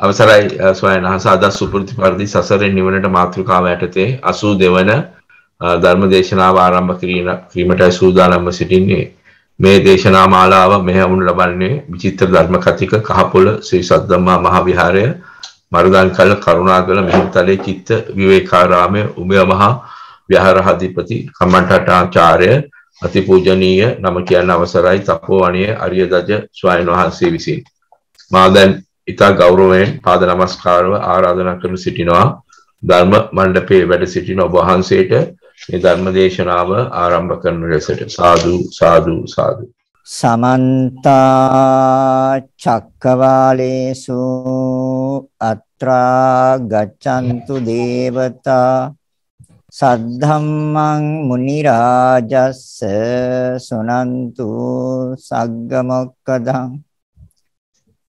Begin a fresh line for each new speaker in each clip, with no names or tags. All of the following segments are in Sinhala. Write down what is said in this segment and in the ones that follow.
අවසරයි ස්වයන් අහස අදස් සුපෘති පරිදි සසරෙන් නිවනට මාතෘකාව යටතේ 82
වන ධර්ම දේශනාව ආරම්භ කිරීමටයි සූදානම්ව සිටින්නේ මේ දේශනා මාලාව මෙහෙවුණු ලබන්නේ විචිත්‍ර ධර්ම කතික කහපොළ ශ්‍රී සද්දම්මා මහ විහාරය මරුදාන්කල කරුණාකල මෙහෙතලේ චිත්ත විවේකාරාමයේ උමය මහ විහාරාධිපති කම්මණ්ඨාචාර්ය අතිපූජනීය නම කියන අවසරයි තපෝවණයේ අරියදජ ස්වයන් වහන්සේ විසින් මා දැන් ඉතා ගෞරවයෙන් පාද නමස්කාරව ආරාධනා කරනු සිටිනවා ධර්ම මණ්ඩපයේ වැඩ සිටින ඔබ වහන්සේට මේ ධර්ම දේශනාව ආරම්භ කරන ලෙසට සාදු සාදු සාදු
සමන්ත චක්කවාලේසු අත්‍රා ගච්ඡන්තු දේවතා සද්ධම්මං මුනි රාජස්ස සුනන්තු සග්ගමොක්කදං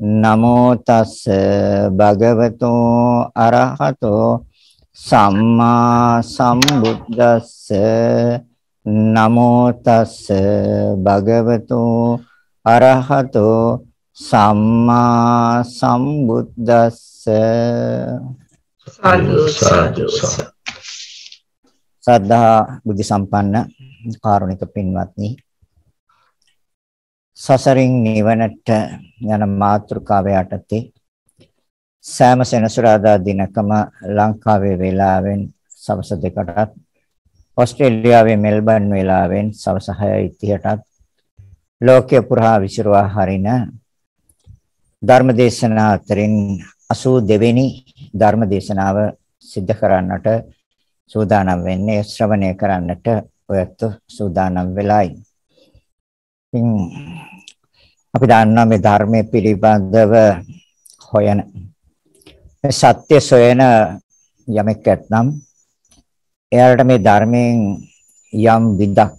නමෝ තස් භගවතෝ අරහතෝ සම්මා සම්බුද්දස්ස නමෝ තස් භගවතෝ අරහතෝ සම්මා සම්බුද්දස්ස සාදු සාදු සද්ධා බුද්ධ සම්පන්න කාරුණික පින්වත්නි සසරින් නිවනට යන මාතෘකාව යටතේ සෑම සෙනසුරාදා දිනකම ලංකාවේ වේලාවෙන් සවස දෙකටත් ඕස්ට්‍රේලියාවේ මෙල්බන් වේලාවෙන් සවස 6:30ටත් ලෝකය පුරා විසිරුවා හරින ධර්මදේශනා අතරින් 82 වෙනි ධර්මදේශනාව සිද්ධ කරන්නට සූදානම් වෙන්නේ ශ්‍රවණය කරන්නට ඔයත් සූදානම් වෙලයි. ඉතින් අපි දන්නවා මේ ධර්මයේ පිළිබඳව හොයන සත්‍ය සොයන යමෙක් ඇත්නම් එයාලට මේ ධර්මයෙන් යම් විදක්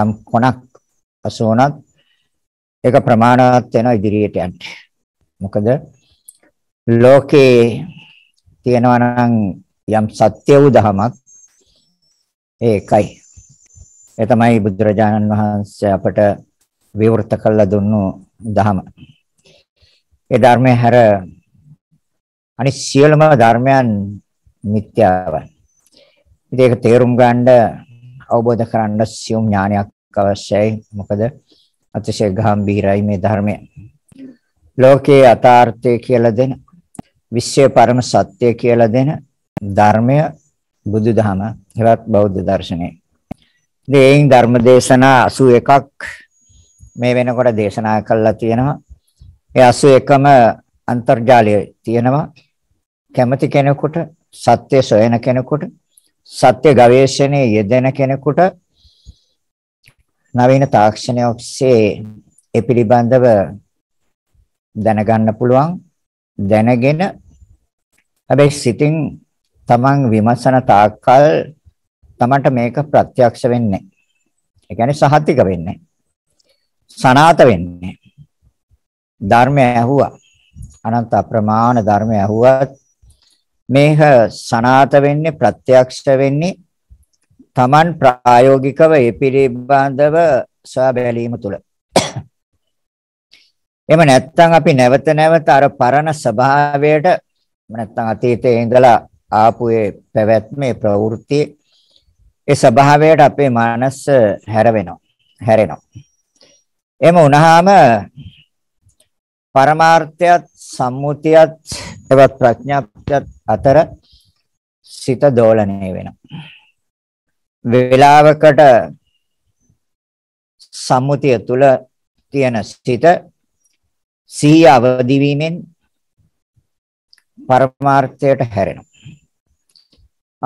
යම් කොනක් අසෝනත් ඒක ප්‍රමාණවත් වෙන ඉදිරියට යන්න. මොකද ලෝකේ තියෙනවා නම් යම් සත්‍ය වූ දහමක් ඒකයි. ඒ තමයි බුදුරජාණන් වහන්සේ අපට විවෘත කළ දුන්නු දහම. ඒ ධර්මයේ හැර අනිත් සියලුම ධර්මයන් මිත්‍යාවයි. ඉතින් ඒක තේරුම් ගන්න අවබෝධ කරගන්න සියුම් ඥානයක් අවශ්‍යයි. මොකද අතිශය ගැඹිරයි මේ ධර්මය. ලෝකේ යථාර්ථය කියලා දෙන විශ්ව පරම සත්‍ය කියලා දෙන ධර්මය බුදුදහම හෙවත් බෞද්ධ දර්ශනය. ඉතින් ධර්ම දේශනා 81ක් මේ වෙනකොට දේශනා කළා තියෙනවා. ඒ 81ම අන්තර්ජාලය තියෙනවා. කැමති කෙනෙකුට සත්‍ය සොයන කෙනෙකුට සත්‍ය ගවේෂණයේ යෙදෙන කෙනෙකුට නවීන තාක්ෂණය ඔස්සේ ඒ පිළිබඳව දැනගන්න පුළුවන් දැනගෙන හැබැයි සිතින් තමන් විමසන තාක්කල් තමන්ට මේක ප්‍රත්‍යක්ෂ වෙන්නේ. ඒ කියන්නේ සහතික වෙන්නේ. සනාත වෙන්නේ. ධර්මය ඇහුවා. අනන්ත අප්‍රමාණ ධර්මය ඇහුවත් මේක සනාත වෙන්නේ ප්‍රත්‍යක්ෂ වෙන්නේ Taman ප්‍රායෝගිකව ඒ පිළිබඳව සොයා බැලීම තුළ. එහෙම නැත්නම් අපි නැවත නැවත අර පරණ ස්වභාවයට නැත්නම් අතීතයේ ඉඳලා ආපු ඒ පැවැත්මේ ප්‍රවෘත්ති ඒ ස්වභාවයට අපේ මනස හැරවෙනවා. හැරෙනවා. එහෙම වුණාම පරමාර්ථයත් සම්මුතියත් එවත් ප්‍රඥාප්තියත් අතර සිත දෝලණය වෙනවා. වේලාවකට සම්මුතිය තුල තියෙන සිත සිහිය අවදි වීමෙන් පරමාර්ථයට හැරෙනවා.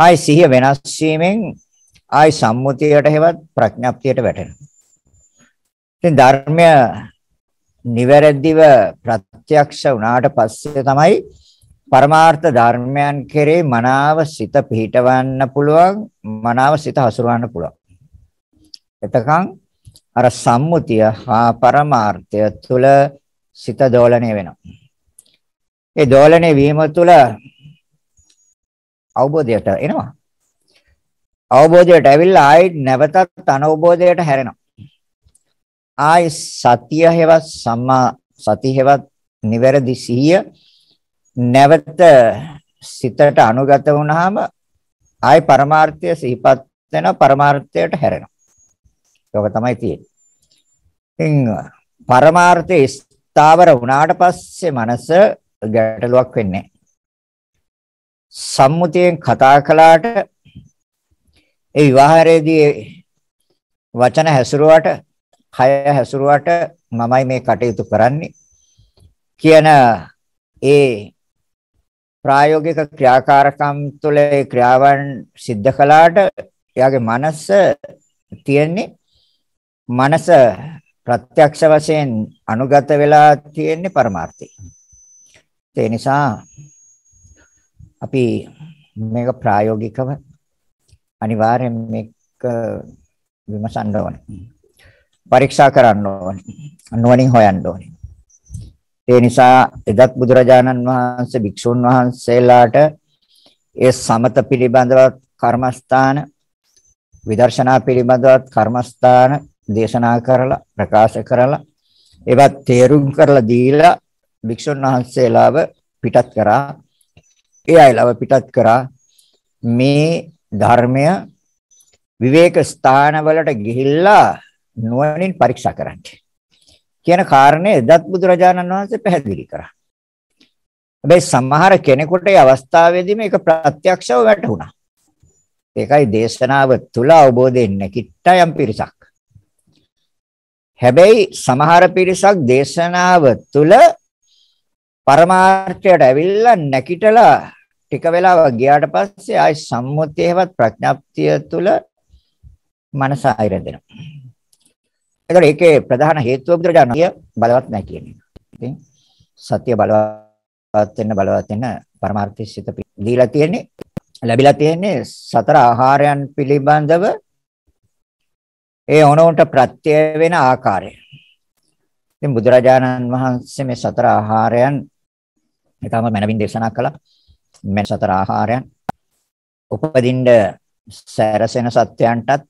ආයි සිහිය වෙනස් වීමෙන් ආයි සම්මුතියට හෙවත් ප්‍රඥාප්තියට වැටෙනවා. ඉතින් ධර්මය නිවැරදිව ප්‍රත්‍යක්ෂ වුණාට පස්සේ තමයි පරමාර්ථ ධර්මයන් කෙරේ මනාව සිත පිහිටවන්න පුළුවන් මනාව සිත හසුරවන්න පුළුවන් එතකන් අර සම්මුතිය හා පරමාර්ථය තුල සිත දෝලණය වෙනවා ඒ දෝලණය වීම තුල අවබෝධයට එනවා අවබෝධයට ඇවිල්ලා ආයෙත් නැවතත් අනවබෝධයට හැරෙනවා ආයි සතිය හෙවත් සම්මා සති හෙවත් නිවැරදි සිහිය නැවත සිතට අනුගත වුණාම ආයි පරමාර්ථය සිහිපත් වෙන පරමාර්ථයට හැරෙනවා. ඒක තමයි තියෙන්නේ. ඉතින් පරමාර්ථය ස්ථාවර වුණාට පස්සේ මනස ගැටලුවක් වෙන්නේ සම්මුතියෙන් කතා කළාට ඒ විවාහයේදී වචන හැසිරුවාට කය හැසුරුවට මමයි මේ කටයුතු කරන්නේ කියන ඒ ප්‍රායෝගික ක්‍රියාකාරකම් තුළ ක්‍රියාවන් සිද්ධ කළාට එයාගේ මනස තියෙන්නේ මනස ප්‍රත්‍යක්ෂ වශයෙන් අනුගත වෙලා තියෙන්නේ පරමාර්ථය. ඒ නිසා අපි මේක ප්‍රායෝගිකව අනිවාර්යෙන් මේක විමසන්න ඕනේ. පරීක්ෂා කරන්න ඕනේ. නුවණින් හොයන්න ඕනේ. ඒ නිසා එදත් බුදුරජාණන් වහන්සේ භික්ෂුන් වහන්සේලාට ඒ සමත පිළිබඳවත් කර්මස්ථාන විදර්ශනා පිළිබඳවත් කර්මස්ථාන දේශනා කරලා ප්‍රකාශ කරලා ඒවත් තේරුම් කරලා දීලා භික්ෂුන් වහන්සේලාව පිටත් කරා ඒ අයලව පිටත් කරා මේ ධර්මය විවේක ස්ථානවලට ගිහිල්ලා නුවණින් පරීක්ෂා කරන්න කියන කාරණය එදත් බුදුරජාණන් වහන්සේ පැහැදිලි කරා. හැබැයි සමහර කෙනෙකුට ඒ අවස්ථාවේදී මේක ප්‍රත්‍යක්ෂව වැටහුණා. ඒකයි දේශනාව තුල අවබෝධයෙන් නැකිට්ටයම් පිරිසක්. හැබැයි සමහර පිරිසක් දේශනාව තුල පරමාර්ථයට ඇවිල්ලා නැකිටලා ටික වෙලාවක් ගියාට පස්සේ ආයි සම්මුතියවත් ප්‍රඥාප්තිය තුල මනස ආයිරදෙනවා. එතකොට ඒකේ ප්‍රධාන හේතුව බුදුරජාණන් බලවත් නැහැ කියන එක. ඉතින් සත්‍ය බලවත් වෙන්න බලවත් වෙන්න පරමාර්ථය සිත දීලා තියෙන්නේ ලැබිලා තියෙන්නේ සතර ආහාරයන් පිළිබඳව ඒ ඕනෝන්ට ප්‍රත්‍ය වෙන ආකාරය. ඉතින් බුදුරජාණන් වහන්සේ මේ සතර ආහාරයන් ඊටම මනවින් දේශනා කළා. මේ සතර ආහාරයන් උපදින්න සැරසෙන සත්‍යයන්ටත්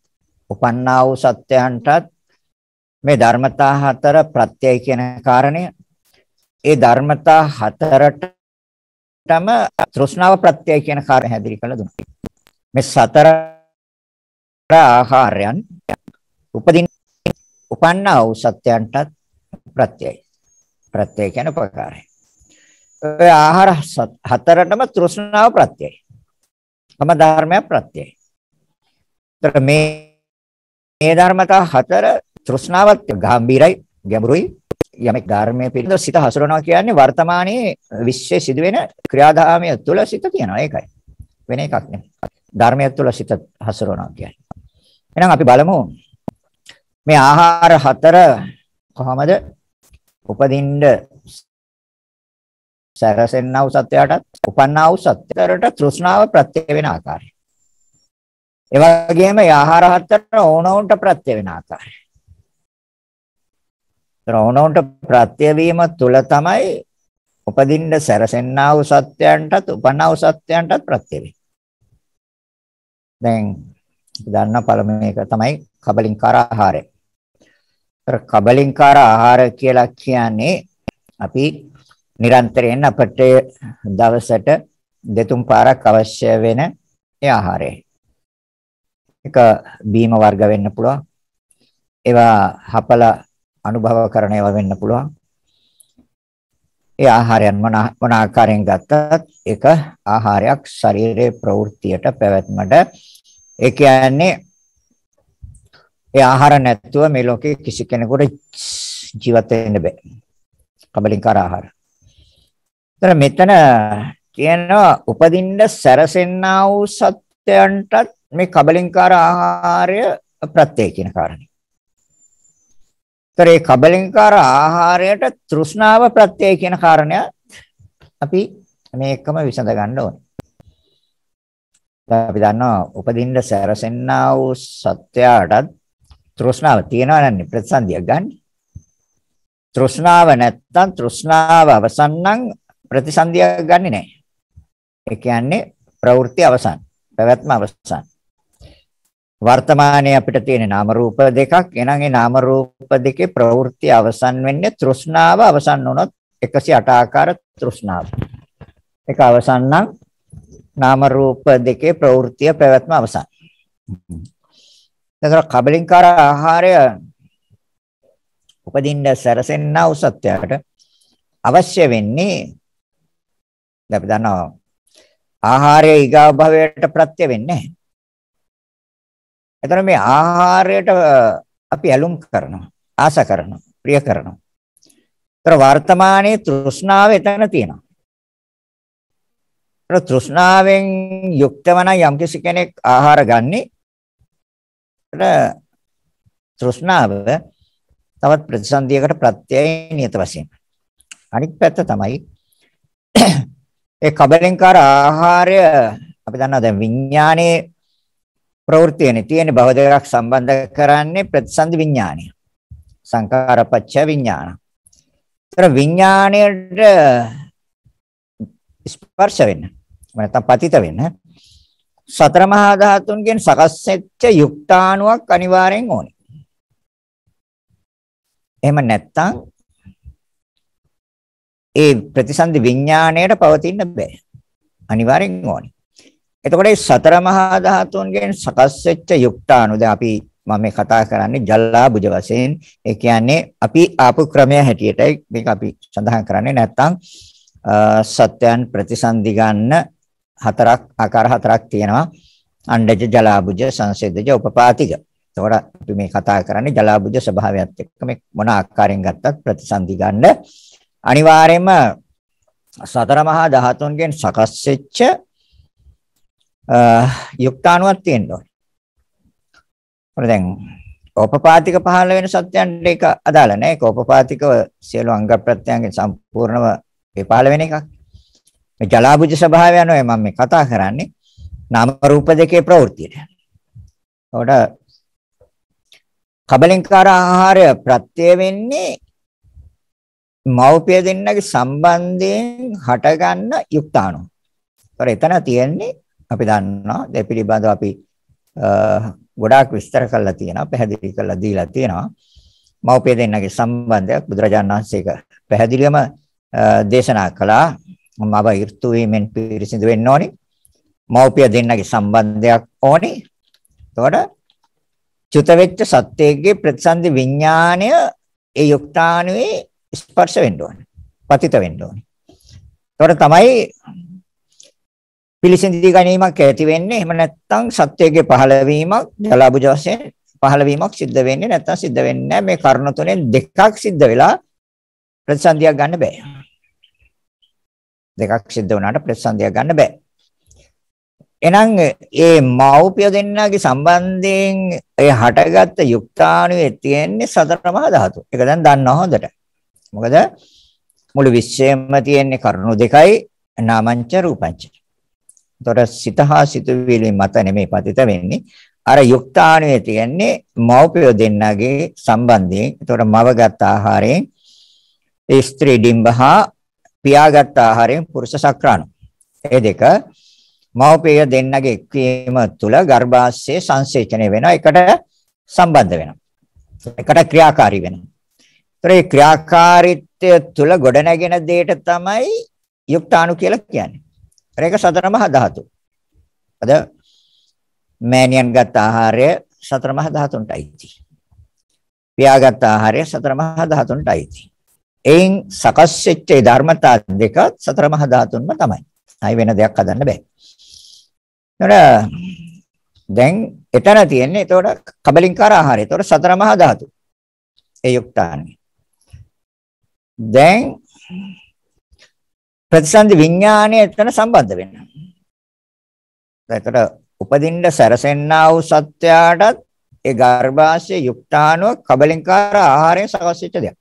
උපන්නා වූ සත්‍යයන්ටත් මේ ධර්මතා හතර ප්‍රත්‍යය කියන කාරණය ඒ ධර්මතා හතරටම තෘෂ්ණාව ප්‍රත්‍යය කියන කාරණය හැදිරි කළ දුන්නා. මේ සතර ආහාරයන් උපදින උපන්නා වූ සත්‍යයන්ටත් ප්‍රත්‍යයයි. ප්‍රත්‍යය කියන උපකාරය. ඒ ආහාර හතරටම තෘෂ්ණාව ප්‍රත්‍යයයි. තම ධර්මය ප්‍රත්‍යයයි. ඒතර මේ මේ ධර්මතා හතර තෘෂ්ණාවත් ගැඹිරයි ගැඹුරුයි යමෙක් ධර්මයේ පිළිබඳ සිත හසුරනවා කියන්නේ වර්තමානයේ විශ්වයේ සිදුවෙන ක්‍රියාදාමය තුළ සිත තියනවා ඒකයි වෙන එකක් නෙමෙයි ධර්මය තුළ සිත හසුරනවා කියන්නේ එහෙනම් අපි බලමු මේ ආහාර හතර කොහමද උපදින්න සැරසෙන්නා වූ සත්‍යයටත් උපන්නා වූ සත්‍යතරට තෘෂ්ණාව ප්‍රත්‍ය වෙන ආකාරය. ඒ වගේම ආහාර හතර ඕනෝන්ට ප්‍රත්‍ය වෙන ආකාරය. ඕනෝන්ට ප්‍රත්‍ය වීම තුල තමයි උපදින්න සැරසෙන්නා වූ සත්‍යයන්ටත් උපන්නා වූ සත්‍යයන්ටත් ප්‍රත්‍ය වෙන්නේ. දැන් දන්න පළමුව එක තමයි කබලින්කාර ආහාරය. අර කබලින්කාර ආහාර කියලා කියන්නේ අපි නිරන්තරයෙන් අපට දවසට දෙතුන් පාරක් අවශ්‍ය වෙන ඒ ආහාරය. ඒක බීම වර්ග වෙන්න පුළුවන්. ඒවා හපලා අනුභව කරන ඒවා වෙන්න පුළුවන්. ඒ ආහාරයන් මොන ආකාරයෙන් ගත්තත් ඒක ආහාරයක් ශරීරයේ ප්‍රවෘත්තියට පැවැත්මට ඒ කියන්නේ ඒ ආහාර නැතුව මේ ලෝකේ කිසි කෙනෙකුට ජීවත් වෙන්න බෑ. කබලින්කාර ආහාර. දැන් මෙතන තියෙනවා උපදින්න සැරසෙන්නා වූ සත්‍යයන්ටත් මේ කබලින්කාර ආහාරය ප්‍රත්‍ය කියන කාරණේ. ඒතර ඒ කබලින්කාර ආහාරයට තෘෂ්ණාව ප්‍රත්‍යය කියන කාරණය අපි මේකම විසඳ ගන්න ඕනේ. අපි දන්නවා උපදින්න සැරසෙන්නා වූ සත්‍යයටත් තෘෂ්ණාව තියෙනවා නන්නේ ප්‍රතිසන්දිය ගන්න. තෘෂ්ණාව නැත්තම් තෘෂ්ණාව අවසන් නම් ප්‍රතිසන්දිය ගන්නෙ නැහැ. ඒ කියන්නේ ප්‍රවෘත්ති අවසන්, පැවැත්ම අවසන්. වර්තමානයේ අපිට තියෙන නාම රූප දෙකක්. එහෙනම් ඒ නාම රූප දෙකේ ප්‍රවෘත්ති අවසන් වෙන්නේ තෘෂ්ණාව අවසන් වුණොත් 108 ආකාර තෘෂ්ණාව. ඒක අවසන් නම් නාම රූප දෙකේ ප්‍රවෘත්තිය පැවැත්ම අවසන්. එතකොට කබලින්කාර ආහාරය උපදින්න සැරසෙන්නා වූ සත්‍යයට අවශ්‍ය වෙන්නේ දැන් අපි දන්නවා ආහාරය ඊගා භවයට ප්‍රත්‍ය වෙන්නේ නැහැ. එතන මේ ආහාරයට අපි ඇලුම් කරනවා, ආස කරනවා, ප්‍රිය කරනවා. ඒතර වර්තමානයේ තෘෂ්ණාව එතන තියෙනවා. ඒතර තෘෂ්ණාවෙන් යුක්තව නම් යම්කිසි කෙනෙක් ආහාර ගන්නේ ඒතර තෘෂ්ණාව තවත් ප්‍රතිසන්දියකට ප්‍රත්‍යයයි නියත වශයෙන්. අනිත් පැත්ත තමයි ඒ කබලෙන්කාර ආහාරය අපි දන්නවා දැන් විඥානයේ ප්‍රවෘත්තියනේ තියෙන භව දෙකක් සම්බන්ධ කරන්නේ ප්‍රතිසන්දි විඥානය. සංකාරපච්ච විඥාන. ඒතර විඥාණයට ස්පර්ශ වෙන්න. නැත්නම් පතිත වෙන්න. සතර මහා ධාතුන්ගෙන් සකස් වෙච්ච යුක්තාණුවක් අනිවාර්යෙන් ඕනේ. එහෙම නැත්නම් ඒ ප්‍රතිසන්දි විඥාණයට පවතින්න බෑ. අනිවාර්යෙන් ඕනේ. එතකොට මේ සතර මහා ධාතුන්ගෙන් සකස් වෙච්ච යුක්තාණු දැන් අපි මම මේ කතා කරන්නේ ජලාබුජ වශයෙන් ඒ කියන්නේ අපි ආපු ක්‍රමය හැටියටයි මේක අපි සඳහන් කරන්නේ නැත්තම් සත්‍යයන් ප්‍රතිසන්දි ගන්න හතරක් ආකාර හතරක් තියෙනවා අණ්ඩජ ජලාබුජ සංසේදජ උපපාතික එතකොට අපි මේ කතා කරන්නේ ජලාබුජ ස්වභාවයත් එක්ක මේ මොන ආකාරයෙන් ගත්තත් ප්‍රතිසන්දි ගන්න අනිවාර්යයෙන්ම සතර මහා ධාතුන්ගෙන් සකස් වෙච්ච යුක්තාණුවක් තියෙන්න ඕනේ. ඔන්න දැන් ඕපපාතික පහළ වෙන සත්‍යයන්ට ඒක අදාළ නැහැ. ඒක ඕපපාතිකව සියලු අංග ප්‍රත්‍යයන්ගෙන් සම්පූර්ණව ඒ පහළ වෙන එකක්. මේ ජලාභුජ ස්වභාවය අනුවයි මම මේ කතා කරන්නේ. නාම රූප දෙකේ ප්‍රවෘත්තියට. ඔකට කබලින්කාර ආහාරය ප්‍රත්‍ය වෙන්නේ මව්පිය දෙන්නගේ සම්බන්ධයෙන් හටගන්න යුක්තාණු. ඒතර එතන තියෙන්නේ අපි දන්නවා ඒ පිළිබඳව අපි ගොඩාක් විස්තර කරලා තියෙනවා පැහැදිලි කරලා දීලා තියෙනවා මව්පිය දෙන්නගේ සම්බන්ධයක් බුදුරජාණන් වහන්සේක පැහැදිලිවම දේශනා කළා මව ඍතු වීමෙන් පිරිසිදු වෙන්න ඕනේ මව්පිය දෙන්නගේ සම්බන්ධයක් ඕනේ එතකොට චුත වෙච්ච සත්‍යයේ ප්‍රතිසන්දි විඥාණය ඒ යුක්තාණුවේ ස්පර්ශ වෙන්න ඕනේ පතිත වෙන්න ඕනේ එතකොට තමයි පිළිසිඳී ගැනීමක් ඇති වෙන්නේ. එහෙම නැත්නම් සත්‍යයේ පහළවීමක් ජලාබුජ වශයෙන් පහළවීමක් සිද්ධ වෙන්නේ නැත්නම් සිද්ධ වෙන්නේ මේ කරුණ තුනෙන් දෙකක් සිද්ධ වෙලා ප්‍රතිසන්දියක් ගන්න බෑ. දෙකක් සිද්ධ වුණාට ප්‍රතිසන්දියක් ගන්න බෑ. එහෙනම් ඒ මෞපිය දෙන්නාගේ සම්බන්ධයෙන් ඒ හටගත්ත යුක්තාණුවේ තියෙන්නේ සතර මහා ධාතු. ඒක දැන් දන්නවා හොඳට. මොකද මුළු විශ්වයම තියෙන්නේ කරුණු දෙකයි නාමංච රූපංච. එතකොට සිත හා සිතුවිලි මත නෙමෙයි පතිත වෙන්නේ. අර යුක්තාණුවේ තියන්නේ මව්පිය දෙන්නගේ සම්බන්ධයෙන්. එතකොට මවගත් ආහාරයෙන් ස්ත්‍රී ඩිම්බහා පියාගත් ආහාරයෙන් පුරුෂ සක්‍රාණු. ඒ දෙක මව්පිය දෙන්නගේ එක්වීම තුළ ගර්භාෂයේ සංසේචනය වෙනවා. එකට සම්බන්ධ වෙනවා. එකට ක්‍රියාකාරී වෙනවා. ඒතර ඒ ක්‍රියාකාරීත්වය තුළ ගොඩනැගෙන දෙයට තමයි යුක්තාණු කියලා කියන්නේ. ඒක සතර මහා ධාතු. අද මෑණියන් ගත් ආහාරය සතර මහා ධාතුන්ට අයිති. පියාගත් ආහාරය සතර මහා ධාතුන්ට අයිති. එයින් සකස් වෙච්ච ධර්මතා දෙක සතර මහා ධාතුන්ම තමයි. අයි වෙන දෙයක් හදන්න බෑ. ඒතර දැන් එතන තියෙන්නේ ඒතකොට කබලින්කාර ආහාරය. ඒතකොට සතර මහා ධාතු. ඒ යුක්තාන්නේ. දැන් ප්‍රතිසන්දි විඥාණය එතන සම්බන්ධ වෙනවා. එතකොට උපදින්න සැරසෙන්නා වූ සත්‍යයටත් ඒ ගර්භාෂය යුක්තාණුව කබලින්කාර ආහාරයෙන් සකස් වෙච්ච දෙයක්.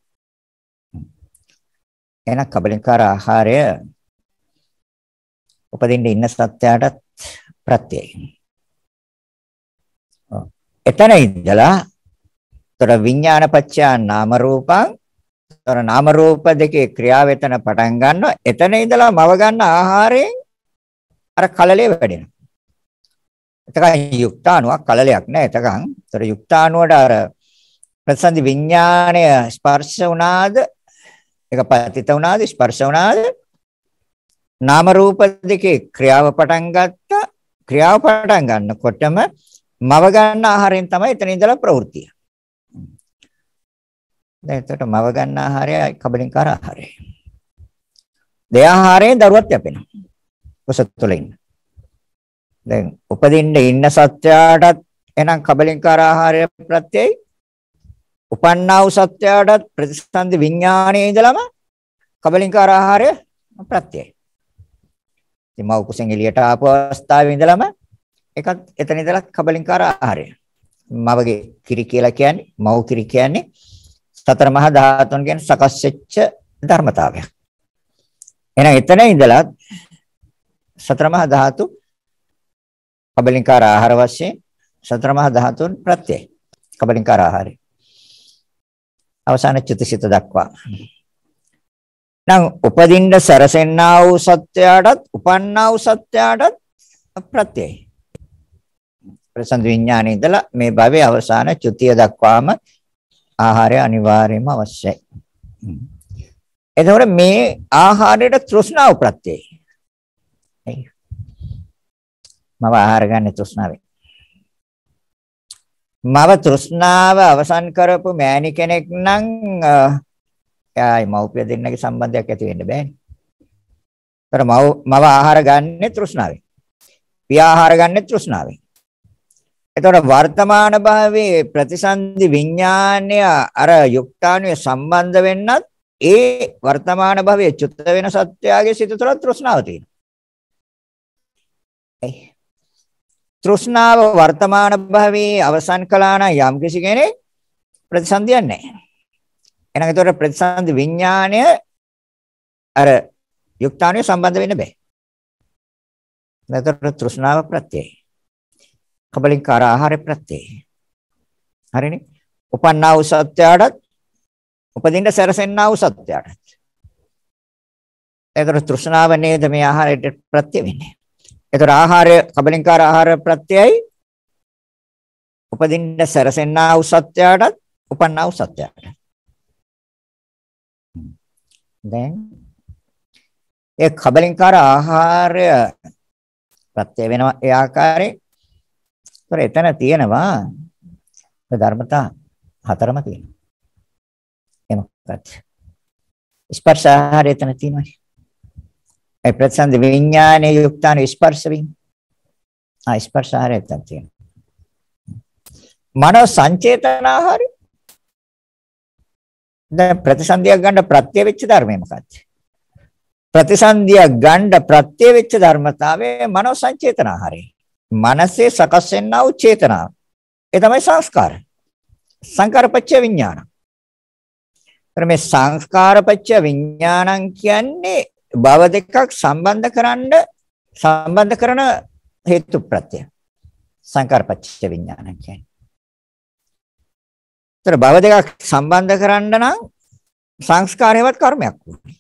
එන කබලින්කාර ආහාරය උපදින්න ඉන්න සත්‍යයටත් ප්‍රත්‍යයයි. එතන ඉඳලා තොර විඥානපච්චා නාම රූපං තොර නාම රූප දෙකේ ක්‍රියාව එතන පටන් ගන්නවා. එතන ඉඳලා මව ගන්න ආහාරයෙන් අර කලලේ වැඩෙනවා. එතකන් යුක්තාණුවක් කලලයක් නෑ එතකන්. ඒතර යුක්තාණුවට අර ප්‍රසන්දි විඥාණය ස්පර්ශ වුණාද? ඒක පතිත වුණාද? ස්පර්ශ වුණාද? නාම රූප දෙකේ ක්‍රියාව පටන් ගත්තා. ක්‍රියාව පටන් ගන්නකොටම මව ගන්න ආහාරයෙන් තමයි එතන ඉඳලා ප්‍රවෘත්තිය. දැන් එතකොට මව ගන්න ආහාරය කබලින් කර ආහාරය. දෙආහාරයෙන් දරුවත් යැපෙනවා. පොසත් තුළ ඉන්න. දැන් උපදින්න ඉන්න සත්‍යයටත් එහෙනම් කබලින් කර ආහාරය ප්‍රත්‍යයයි උපන්නා වූ සත්‍යයටත් ප්‍රතිසන්දි විඥානයේ ඉඳලම කබලින් කර ආහාරය ප්‍රත්‍යයයි. ඉතින් මව කුසෙන් එළියට ආපු අවස්ථාවේ ඉඳලම එකත් එතන ඉඳලා කබලින් කර ආහාරය. මවගේ කිරි කියලා කියන්නේ මව කිරි කියන්නේ සතර මහා ධාතුන් කියන්නේ සකස් වෙච්ච ධර්මතාවයක්. එහෙනම් එතන ඉඳලා සතර මහා ධාතු කබලින්කාර ආහාර වශයෙන් සතර මහා ධාතුන් ප්‍රත්‍යයයි. කබලින්කාර ආහාරය. අවසාන චිතසිත දක්වා. නම් උපදින්න සැරසෙන්නා වූ සත්‍යයටත් උපන්නා වූ සත්‍යයටත් ප්‍රත්‍යයයි. ප්‍රසන්න විඥානයේ ඉඳලා මේ භවයේ අවසාන චුතිය දක්වාම ආහාරය අනිවාර්යයෙන්ම අවශ්‍යයි. එතකොට මේ ආහාරයට තෘෂ්ණාව ප්‍රත්‍යයයි. මම ආහාර ගන්න තෘෂ්ණාවෙන්. මව තෘෂ්ණාව අවසන් කරපු මෑණි කෙනෙක් නම් එයායි මව්පිය දෙන්නගේ සම්බන්ධයක් ඇති වෙන්න බෑනේ. ඒතර මව මව ආහාර ගන්න තෘෂ්ණාවෙන්. පියා ආහාර ගන්න තෘෂ්ණාවෙන්. එතකොට වර්තමාන භාවයේ ප්‍රතිසන්දි විඥානය අර යුක්තාණුවේ සම්බන්ධ වෙන්නත් ඒ වර්තමාන භවයේ චුත වෙන සත්‍යයේ සිත තුළ තෘෂ්ණාව තියෙනවා. තෘෂ්ණාව වර්තමාන භවයේ අවසන් කළා නම් යම් කිසි කෙනෙක් ප්‍රතිසන්දියක් නැහැ. එහෙනම් ඒතකොට ප්‍රතිසන්දි විඥාණය අර යුක්තාණුවේ සම්බන්ධ වෙන්න බෑ. නැතර තෘෂ්ණාව ප්‍රත්‍යයයි. කබලින් කාර ආහාර ප්‍රත්‍යේ. හරිනේ. උපන්නා වූ සත්‍යයටත් උපදින්න සැරසෙන්නා වූ සත්‍යයටත්. ඒතර තෘෂ්ණාව නේද මේ ආහාරයට ප්‍රත්‍ය වෙන්නේ. ඒතර ආහාරය කබලින් කාර ආහාර ප්‍රත්‍යයයි උපදින්න සැරසෙන්නා වූ සත්‍යයටත් උපන්නා වූ සත්‍යයටත්. දැන් ඒ කබලින් කාර ආහාරය ප්‍රත්‍ය වෙනවා ඒ ආකාරයෙන් ඒතර එතන තියෙනවා ධර්මතා හතරම තියෙනවා. එමකට ස්පර්ශ ආහාරය එතන තියෙනවා. ඒ ප්‍රසන්න විඥානයේ යුක්තාන ස්පර්ශ වින්. ආ ස්පර්ශ ආහාරය එතන තියෙනවා. මනෝ සංචේතන ආහාරය දැන් ප්‍රතිසන්දියක් ගන්න ප්‍රත්‍ය වෙච්ච ධර්මය මොකක්ද? ප්‍රතිසන්දියක් ගන්න ප්‍රත්‍ය වෙච්ච ධර්මතාවය මනෝ සංචේතන ආහාරය. මනසේ සකස් වෙනා වූ චේතනාව. ඒ තමයි සංස්කාර. සංකාරපච්ච විඥාන. මේ සංස්කාරපච්ච විඥානං කියන්නේ භව දෙකක් සම්බන්ධ කරන්න සම්බන්ධ කරන හේතු ප්‍රත්‍යය. සංකාරපච්ච විඥානං කියන්නේ. ඒතර භව දෙකක් සම්බන්ධ කරන්න නම් සංස්කාරයවත් කර්මයක් ඕනේ.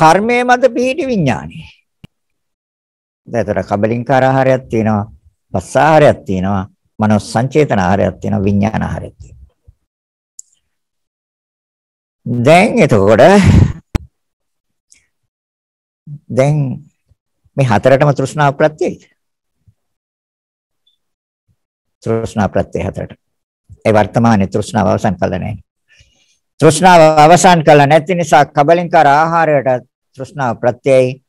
කර්මයේ මත පිහිටි විඥානේ. එතකොට කබලින්කාර ආහාරයක් තියෙනවා, පස්ස ආහාරයක් තියෙනවා, මනෝ සංචේතන ආහාරයක් තියෙනවා, විඥාන ආහාරයක් තියෙනවා. දැන් එතකොට දැන් මේ හතරටම තෘෂ්ණාව ප්‍රත්‍යයයි. තෘෂ්ණා ප්‍රත්‍ය හතරට. ඒ වර්තමානයේ තෘෂ්ණාව අවසන් කළ නැහැ. තෘෂ්ණාව අවසන් කළ නැති නිසා කබලින්කාර ආහාරයට තෘෂ්ණාව ප්‍රත්‍යයයි.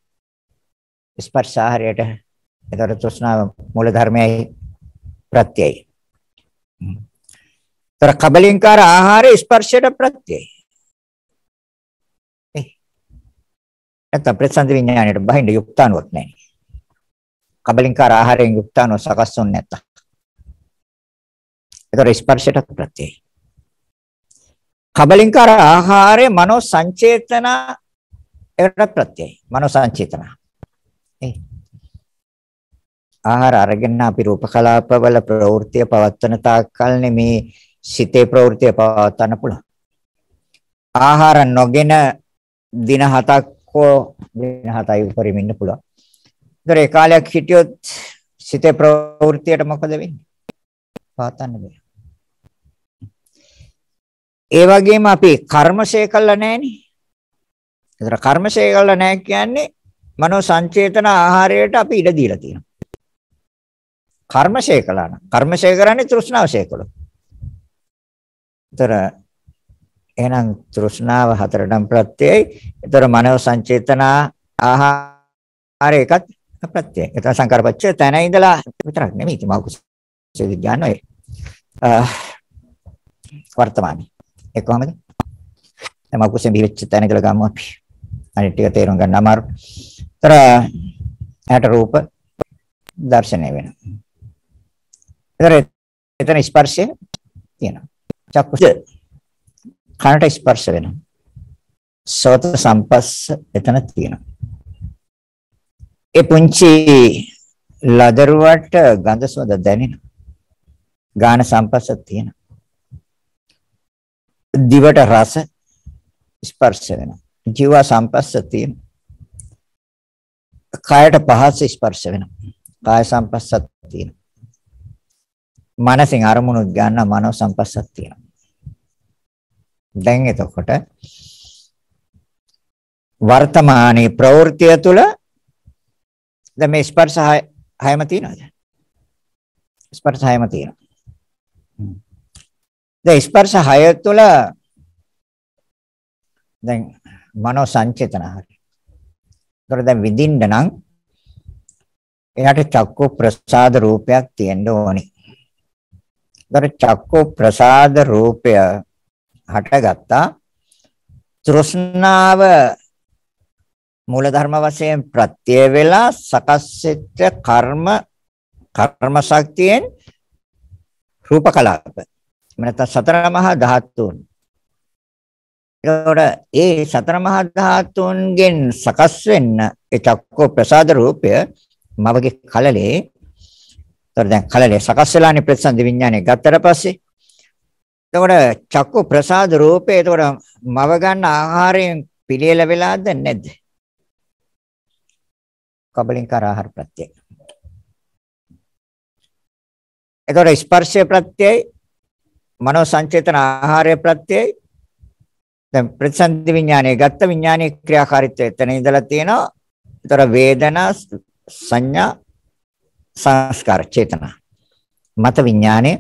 ස්පර්ශා හරියට එතකොට තෘෂ්ණාව මූල ධර්මයයි ප්‍රත්‍යයයි. තර කබලින්කාර ආහාර ස්පර්ශයට ප්‍රත්‍යයයි. නැත්නම් ප්‍රසන්ද විඥාණයට බහිඳ යුක්තානුවක් නැහැ. කබලින්කාර ආහාරයෙන් යුක්තානුව සකස් වුනේ නැත්තම්. ඒතර ස්පර්ශයට ප්‍රත්‍යයයි. කබලින්කාර ආහාරය මනෝ සංචේතන ඒකට ප්‍රත්‍යයයි. මනෝ සංචේතන. ආහාර අරගෙන අපි රූප කලාපවල ප්‍රවෘත්තිය පවත්වන තාක්කල්නේ මේ සිතේ ප්‍රවෘත්තිය පවත්වන්න පුළුවන්. ආහාර නොගෙන දින 7ක් හෝ දින 7යි උඩරින් ඉන්න පුළුවන්. ඒතර ඒ කාලයක් හිටියොත් සිතේ ප්‍රවෘත්තියට මොකද වෙන්නේ? පවත්වන්න බෑ. ඒ වගේම අපි කර්මශය කළා නැහනේ. ඒතර කර්මශය කළා නැහැ කියන්නේ මනෝ සංචේතන ආහාරයට අපි ඉඩ දීලා තියෙනවා. කර්මශය කළා නම් කර්මශය කරන්නේ තෘෂ්ණාවශය කළොත්. ඒතර එහෙනම් තෘෂ්ණාව හතරටම ප්‍රත්‍යයයි. ඒතර මනෝ සංචේතන ආහාර එකත් ප්‍රත්‍යයයි. ඒතර සංකාරපච්චය තැන ඉඳලා විතරක් නෙමෙයි ඉතින් මා කුසල විඥාන ඔය. වර්තමානයේ. ඒ කොහමද? මා කුසල විච්ච තැන ඉඳලා ගමු අපි. අනිත් ටික තේරුම් ගන්න අමාරුයි. තර ඇට රූප දර්ශනය වෙනවා. ඒතර එතන ස්පර්ශය තියෙනවා. චක්කුස කනට ස්පර්ශ වෙනවා. සෝත සම්පස්ස එතන තියෙනවා. ඒ පුංචි ලදරුවට ගඳ සුවඳ දැනෙනවා. ගාන සම්පස්ස තියෙනවා. දිවට රස ස්පර්ශ වෙනවා. ජීව සම්පස්ස තියෙනවා. කයට පහස ස්පර්ශ වෙනවා. කාය සංපස්සත් තියෙනවා. මනසින් අරමුණු ගන්න මනෝ සංපස්සත් තියෙනවා. දැන් එතකොට වර්තමානයේ ප්‍රවෘත්තිය තුළ දැන් මේ ස්පර්ශ හයම තියෙනවද? ස්පර්ශ හයම තියෙනවා. දැන් ස්පර්ශ හය තුළ දැන් මනෝ සංචේතන හරි ඒතර දැන් විඳින්න නම් එයාට චක්කු ප්‍රසාද රූපයක් තියෙන්න ඕනි. ඒතර චක්කු ප්‍රසාද රූපය හටගත්තා තෘෂ්ණාව මූලධර්ම වශයෙන් ප්‍රත්‍ය වේලා සකස්සෙච්ච කර්ම කර්ම ශක්තියෙන් රූප කලාප එමෙන්නත් සතර මහා ධාතුන් එතකොට ඒ සතර මහා ධාතුන්ගෙන් සකස් වෙන්න ඒ චක්කෝ ප්‍රසාද රූපය මවගේ කලලේ එතකොට දැන් කලලේ සකස් වෙලානේ ප්‍රතිසන්ද විඥානේ ගත්තට පස්සේ එතකොට චක්කෝ ප්‍රසාද රූපය එතකොට මව ගන්න ආහාරයෙන් පිළියෙල වෙලාද නැද්ද? කබලින් කර ආහාර ප්‍රත්‍යය. එතකොට ස්පර්ශය ප්‍රත්‍යයයි මනෝ සංචේතන ආහාරය ප්‍රත්‍යයයි දැන් ප්‍රතිසන්දි විඥානය ගත්ත විඥානයේ ක්‍රියාකාරීත්වය එතන ඉඳලා තියෙනවා. ඒතර වේදනා සංඥා සංස්කාර චේතනා මත විඥානයේ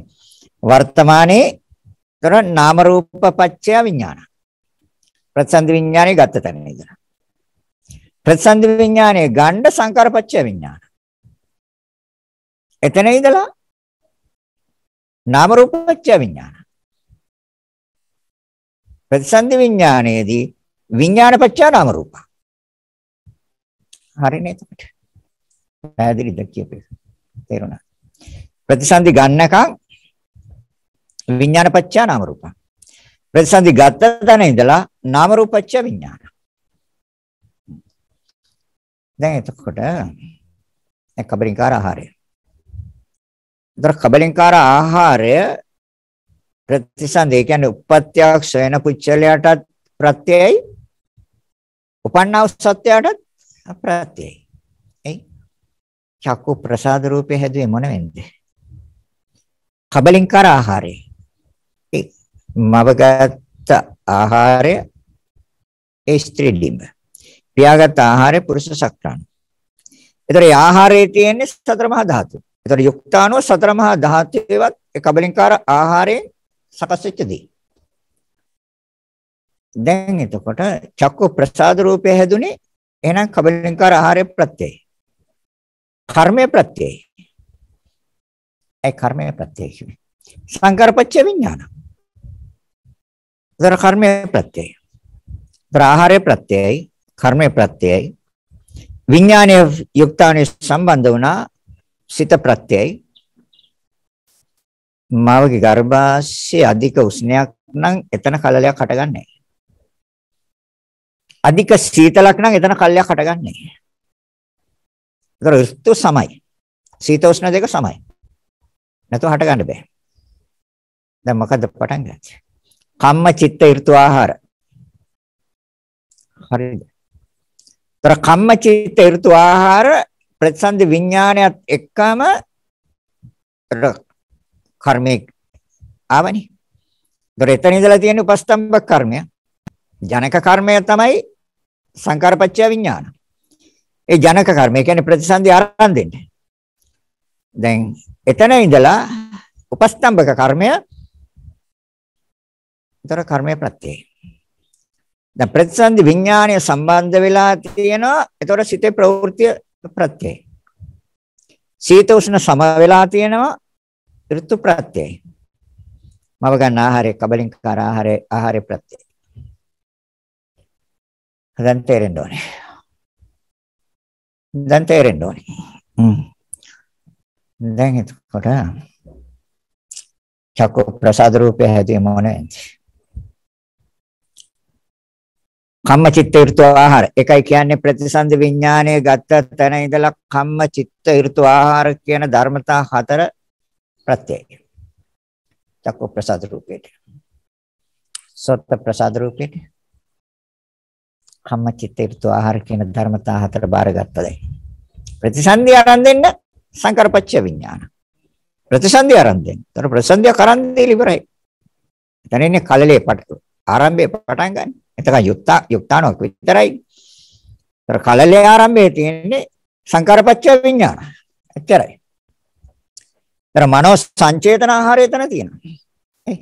වර්තමානයේ ඒතර නාම රූප පත්‍ය විඥාන. ප්‍රතිසන්දි විඥානයේ ගත්ත තැන ඉඳලා. ප්‍රතිසන්දි විඥානයේ ගණ්ඩ සංකාර පත්‍ය විඥාන. එතන ඉඳලා නාම රූප පත්‍ය විඥාන. ප්‍රතිසන්දි විඥානයේදී විඥාන පත්‍යා නාම රූප. හරිනේ එතකොට. පැහැදිලිද කියපේ. තේරුණා. ප්‍රතිසන්දි ගන්නකම් විඥාන පත්‍යා නාම රූප. ප්‍රතිසන්දි ගත්ත තැන ඉඳලා නාම රූපච්ච විඥාන. දැන් එතකොට කබලින්කාර ආහාරය. දර කබලින්කාර ආහාරය ප්‍රතිසන්ද ඒ කියන්නේ උප්පත්තියක් සොයන කුච්චලයටත් ප්‍රත්‍යයයි උපන්නා වූ සත්‍යයටත් අප්‍රත්‍යයයි එයි චක්කු ප්‍රසාද රූපේ හැදුවේ මොන වෙන්ද කබලින්කාර ආහාරය ඒ මවගත් ආහාරය ඒ ස්ත්‍රී ලිඹ පියාගත් ආහාරය පුරුෂ සක්‍රාණ ඒතර ඒ ආහාරයේ තියෙන්නේ සතර මහා ධාතු. ඒතර යුක්තානෝ සතර මහා ධාතුවේවත් ඒ කබලින්කාර ආහාරයෙන් සකස් වෙච්ච දේ. දැන් එතකොට චක්කු ප්‍රසාද රූපය හැදුනේ එහෙනම් කබලින්කාර ආහාරය ප්‍රත්‍යයයි. කර්මය ප්‍රත්‍යයයි. ඒ කර්මය ප්‍රත්‍යයයි කියන්නේ. සංකාරපච්ච විඥාන. දර කර්මය ප්‍රත්‍යයයි. දර ආහාරය ප්‍රත්‍යයයි, කර්මය ප්‍රත්‍යයයි. විඥානයේ යුක්තානේ සම්බන්ධ වුණා සිත ප්‍රත්‍යයයි. මාවගේ ගර්භාෂයේ අධික උෂ්ණයක් නම් එතන කලලයක් හටගන්නේ අධික සීතලක් නම් එතන කලලයක් හටගන්නේ නැහැ. ඍතු සමයි. සීත උෂ්ණ දෙක සමයි. නැතුව හටගන්න බෑ. දැන් මොකද්ද පටන් ගත්තේ? කම්ම චිත්ත ඍතු ආහාර. හරිද? තර කම්ම චිත්ත ඍතු ආහාර ප්‍රතිසන්ද විඥානයත් එක්කම කර්මයේ ආවනේ. ඒතර එතන ඉඳලා තියෙන උපස්තම්භක කර්මය. ජනක කර්මය තමයි සංකාරපච්චය විඥාන. ඒ ජනක කර්මය කියන්නේ ප්‍රතිසන්දි ආරම්භ දෙන්නේ. දැන් එතන ඉඳලා උපස්තම්භක කර්මය ඒතර කර්මය ප්‍රත්‍යය. දැන් ප්‍රතිසන්දි විඥාණය සම්බන්ධ වෙලා තියෙනවා. ඒතර සිතේ ප්‍රවෘත්ති ප්‍රත්‍යය. සීත උෂ්ණ සම වෙලා තියෙනවා ඍතු ප්‍රත්‍යයයි. මව ගන්න ආහාරය කබලින්කාර ආහාරය ආහාර ප්‍රත්‍යයයි. දැන් තේරෙන්න ඕනේ. දැන් තේරෙන්න ඕනේ. දැන් එතකොට චක්ක ප්‍රසාද රූපය හැදීම මොනවාද? කම්ම චිත්ත ඍතු ආහාර. ඒකයි කියන්නේ ප්‍රතිසන්ද විඥානයේ ගත තැන ඉඳලා කම්ම චිත්ත ඍතු ආහාර කියන ධර්මතා හතර ප්‍රත්‍යයයි. චක්කු ප්‍රසාද රූපේට. සොත් ප්‍රසාද රූපේට. කම්ම චිත්ත ඍතු ආහාර කියන ධර්මතා හතර බාරගත්තා දැන්. ප්‍රතිසන්දි ආරම්භ දෙන්න සංකරපච්ච විඥාන. ප්‍රතිසන්දි ආරම්භ දෙන්න. ඒතර ප්‍රතිසන්දිය කරන් දෙලි ඉවරයි. එතන ඉන්නේ කලලේ පට ආරම්භයේ පටන් ගන්න. එතකන් යුක්තා යුක්තානෝ විතරයි. ඒතර කලලේ ආරම්භයේ තියෙන්නේ සංකරපච්ච විඥාන. එච්චරයි. ඒතර මනෝ සංචේතන ආහාරය එතන තියෙනවා.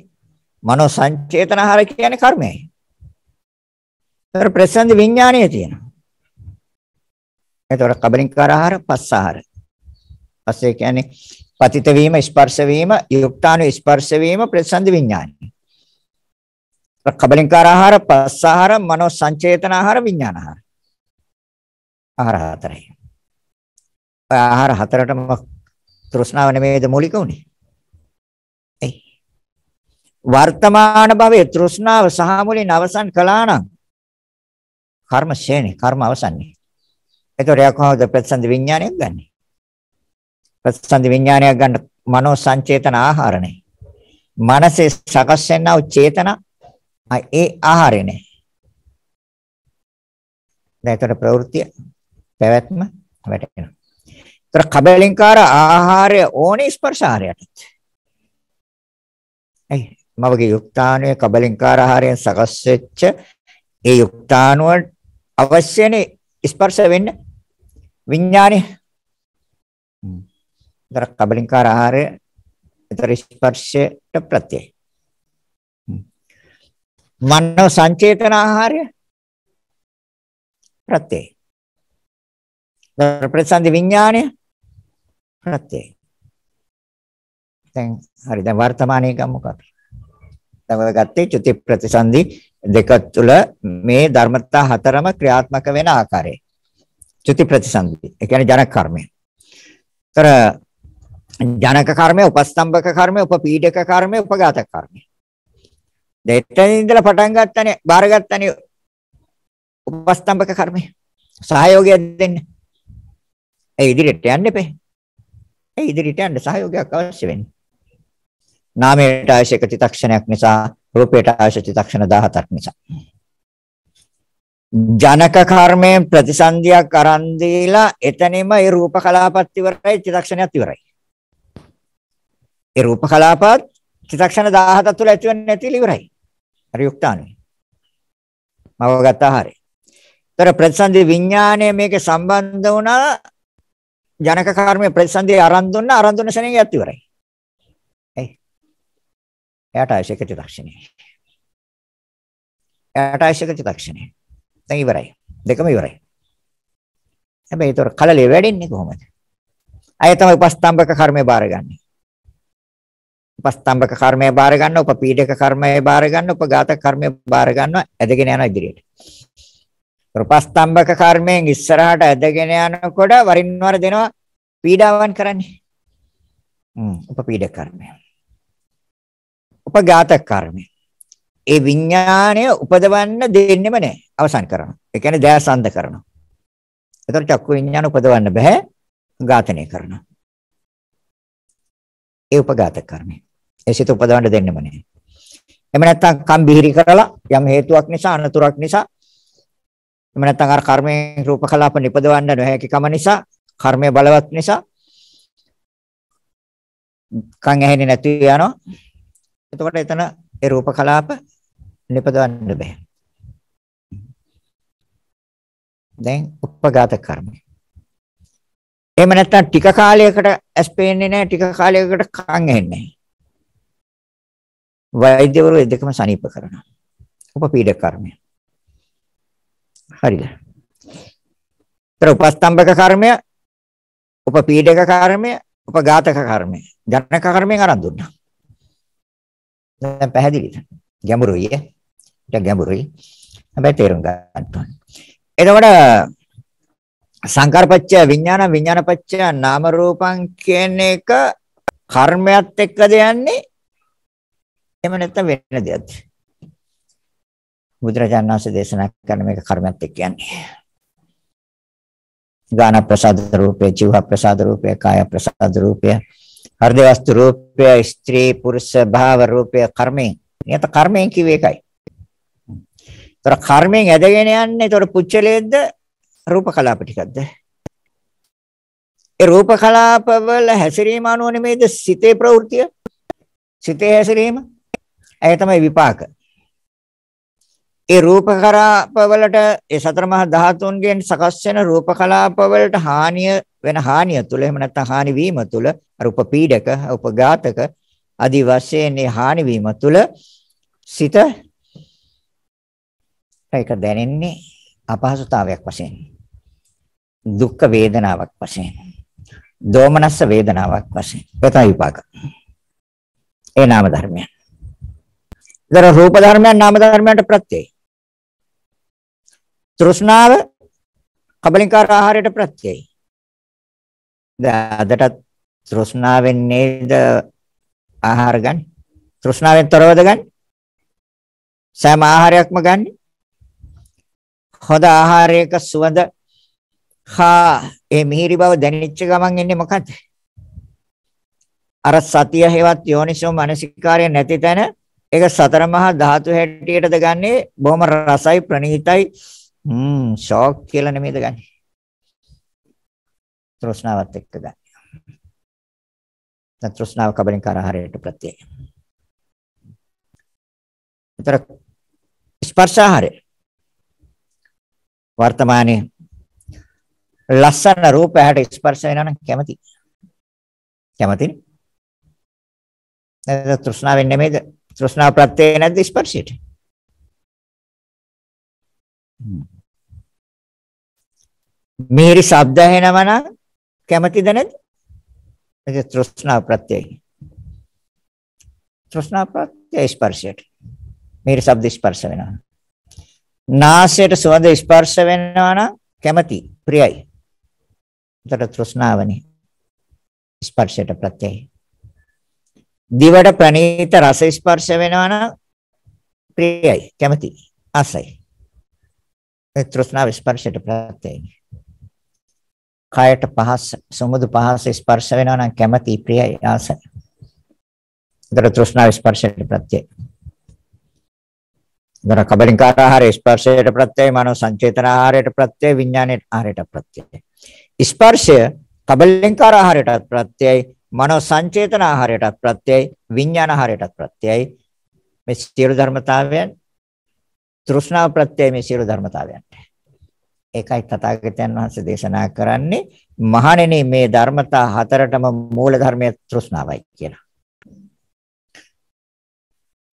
මනෝ සංචේතන ආහාර කියන්නේ කර්මයයි. ඒතර ප්‍රසන්න විඥානය තියෙනවා. ඒතර කබලින්කාර ආහාර පස්ස ආහාර. පස්සේ කියන්නේ පතිත වීම ස්පර්ශ වීම යුක්තාණු ස්පර්ශ වීම ප්‍රසන්න විඥානය. කබලින්කාර ආහාර පස්ස ආහාර මනෝ සංචේතන ආහාර විඥාන ආහාර. ආහාර හතරයි. ආහාර හතරටම තෘෂ්ණාව නෙමෙයිද මූලික උනේ? ඒ වර්තමාන භවයේ තෘෂ්ණාව සහ මුලින් අවසන් කළා නම් කර්ම ශේණි කර්ම අවසන්නේ. එතකොට එයා කොහොමද ප්‍රතිසන්ද විඥානයක් ගන්නෙ? ප්‍රතිසන්ද විඥානයක් ගන්න මනෝ සංචේතන ආහාර නැහැ. මනසේ සකස් වෙනා වූ චේතන ඒ ආහාරය නැහැ. දැන් ඒතර ප්‍රවෘත්ති පැවැත්ම වැටෙනවා. ඒතර කබලින්කාර ආහාරය ඕනේ ස්පර්ශාරයටත්. ඇයි මවගේ යුක්තාණුවේ කබලින්කාර ආහාරයෙන් සකස් වෙච්ච ඒ යුක්තාණුව අවශ්‍යනේ ස්පර්ශ වෙන්න විඥානේ. ඒතර කබලින්කාර ආහාරය ඒතර ස්පර්ශයට ප්‍රත්‍යය. මනෝ සංචේතන ආහාරය ප්‍රත්‍යය. ප්‍රතිසන්දි විඥාණය ප්‍රත්‍යයයි. දැන් හරි දැන් වර්තමානයේ ගමුක අපි. දැන් ඔය ගත්තේ චුති ප්‍රතිසන්දි දෙක තුළ මේ ධර්මතා හතරම ක්‍රියාත්මක වෙන ආකාරය. චුති ප්‍රතිසන්දි. ඒ කියන්නේ ජනක කර්මය. ତර ජනක කර්මය, උපස්තම්භක කර්මය, උපපීඩක කර්මය, උපඝාතක කර්මය. දෙතෙන් ඉඳලා පටන් ගන්නනේ, බාර ගන්නනේ උපස්තම්භක කර්මය. සහයෝගය දෙන්න. ඒ ඉදිරියට යන්න එපේ. ඒ ඉදිරියට යන්න සහයෝගයක් අවශ්‍ය වෙන්නේ. නාමයට අවශ්‍ය එක චිතක්ෂණයක් නිසා, රූපයට අවශ්‍ය චිතක්ෂණ 17ක් නිසා. ජනක කර්මයෙන් ප්‍රතිසන්දියක් අරන් දීලා එතනෙම ඒ රූප කලාපත් ඉවරයි චිතක්ෂණයත් ඉවරයි. ඒ රූප කලාපත් චිතක්ෂණ 17 තුළ ඇතිවෙන්නේ නැතිල ඉවරයි. හරි යුක්තානේ. මවගත හරි. ඒතර ප්‍රතිසන්දි විඥාණය මේක සම්බන්ධ වුණා ජනක කර්මයේ ප්‍රතිසන්දිය අරන් දුන්න අරන් දුන්න සෙනෙහි යත් ඉවරයි. ඇයි? එයාට ආයෙත් එක චිත්තක්ෂණේ. එයාට ආයෙත් එක චිත්තක්ෂණේ. දැන් ඉවරයි. දෙකම ඉවරයි. හැබැයි ඒතර කලලේ වැඩෙන්නේ කොහොමද? අය තමයි උපස්තම්භක කර්මය බාරගන්නේ. උපස්තම්භක කර්මය බාර ගන්නවා, උපපීඩක කර්මය බාර ගන්නවා, උපඝාතක කර්මය බාර ගන්නවා, ඇදගෙන යනවා ඉදිරියට. රූපස්තම්භක කර්මයෙන් ඉස්සරහට ඇදගෙන යනකොට වරින් වර දෙනවා පීඩාවන් කරන්නේ. හ්ම් උපපීඩ කර්මය. උපඝාත කර්මය. ඒ විඥාණය උපදවන්න දෙන්නෙම නැහැ. අවසන් කරනවා. ඒ කියන්නේ දයසන්ද කරනවා. ඒතර චක්කු විඥාන උපදවන්න බෑ. ඝාතනය කරනවා. ඒ උපඝාත කර්මය. ඒ සිත උපදවන්න දෙන්නෙම නැහැ. එමෙ නැත්තම් කම් බිහිරි කරලා යම් හේතුවක් නිසා අනතුරක් නිසා එහෙම නැත්නම් අර කර්මයෙන් රූපකලාප නිපදවන්න නොහැකි කම නිසා කර්මය බලවත් නිසා කන් ඇහෙන්නේ නැති යනවා. එතකොට එතන ඒ රූපකලාප නිපදවන්න බෑ. දැන් උපගත කර්මය. එහෙම නැත්නම් ටික කාලයකට ඇස් පේන්නේ නැහැ ටික කාලයකට කන් ඇහෙන්නේ නැහැ. වෛද්‍යවරු දෙකම සනීප කරනවා. උපපීඩ කර්මය. හරිද? ඒතර උපස්තම්භක කර්මය, උපපීඩක කර්මය, උපඝාතක කර්මය, ජනක කර්මයෙන් අරන් දුන්නා. දැන් පැහැදිලිද? ගැඹුරුයි. ඒක ගැඹුරුයි. හැබැයි තේරුම් ගන්න ඕනේ. එතකොට සංකාරපච්ච විඥාන විඥානපච්ච නාම රූපං කියන එක කර්මයක් එක්කද යන්නේ? එහෙම නැත්නම් වෙන දෙයක්ද? බුදුරජාණන් වහන්සේ දේශනා කරන මේක කර්මයක් එක්ක යන්නේ. ගාන ප්‍රසාද රූපේ, ජීව ප්‍රසාද රූපේ, කාය ප්‍රසාද රූපේ, හෘද වස්තු රූපේ, ස්ත්‍රී පුරුෂ භාව රූපේ කර්මයෙන්. නියත කර්මයෙන් කිව්වේ ඒකයි. ඒතර කර්මයෙන් ඇදගෙන යන්නේ ඒතර පුච්චලයේද රූප කලාප ටිකක්ද? ඒ රූප කලාප වල හැසිරීම අනුව නෙමේද සිතේ ප්‍රවෘත්තිය? සිතේ හැසිරීම. ඒ තමයි විපාක. ඒ රූප කලාපවලට ඒ සතර මහා ධාතුන්ගෙන් සකස් වෙන රූප කලාපවලට හානිය වෙන හානිය තුල එහෙම නැත්නම් හානි වීම තුල අර උපපීඩක උපඝාතක আদি වශයෙන් මේ හානි වීම තුල සිත ඒක දැනෙන්නේ අපහසුතාවයක් වශයෙන් දුක් වේදනාවක් වශයෙන් දෝමනස්ස වේදනාවක් වශයෙන් ප්‍රථම විපාක ඒ නාම ධර්මයන් දර රූප ධර්මයන් නාම ධර්මයන්ට ප්‍රත්‍යයයි තෘෂ්ණාව කබලින්කාර ආහාරයට ප්‍රත්‍යයයි. දැන් අදටත් තෘෂ්ණාවෙන් නේද ආහාර ගන්න? තෘෂ්ණාවෙන් තොරවද ගන්න? සෑම ආහාරයක්ම ගන්න. හොඳ ආහාරයක සුවඳ හා ඒ මිහිරි බව දැනෙච්ච ගමන් එන්නේ මොකද? අර සතිය හේවත් යෝනිසෝ මනසිකාරය නැති තැන ඒක සතර මහා ධාතු හැටියටද ගන්නේ බොහොම රසයි ප්‍රණීතයි හ්ම් ෂොක් කියලා නෙමෙයිද ගන්නෙ. තෘෂ්ණාවත් එක්ක ගන්න. දැන් තෘෂ්ණාව කබලින් කරහරයට ප්‍රත්‍යය. විතර ස්පර්ශාහාරය. වර්තමානයේ ලස්සන රූපයට ස්පර්ශ වෙනවා නම් කැමති. කැමතිනේ. නේද තෘෂ්ණාවෙන් නෙමෙයිද? තෘෂ්ණාව ප්‍රත්‍යය නැද්ද ස්පර්ශයට? මිහිරි ශබ්ද ඇහෙනවා නම් කැමතිද නැද්ද? ඒක තෘෂ්ණා ප්‍රත්‍යයයි. තෘෂ්ණා ප්‍රත්‍ය ස්පර්ශයට. මිහිරි ශබ්ද ස්පර්ශ වෙනවා. නාසයට සුවඳ ස්පර්ශ වෙනවා නම් කැමති ප්‍රියයි. ඒතර තෘෂ්ණාවනේ. ස්පර්ශයට ප්‍රත්‍යයයි. දිවට ප්‍රණීත රස ස්පර්ශ වෙනවා නම් ප්‍රියයි කැමති ආසයි. ඒ තෘෂ්ණාව ස්පර්ශයට ප්‍රත්‍යයයි. කායට පහස සුමුදු පහස ස්පර්ශ වෙනවා නම් කැමැති ප්‍රියයි ආසයි. ඒතර තෘෂ්ණාව ස්පර්ශයට ප්‍රත්‍යයයි. ඒතර කබලින්කාර ආහාර ස්පර්ශයට ප්‍රත්‍යයයි මනෝ සංචේතන ආහාරයට ප්‍රත්‍යයයි විඥානයේ ආහාරයට ප්‍රත්‍යයයි. ස්පර්ශය කබලින්කාර ආහාරයට ප්‍රත්‍යයයි මනෝ සංචේතන ආහාරයට ප්‍රත්‍යයයි විඥාන ආහාරයට ප්‍රත්‍යයයි. මේ සියලු ධර්මතාවයන් තෘෂ්ණාව ප්‍රත්‍යය මේ සියලු ධර්මතාවයන්ට. ඒකයි තථාගතයන් වහන්සේ දේශනා කරන්නේ මහණෙනි මේ ධර්මතා හතරටම මූල ධර්මය තෘෂ්ණාවයි කියලා.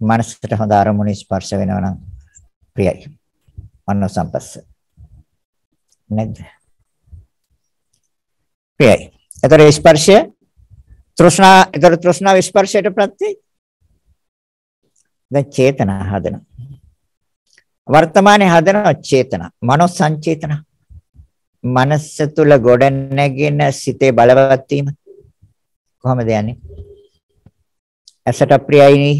මනසට හොඳ අරමුණ ස්පර්ශ වෙනවා නම් ප්‍රියයි. අන්න සම්පස්ස. නැද්ද? ප්‍රියයි. ඒතර ස්පර්ශය තෘෂ්ණා ඒතර තෘෂ්ණාව ස්පර්ශයට ප්‍රත්‍යයි. දැන් චේතනා හදනවා. වර්තමානයේ හදන චේතන, මනෝ සංචේතන. මනස තුල ගොඩ නැගෙන සිතේ බලවත් වීම කොහොමද යන්නේ? ඇසට ප්‍රියයිනි.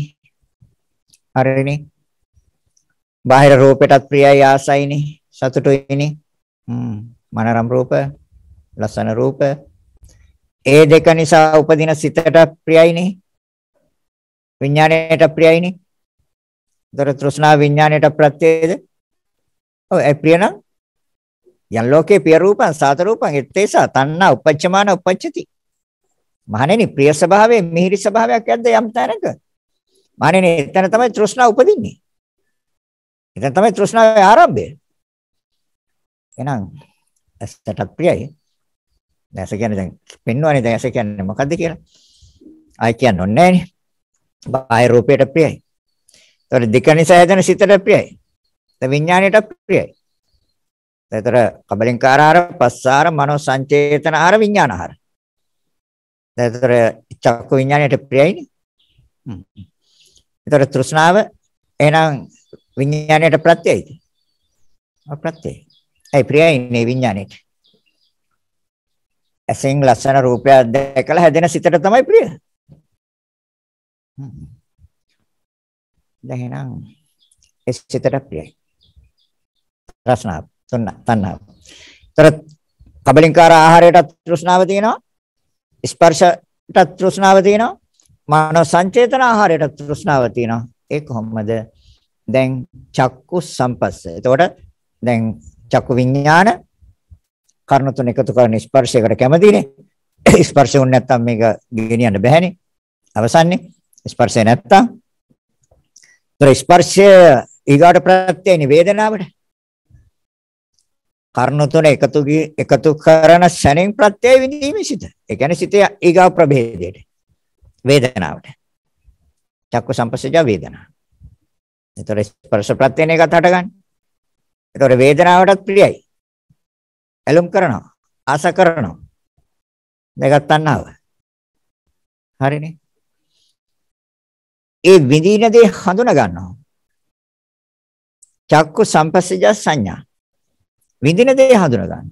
හරිනි. බාහිර රූපයටත් ප්‍රියයි ආසයිනි. සතුටුයිනි. හ්ම්. මනරම් රූප, ලස්සන රූප. ඒ දෙක නිසා උපදින සිතට ප්‍රියයිනි. විඥාණයට ප්‍රියයිනි. දර තෘෂ්ණා විඥාණයට ප්‍රත්‍යයද? ඔව් ඒ ප්‍රියනම් යන් ලෝකේ පිය රූපං සාත රූපං එත්තේසා තණ්හා උපච්චමාන උපච්චති මහණෙනි ප්‍රිය ස්වභාවයේ මිහිරි ස්වභාවයක් ඇද්ද යම් තැනක මහණෙනි එතන තමයි තෘෂ්ණාව උපදින්නේ එතන තමයි තෘෂ්ණාවේ ආරම්භය එහෙනම් ඇසට ප්‍රියයි දැස කියන්නේ දැන් පෙන්වන්නේ දැන් ඇස කියන්නේ මොකද්ද කියලා ආයි කියන්න ඕනේ නෑනේ බාහිර රූපයට ප්‍රියයි ඒතර දෙක නිසා හැදෙන සිතට ප්‍රියයි. ඒ විඥාණයට ප්‍රියයි. ඒතර කබලින්කාරාර පස්සාර මනෝ සංචේතනහාර විඥානහාර. ඒතර චක්කු විඥාණයට ප්‍රියයිනේ. හ්ම්. ඒතර තෘෂ්ණාව එහෙනම් විඥාණයට ප්‍රත්‍යයයිද? අප්‍රත්‍යයි. ඒ ප්‍රියයිනේ විඥාණයට. ඇසෙන් ලස්සන රූපයක් දැකලා හැදෙන සිතට තමයි ප්‍රිය. හ්ම්. දැන් එහෙනම් ඒ සිතට ප්‍රියයි. රසනාව තුන්න තණ්හාව. ତර කබලින්කාර ආහාරයට තෘෂ්ණාව තියෙනවා. ස්පර්ශයට තෘෂ්ණාව තියෙනවා. මනෝ සංචේතන ආහාරයට තෘෂ්ණාව තියෙනවා. ඒ කොහොමද? දැන් චක්කු සම්පස්ස. එතකොට දැන් චක්කු විඥාන කර්ණ තුන එකතු කරන ස්පර්ශයකට කැමතිනේ. ස්පර්ශය උන් නැත්තම් මේක ගෙනියන්න බැහැනේ. අවසන්නේ. ස්පර්ශය නැත්තම් ඒතර ස්පර්ශය ඊගාට ප්‍රත්‍යයනි වේදනාවට. කර්ණ තුන එකතු එකතු කරන සැනෙන් ප්‍රත්‍යය විඳීමේ සිත. ඒ කියන්නේ සිතේ ඊගා ප්‍රභේදයට වේදනාවට. චක්ක සංපස්සජ වේදනා. ඒතර ස්පර්ශ ප්‍රත්‍යයන එකත් හටගන්න. ඒතර වේදනාවටත් ප්‍රියයි. ඇලුම් කරනවා, ආස කරනවා. දෙකත් අන්නව. හරිනේ. ඒ විඳින දේ හඳුනා ගන්නවා. චක්කු සම්පස්සජ සංඥා. විඳින දේ හඳුනා ගන්න.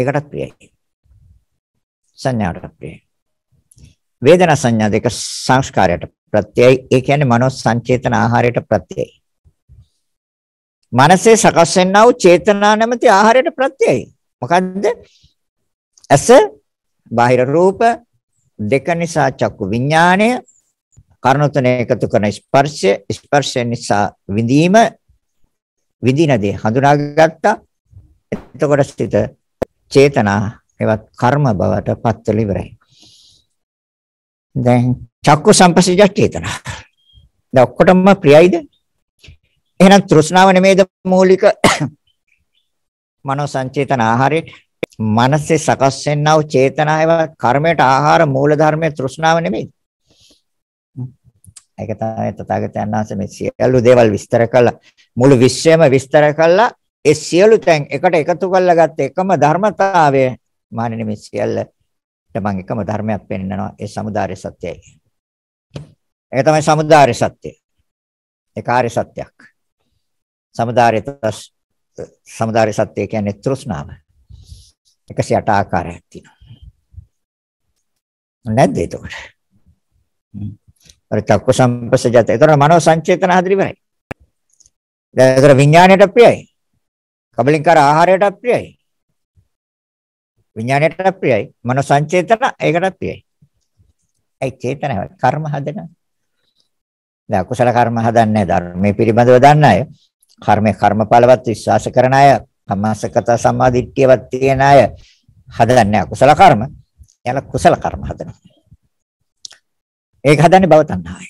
ඒකටත් ප්‍රියයි. සංඥාට ප්‍රියයි. වේදනා සංඥා දෙක සංස්කාරයට ප්‍රත්‍යයයි. ඒ කියන්නේ මනෝ සංචේතන ආහාරයට ප්‍රත්‍යයයි. මනසේ සකස් වෙනා වූ චේතනා නැමැති ආහාරයට ප්‍රත්‍යයයි. මොකද්ද? ඇස බාහිර රූප දෙක නිසා චක්කු විඥාණය කරුණු තුන එකතු කරන ස්පර්ශය ස්පර්ශය නිසා විඳීම විඳින දේ හඳුනාගත්තා. එතකොට සිත චේතනා ඒවත් කර්ම බවට පත් වෙලා ඉවරයි. දැන් චක්කු සම්පස්සජ චේතනා. දැන් ඔක්කොටම ප්‍රියයිද? එහෙනම් තෘෂ්ණාව නෙමේද මූලික මනෝ සංචේතන ආහාරේ මනසේ සකස් වෙනා වූ චේතනාව කර්මයට ආහාර මූල ධර්මයේ තෘෂ්ණාව නෙමෙයි. ඒක තමයි තථාගතයන් වහන්සේ මේ සියලු දේවල් විස්තර කළා. මුළු විශ්වයම විස්තර කළා. ඒ සියලු තැන් එකට එකතු කරලා ගත්ත එකම ධර්මතාවය මානෙ මේ සියල්ලට මම එකම ධර්මයක් පෙන්නනවා. ඒ samudāre සත්‍යයයි. ඒක තමයි samudāre සත්‍යය. ඒ කාර්ය සත්‍යයක්. samudāre තස් samudāre සත්‍යය කියන්නේ තෘෂ්ණාව. 108 ආකාරයක් තියෙනවා. නැද්ද ඒක? අර චක්කු සංපස්සජත. ඒතර මනෝ සංචේතන හදලි ඉවරයි. දැන් ඒතර විඥාණයට ප්‍රියයි. කබලින්කාර ආහාරයට ප්‍රියයි. විඥාණයට ප්‍රියයි. මනෝ සංචේතන ඒකට ප්‍රියයි. ඒ චේතනාව කර්ම හදනවා. දැන් අකුසල කර්ම හදන්නේ ධර්මයේ පිළිබඳව දන්න අය කර්මයේ කර්මඵලවත් විශ්වාස කරන අය කම්මාසකත සම්මාදිට්ඨියවත් තියෙන අය හදන්නේ අකුසල කර්ම. එයාලා කුසල කර්ම හදනවා. ඒක හදන්නේ භව තණ්හාවයි.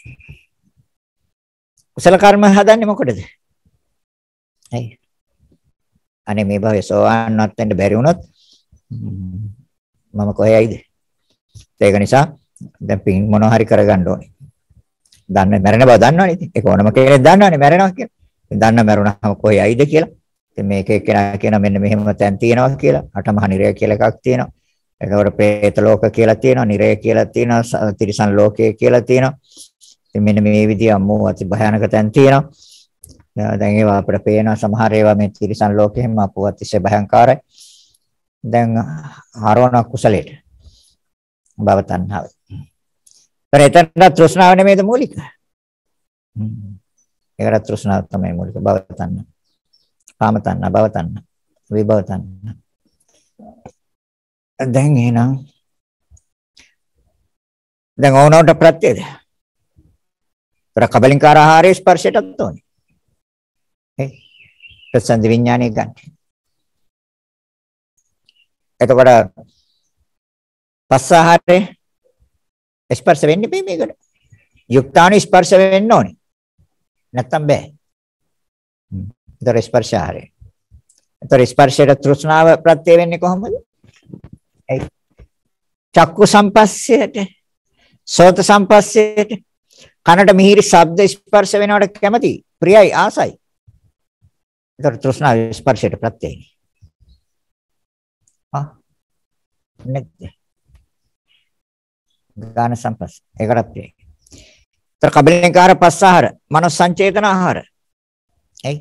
කුසල කර්ම හදන්නේ මොකටද? ඇයි? අනේ මේ භවයේ සෝවාන්වත් වෙන්න බැරි වුණොත් මම කොහේයිද? ඒක නිසා දැන් පින් මොනවා හරි කරගන්න ඕනේ. දන්නේ මැරෙන බව දන්නවනේ ඉතින්. ඒක ඕනම කෙනෙක් දන්නවනේ මැරෙනවා කියලා. දන්න මැරුණාම කොහේයිද කියලා. ඉතින් මේක එක්කෙනා කියන මෙන්න මෙහෙම තැන් තියෙනවා කියලා. අටමහ නිරය කියලා එකක් තියෙනවා. එතකොට പ്രേත ලෝක කියලා තියෙනවා, නිරය කියලා තියෙනවා, තිරිසන් ලෝකය කියලා තියෙනවා. ඉතින් මෙන්න මේ විදිහ අමෝ අති භයානක තැන් තියෙනවා. දැන් ඒවා අපිට පේනවා සමහර ඒවා මේ තිරිසන් ලෝකෙම අපෝ අතිශය භයංකාරයි. දැන් හරවන කුසලයට භව තණ්හාව. ප්‍රේතන තෘෂ්ණාව නෙමෙයිද මූලික? ඒකට තෘෂ්ණාව තමයි මූලික භව තණ්හා. කාම තණ්හා, භව තණ්හා, විභව තණ්හා. දැන් එහෙනම් දැන් ඕනවට ප්‍රත්‍යද? ඒතර කබලින්කාර ආහාරයේ ස්පර්ශයටත් ඕනේ. ඒ ප්‍රසන්න විඥානය ගන්න. එතකොට පස්ස ආහාරේ ස්පර්ශ වෙන්නේ මේ මේකට. යුක්තාණු ස්පර්ශ වෙන්න ඕනේ. නැත්තම් බෑ. ඒතර ස්පර්ශ ආහාරේ. ඒතර ස්පර්ශයට තෘෂ්ණාව ප්‍රත්‍ය වෙන්නේ කොහොමද? චක්කු සම්පස්සයට සෝත සම්පස්සයට කනට මිහිරි ශබ්ද ස්පර්ශ වෙනවට කැමති ප්‍රියයි ආසයි. ඒතර තෘෂ්ණා ස්පර්ශයට ප්‍රත්‍යයයි. ආ නැත්ද? ගාන සම්පස්ස ඒකට ප්‍රියයි. ඒතර කබලිකාර පස්සහර මනෝ සංචේතන ආහාර. ඇයි?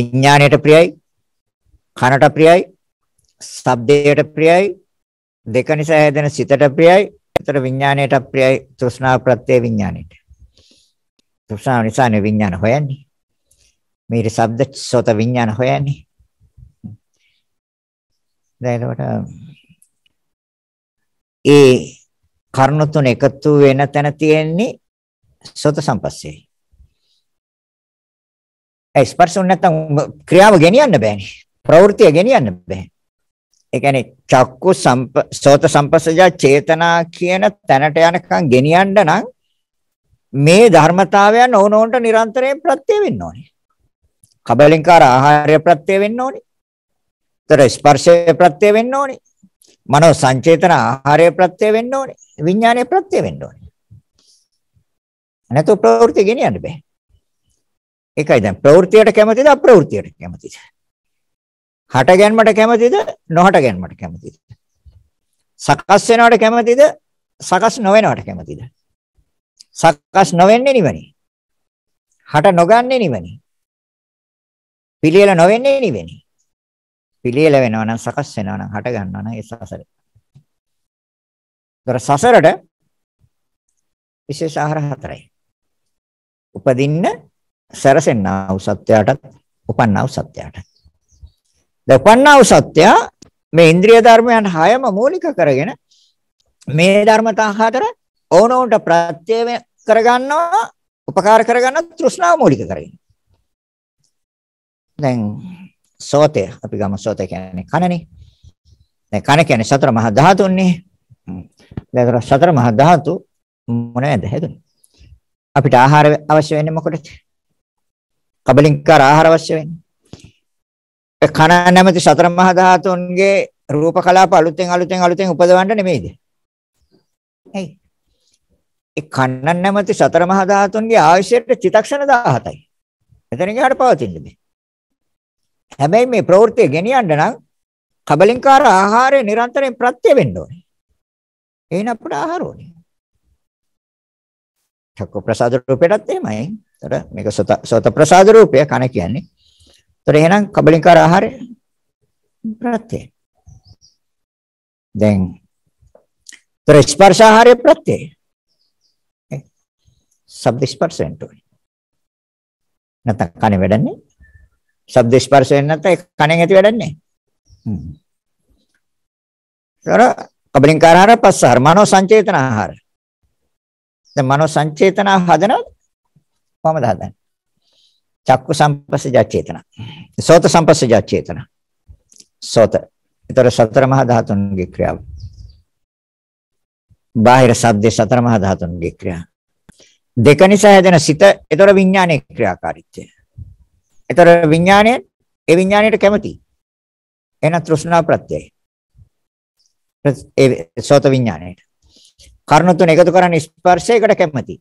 විඥාණයට ප්‍රියයි. කනට ප්‍රියයි. ශබ්දයට ප්‍රියයි දෙක නිසා හැදෙන සිතට ප්‍රියයි ඒතර විඥාණයට ප්‍රියයි තෘෂ්ණා ප්‍රත්‍ය විඥාණයට තෘෂ්ණාව නිසානේ විඥාන හොයන්නේ මේ ශබ්ද සෝත විඥාන හොයන්නේ දැන් ඒ කර්ණ තුන එකතු වෙන තැන තියෙන්නේ සෝත සම්පස්සේ ඒ ස්පර්ශුන් නැත්තම් ක්‍රියාව ගෙනියන්න බෑනේ. ප්‍රවෘත්තිය ගෙනියන්න බෑ. ඒ කියන්නේ චක්කු සම්ප සෝත සම්පස්සජ චේතනා කියන තැනට යනකම් ගෙනියන්න නම් මේ ධර්මතාවයන් ඕනෝන්ට නිරන්තරයෙන් ප්‍රත්‍ය වෙන්න ඕනේ. කබලින්කාර ආහාරය ප්‍රත්‍ය වෙන්න ඕනේ. තර ස්පර්ශය ප්‍රත්‍ය වෙන්න ඕනේ. මනෝ සංචේතන ආහාරය ප්‍රත්‍ය වෙන්න ඕනේ. විඥානය ප්‍රත්‍ය වෙන්න ඕනේ. නැතු ප්‍රවෘත්ති ගෙනියන්න බෑ. ඒකයි දැන් ප්‍රවෘත්තියට කැමතිද අප්‍රවෘත්තියට කැමතිද? හට ගැන්මට කැමතිද? නොහට ගැන්මට කැමතිද? සකස් වෙනවට කැමතිද? සකස් නොවෙනවට කැමතිද? සකස් නොවෙන්නේ නිවනේ. හට නොගන්නේ නිවනේ. පිළියෙල නොවෙන්නේ නිවනේ. පිළියෙල වෙනවා නම් සකස් වෙනවා නම් හට ගන්නවා නම් ඒ සසරේ. ඒතර සසරට විශේෂ ආහාර හතරයි. උපදින්න සැරසෙන්නා වූ සත්‍යයටත් උපන්නා වූ සත්‍යයටත්. දක්වන්නා වූ සත්‍ය මේ ඉන්ද්‍රිය ධර්මයන් හයම මූලික කරගෙන මේ ධර්මතා හතර ඕනෝන්ට ප්‍රත්‍යය කරගන්නවා උපකාර කරගන්න තෘෂ්ණාව මූලික කරගෙන දැන් සෝතය අපි ගම සෝතය කියන්නේ කනනේ දැන් කන කියන්නේ සතර මහා ධාතුන්නේ දැන් සතර මහා ධාතු මොනවද හැදුනේ අපිට ආහාර අවශ්‍ය වෙන්නේ මොකටද කබලින්කාර ආහාර අවශ්‍ය වෙන්නේ කන නැමැති සතර මහා ධාතුන්ගේ රූප කලාප අලුතෙන් අලුතෙන් අලුතෙන් උපදවන්න නෙමෙයිද? ඇයි? ඒ කන නැමැති සතර මහා ධාතුන්ගේ ආයශයට චිතක්ෂණ 17යි. එතන ගහට පවතින්නේ මේ. හැබැයි මේ ප්‍රවෘත්තිය ගෙනියන්න නම් කබලින්කාර ආහාරය නිරන්තරයෙන් ප්‍රත්‍ය වෙන්න ඕනේ. එහෙනම් අපට ආහාර ඕනේ. චක්ක ප්‍රසාද රූපයටත් එහෙමයි. ඒතර මේක සත ප්‍රසාද රූපය කන කියන්නේ. ඒතර එහෙනම් කබලින්කාර ආහාරය ප්‍රත්‍යය. දැන් ඒතර ස්පර්ශ ආහාරය ප්‍රත්‍යය. ශබ්ද ස්පර්ශෙන්ට උනේ. නැත්නම් කනේ වැඩන්නේ. ශබ්ද ස්පර්ශ වෙන්නේ නැත්නම් ඒ කණෙන් ඇති වැඩන්නේ. හ්ම්. ඒතර කබලින්කාරහාර පස්සහාර මනෝ සංචේතනහාර. දැන් මනෝ සංචේතන හදනවද? කොහමද හදන්නේ? චක්කු සම්පස්සජා චේතන. සෝත සම්පස්සජා චේතන. සෝත. ඒතර සතර මහා ධාතුන්ගේ ක්‍රියාව. බාහිර ශබ්දේ සතර මහා ධාතුන්ගේ ක්‍රියාව. දෙක නිසා හැදෙන සිත ඒතර විඥානයේ ක්‍රියාකාරීත්වය. ඒතර විඥානය ඒ විඥානයට කැමති. එන තෘෂ්ණා ප්‍රත්‍යයයි. ඒ සෝත විඥානයට. කර්ණ තුන එකතු කරන්නේ ස්පර්ශයකට කැමති.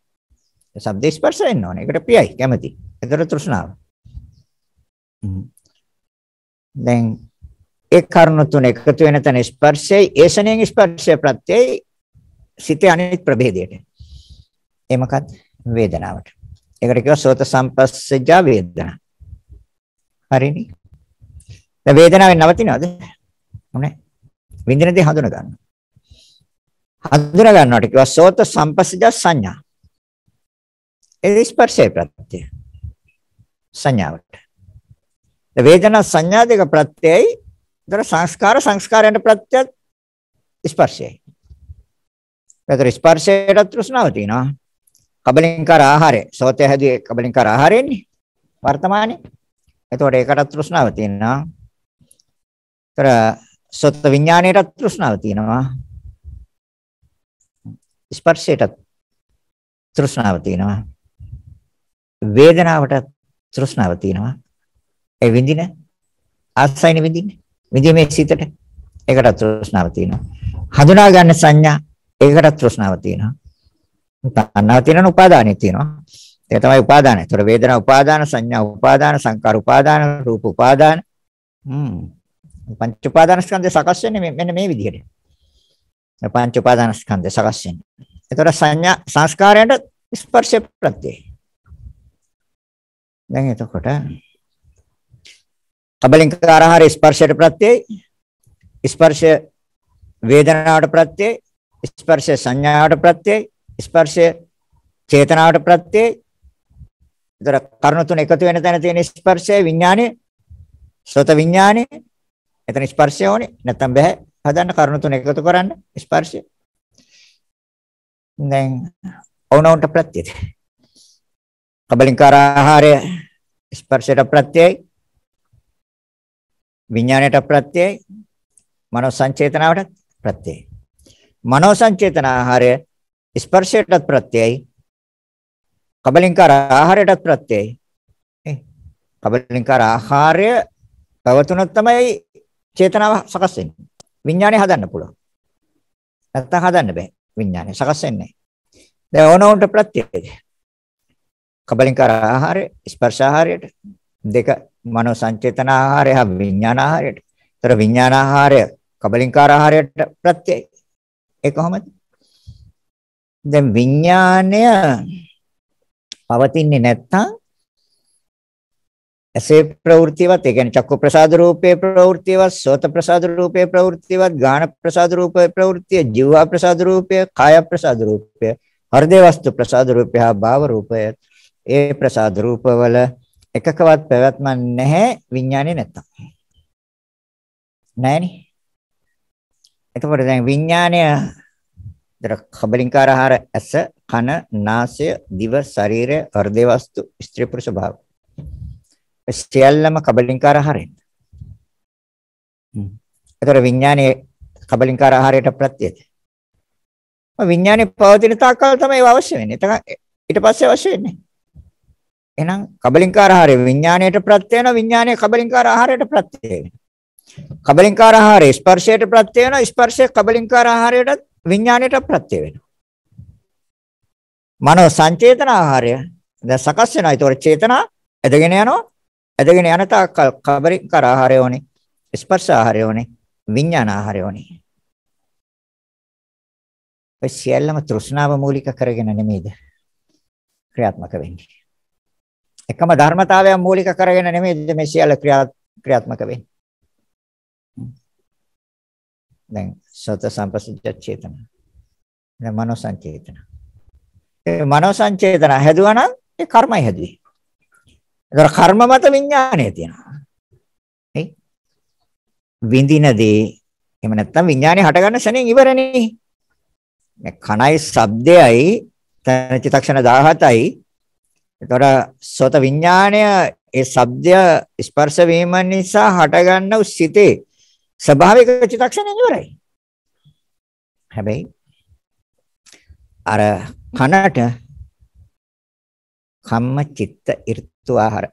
ශබ්ද ස්පර්ශ වෙන්න ඕනේ. ඒකට ප්‍රියයි, කැමති. ඒතර තෘෂ්ණාව. දැන් ඒ කර්ණ තුන එකතු වෙන තැන ස්පර්ශයයි ඒසණයෙන් ස්පර්ශය ප්‍රත්‍යයයි සිතේ අනිත් ප්‍රභේදයට. ඒ මොකක්ද? වේදනාවට. ඒකට කියව සෝත සම්පස්සජා වේදනා. හරිනේ. දැන් වේදනාවෙන් නවතිනවද? නැහැ. විඳින දේ හඳුන ගන්න. හඳුන ගන්නකොට කියව සෝත සම්පස්සජා සංඥා. ඒ ස්පර්ශය ප්‍රත්‍යය සංඥාවට. වේදනා සංඥා දෙක ප්‍රත්‍යයයි. දර සංස්කාර සංස්කාරයන්ට ප්‍රත්‍යත් ස්පර්ශයයි. ඒතර ස්පර්ශයට තෘෂ්ණාව තියෙනවා. කබලින්කාර ආහාරය. සෝතය හැදුවේ කබලින්කාර ආහාරයෙන්නේ. වර්තමානයේ. එතකොට ඒකට තෘෂ්ණාව තියෙනවා. ඒතර සොත් විඥාණයට තෘෂ්ණාව තියෙනවා. ස්පර්ශයට තෘෂ්ණාව තියෙනවා. වේදනාවට තෘෂ්ණාව තියෙනවා. ඒ විඳින ආසයින විඳින්නේ. විඳීමේ සිතට ඒකට තෘෂ්ණාව තියෙනවා. හඳුනා ගන්න සංඥා ඒකට තෘෂ්ණාව තියෙනවා. තණ්හාව තියෙනවා උපාදානෙ තියෙනවා. ඒක තමයි උපාදානය. ඒතර වේදනා උපාදාන, සංඥා උපාදාන, සංකාර උපාදාන, රූප උපාදාන. හ්ම්. පංච උපාදාන ස්කන්ධය සකස් වෙන්නේ මෙන්න මේ විදිහට. පංච උපාදාන ස්කන්ධය සකස් වෙන්නේ. ඒතර සංඥා සංස්කාරයන්ට ස්පර්ශ ප්‍රත්‍යය. දැන් එතකොට අබලින්කාරහර ස්පර්ශයට ප්‍රත්‍යයයි ස්පර්ශය වේදනාවට ප්‍රත්‍යයයි ස්පර්ශය සංඥාවට ප්‍රත්‍යයයි ස්පර්ශය චේතනාවට ප්‍රත්‍යයයි ඒතර කරුණ තුන එකතු වෙන තැන තියෙන ස්පර්ශය විඥානය සත විඥානය එතන ස්පර්ශය ඕනේ නැත්තම් බෑ හදන්න කරුණ තුන එකතු කරන්න ස්පර්ශය දැන් ඕනෝන්ට ප්‍රත්‍යයයි කබලින්කාර ආහාරය ස්පර්ශයට ප්‍රත්‍යයයි විඥාණයට ප්‍රත්‍යයයි මනෝ සංචේතනාවට ප්‍රත්‍යයයි මනෝ සංචේතන ආහාරය ස්පර්ශයට ප්‍රත්‍යයයි කබලින්කාර ආහාරයට ප්‍රත්‍යයයි කබලින්කාර ආහාරය පවතුනොත් තමයි චේතනාව සකස් වෙන්නේ විඥාණය හදන්න පුළුවන් නැත්තම් හදන්න බෑ විඥාණය සකස් වෙන්නේ නැහැ දැන් ඕනෝන්ට ප්‍රත්‍යයයි කබලින්කාර ආහාරය ස්පර්ශ ආහාරයට දෙක මනෝ සංචේතන ආහාරය හා විඥාන ආහාරයට. ඒතර විඥාන ආහාරය කබලින්කාර ආහාරයට ප්‍රත්‍යයයි. ඒ කොහොමද? දැන් විඥානය පවතින්නේ නැත්තම් ඇසේ ප්‍රවෘත්තියවත් ඒ කියන්නේ චක්කු ප්‍රසාද රූපේ ප්‍රවෘත්තියවත් සෝත ප්‍රසාද රූපේ ප්‍රවෘත්තියවත් ගාන ප්‍රසාද රූපේ ප්‍රවෘත්තිය ජීව ප්‍රසාද රූපය කාය ප්‍රසාද රූපය හෘදේ වස්තු ප්‍රසාද රූපය භාව රූපය ඒ ප්‍රසාද රූපවල එකකවත් පැවැත්මක් නැහැ විඥානේ නැත්තම්. නැහනේ. එතකොට දැන් විඥානය දර කබලින්කාරහාර ඇස කන නාසය දිව ශරීරය හෘදේ වස්තු ස්ත්‍රී පුරුෂ භාව. සියල්ලම කබලින්කාරහාරෙන්. එතකොට විඥානේ කබලින්කාරහාරයට ප්‍රත්‍යද. විඥානේ පවතින තාක්කල් තමයි ඒව අවශ්‍ය වෙන්නේ. ඊට පස්සේ අවශ්‍ය වෙන්නේ නැහැ. එහෙනම් කබලින්කාර ආහාරය විඥාණයට ප්‍රත්‍ය වෙනවා විඥාණය කබලින්කාර ආහාරයට ප්‍රත්‍ය වෙනවා කබලින්කාර ආහාරය ස්පර්ශයට ප්‍රත්‍ය වෙනවා ස්පර්ශය කබලින්කාර ආහාරයට විඥාණයට ප්‍රත්‍ය වෙනවා මනෝ සංචේතන ආහාරය දැන් සකස් වෙනවා ඒතොර චේතනා එදගෙන යනවා එදගෙන යන තාක් කබලින්කාර ආහාරය ඕනේ ස්පර්ශ ආහාරය ඕනේ විඥාන ආහාරය ඕනේ ඒ සියල්ලම තෘෂ්ණාව මූලික කරගෙන නෙමෙයිද ක්‍රියාත්මක වෙන්නේ එකම ධර්මතාවයක් මූලික කරගෙන නෙමෙයි මේ සියල්ල ක්‍රියාත්මක වෙන්නේ. දැන් සත සම්පසජ්ජ චේතන. දැන් මනෝ සංචේතන. ඒ මනෝ සංචේතන හැදුවා නම් ඒ කර්මයි හැදුවේ. ඒතර කර්ම මත විඥානය තියෙනවා. නේ? විඳිනදී එහෙම නැත්නම් විඥානය හටගන්න ශරණින් ඉවරනේ. කණයි ශබ්දයයි තන චිතක්ෂණ 17යි එතකොට සෝත විඥාණය ඒ ශබ්දය ස්පර්ශ වීම නිසා හටගන්න උ සිතේ ස්වභාවික චිත්තක්ෂණය ඉවරයි. හැබැයි අර කනට කම්ම චිත්ත ඍතු ආහාර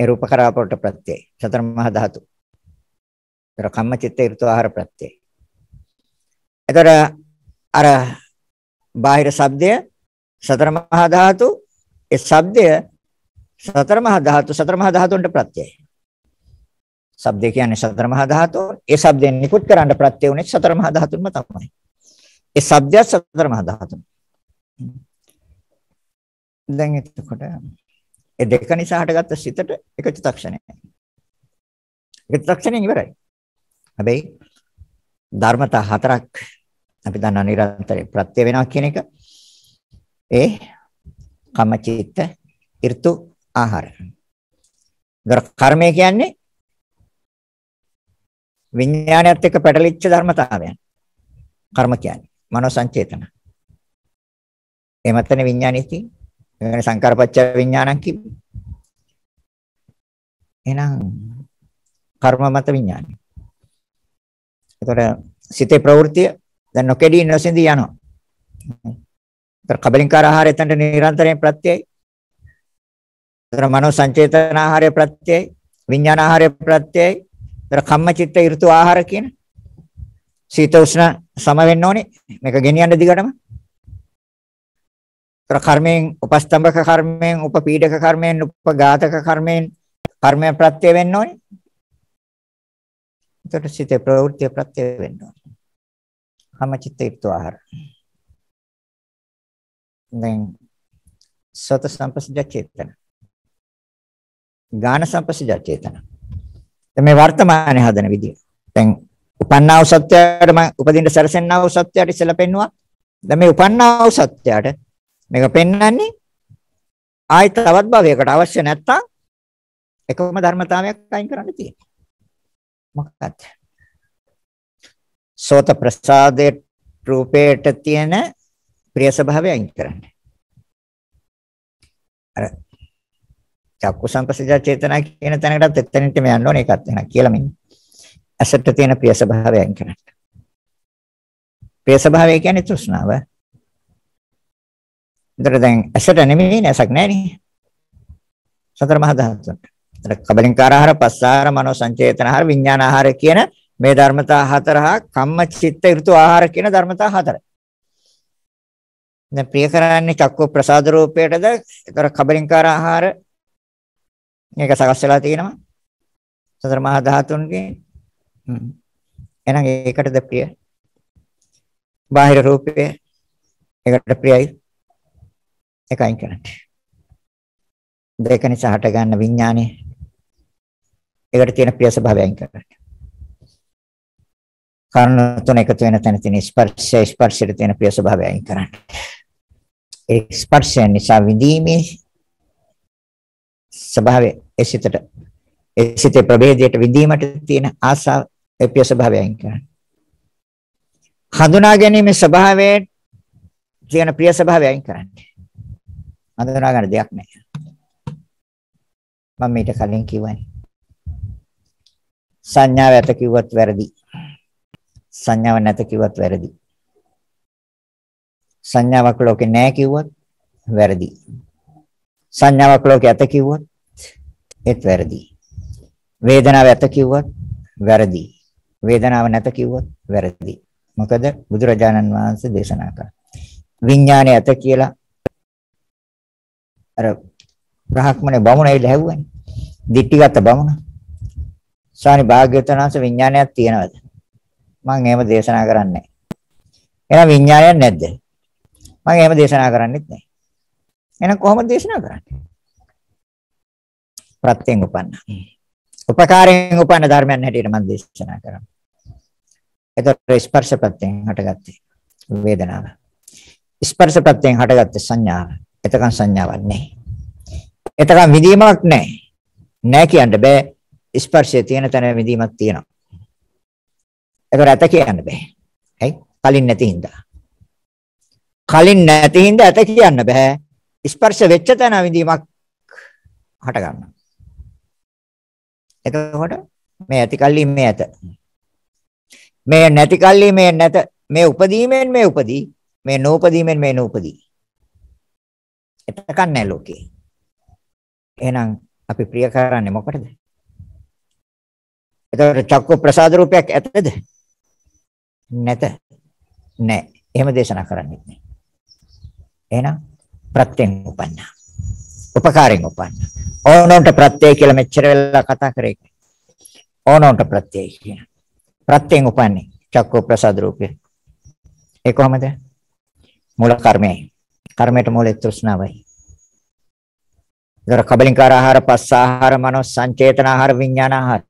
ඒ රූප කරාපට ප්‍රත්‍යය සතර මහා ධාතු. ඒතර කම්ම චිත්ත ඍතු ආහාර ප්‍රත්‍යය. ඒතර අර බාහිර ශබ්දය සතර මහා ධාතු ඒ ශබ්දය සතර මහා ධාතු සතර මහා ධාතුන්ට ප්‍රත්‍යයයි. ශබ්දය කියන්නේ සතර මහා ධාතු. ඒ ශබ්දයෙන් නිකුත් කරන්න ප්‍රත්‍ය උනේ සතර මහා ධාතුන්ම තමයි. ඒ ශබ්දය සතර මහා ධාතුන්. දැන් එතකොට ඒ දෙක නිසා හටගත්ත සිතට එක චිත්තක්ෂණයයි. එක චිත්තක්ෂණයෙන් ඉවරයි. හැබැයි ධර්මතා හතරක් අපි දන්නා නිරන්තරයෙන් ප්‍රත්‍ය වෙනවා කියන එක ඒ කමචිත්ත ඍතු ආහාර. ඒතර කර්මය කියන්නේ විඥානයත් එක්ක පැටලිච්ච ධර්මතාවයන්. කර්ම කියන්නේ මනෝ සංචේතන. එමත්නේ විඥානෙති එවන සංකාරපච්ච විඥානං කිව්වේ. එහෙනම් කර්ම මත විඥානයි. ඒතර සිතේ ප්‍රවෘත්තිය දැන් නොකෙඩී නොසෙඳී යනවා. කබලින්කාර ආහාරය එතනට නිරන්තරයෙන් ප්‍රත්‍යයයි. ඒතර මනෝ සංචේතන ආහාරය ප්‍රත්‍යයයි. විඥාන ආහාරය ප්‍රත්‍යයයි. ඒතර කම්මචිත්ත ඍතු ආහාර කියන සීත උෂ්ණ සම වෙන්න ඕනේ. මේක ගෙනියන්න දිගටම. ඒතර කර්මයෙන් උපස්තම්භක කර්මයෙන් උපපීඩක කර්මයෙන් උපඝාතක කර්මයෙන් කර්මය ප්‍රත්‍ය වෙන්න ඕනේ. ඒතර සිතේ ප්‍රවෘත්ති ප්‍රත්‍ය වෙන්න ඕනේ. කම්මචිත්ත ඍතු ආහාරය දැන් සත සංපස්සජ චේතන. ගාන සංපස්සජ චේතන. මේ වර්තමානයේ හදන විදිය. දැන් උපන්නා වූ සත්‍යයට මම උපදින්න සැරසෙන්නා වූ සත්‍යයට ඉස්සලා පෙන්නුවා. දැන් මේ උපන්නා වූ සත්‍යයට මේක පෙන්වන්නේ ආයි තවත් භවයකට අවශ්‍ය නැත්තම් එකම ධර්මතාවයක් අයින් කරන්න තියෙනවා. මොකක්ද? සෝත ප්‍රසාදයේ රූපයට තියෙන ප්‍රිය ස්වභාවය අයින් කරන්න. අර චක්කු සංපස්සජ චේතනා කියන තැනකටත් එතනින්ට මේ යන්න ඕනේ ඒකත් වෙනවා කියලා මෙන්න. ඇසට තියෙන ප්‍රිය ස්වභාවය අයින් කරන්න. ප්‍රිය ස්වභාවය කියන්නේ තෘෂ්ණාව. ඒතර දැන් ඇසට නෙමෙයි නැසක් නෑනේ. සතර මහා ධාතුන්ට. ඒතර කබලින්කාරාහාර, පස්සාර, මනෝ සංචේතනහාර, විඥානහාර කියන මේ ධර්මතා හතර හා කම්ම චිත්ත ඍතු ආහාර කියන ධර්මතා හතරයි. දැන් ප්‍රිය කරන්නේ චක්කු ප්‍රසාද රූපයටද? ඒතර කබලින්කාර ආහාර මේක සකස් වෙලා තියෙනවා. සතර මහා ධාතුන්ගේ. එහෙනම් ඒකටද ප්‍රිය? බාහිර රූපය ඒකට ප්‍රියයි. ඒකයින් කරන්නේ. දෙක නිසා හට ගන්න විඥානේ. ඒකට තියෙන ප්‍රිය ස්වභාවයෙන් කරන්නේ. කර්ණ තුන එකතු වෙන තැන තියෙන ස්පර්ශය ස්පර්ශයට තියෙන ප්‍රිය ස්වභාවයෙන් කරන්නේ. ස්පර්ශය නිසා විඳීමේ ස්වභාවය ඒ සිතට ඒ සිතේ ප්‍රභේදයට විඳීමට තියෙන ආසාව ඒ පිය ස්වභාවයෙන් කරන්නේ. හඳුනා ගැනීමේ ස්වභාවයේ තියෙන ප්‍රිය ස්වභාවයෙන් කරන්නේ. හඳුනා ගන්න දෙයක් නැහැ. මම මේක කලින් කිව්වනේ. සංඥාව ඇත කිව්වත් වැරදි. සංඥාව නැත කිව්වත් වැරදි. සංඥාවක් ලෝකේ නැහැ කිව්වොත් වැරදි. සංඥාවක් ලෝකේ ඇත කිව්වොත් ඒත් වැරදි. වේදනාව ඇත කිව්වොත් වැරදි. වේදනාව නැත කිව්වොත් වැරදි. මොකද බුදුරජාණන් වහන්සේ දේශනා කළා. විඥානය ඇත කියලා අර බ්‍රහ්මනේ බමුණ ඇවිල්ලා හැව්වනේ. දිට්ටිගත බමුණ. සානි භාග්‍යවතුන් වහන්සේ විඥානයක් තියනවද? මම එහෙම දේශනා කරන්නේ නැහැ. එහෙනම් විඥානයක් නැද්ද? මම එහෙම දේශනා කරන්නෙත් නැහැ. එහෙනම් කොහොමද දේශනා කරන්නේ? ප්‍රත්‍යයෙන් උපන්න. උපකාරයෙන් උපන්න ධර්මයන් හැටියට මම දේශනා කරනවා. එතකොට ස්පර්ශ ප්‍රත්‍යයෙන් හටගත්තේ වේදනාව. ස්පර්ශ ප්‍රත්‍යයෙන් හටගත්තේ සංඥාව. එතකන් සංඥාවක් නැහැ. එතකන් විදීමක් නැහැ. නැහැ කියන්න බෑ. ස්පර්ශය තියෙන තැන විදීමක් තියෙනවා. ඒකට ඇත කියන්න බෑ. ඇයි? කලින් නැති හින්දා. කලින් නැති හින්දා ඇත කියන්න බෑ. ස්පර්ශ වෙච්ච තැන විඳීමක් හට ගන්නවා. එතකොට මේ ඇති කල්ලි මේ ඇත. මේ නැති කල්ලි මේ නැත. මේ උපදීමෙන් මේ උපදී. මේ නූපදීමෙන් මේ නූපදී. එතකන් නැහැ ලෝකේ. එහෙනම් අපි ප්‍රිය කරන්නේ මොකටද? එතකොට චක්ක ප්‍රසාද රූපයක් ඇතද? නැත. නැහැ. එහෙම දේශනා කරන්නේ නැහැ. එහෙනම් ප්‍රත්‍යයෙන් උපන්නා. උපකාරයෙන් උපන්නා. ඕනෝන්ට ප්‍රත්‍යය කියලා මෙච්චර වෙලා කතා කරේ. ඕනෝන්ට ප්‍රත්‍යය කියන. ප්‍රත්‍යයෙන් උපන්නේ චක්ක ප්‍රසාද රූපය. ඒ කොහමද? මූල කර්මයයි. කර්මයට මූලයේ තෘෂ්ණාවයි. දර කබලින්කාර ආහාර පස්ස ආහාර මනෝ සංචේතන ආහාර විඥාන ආහාර.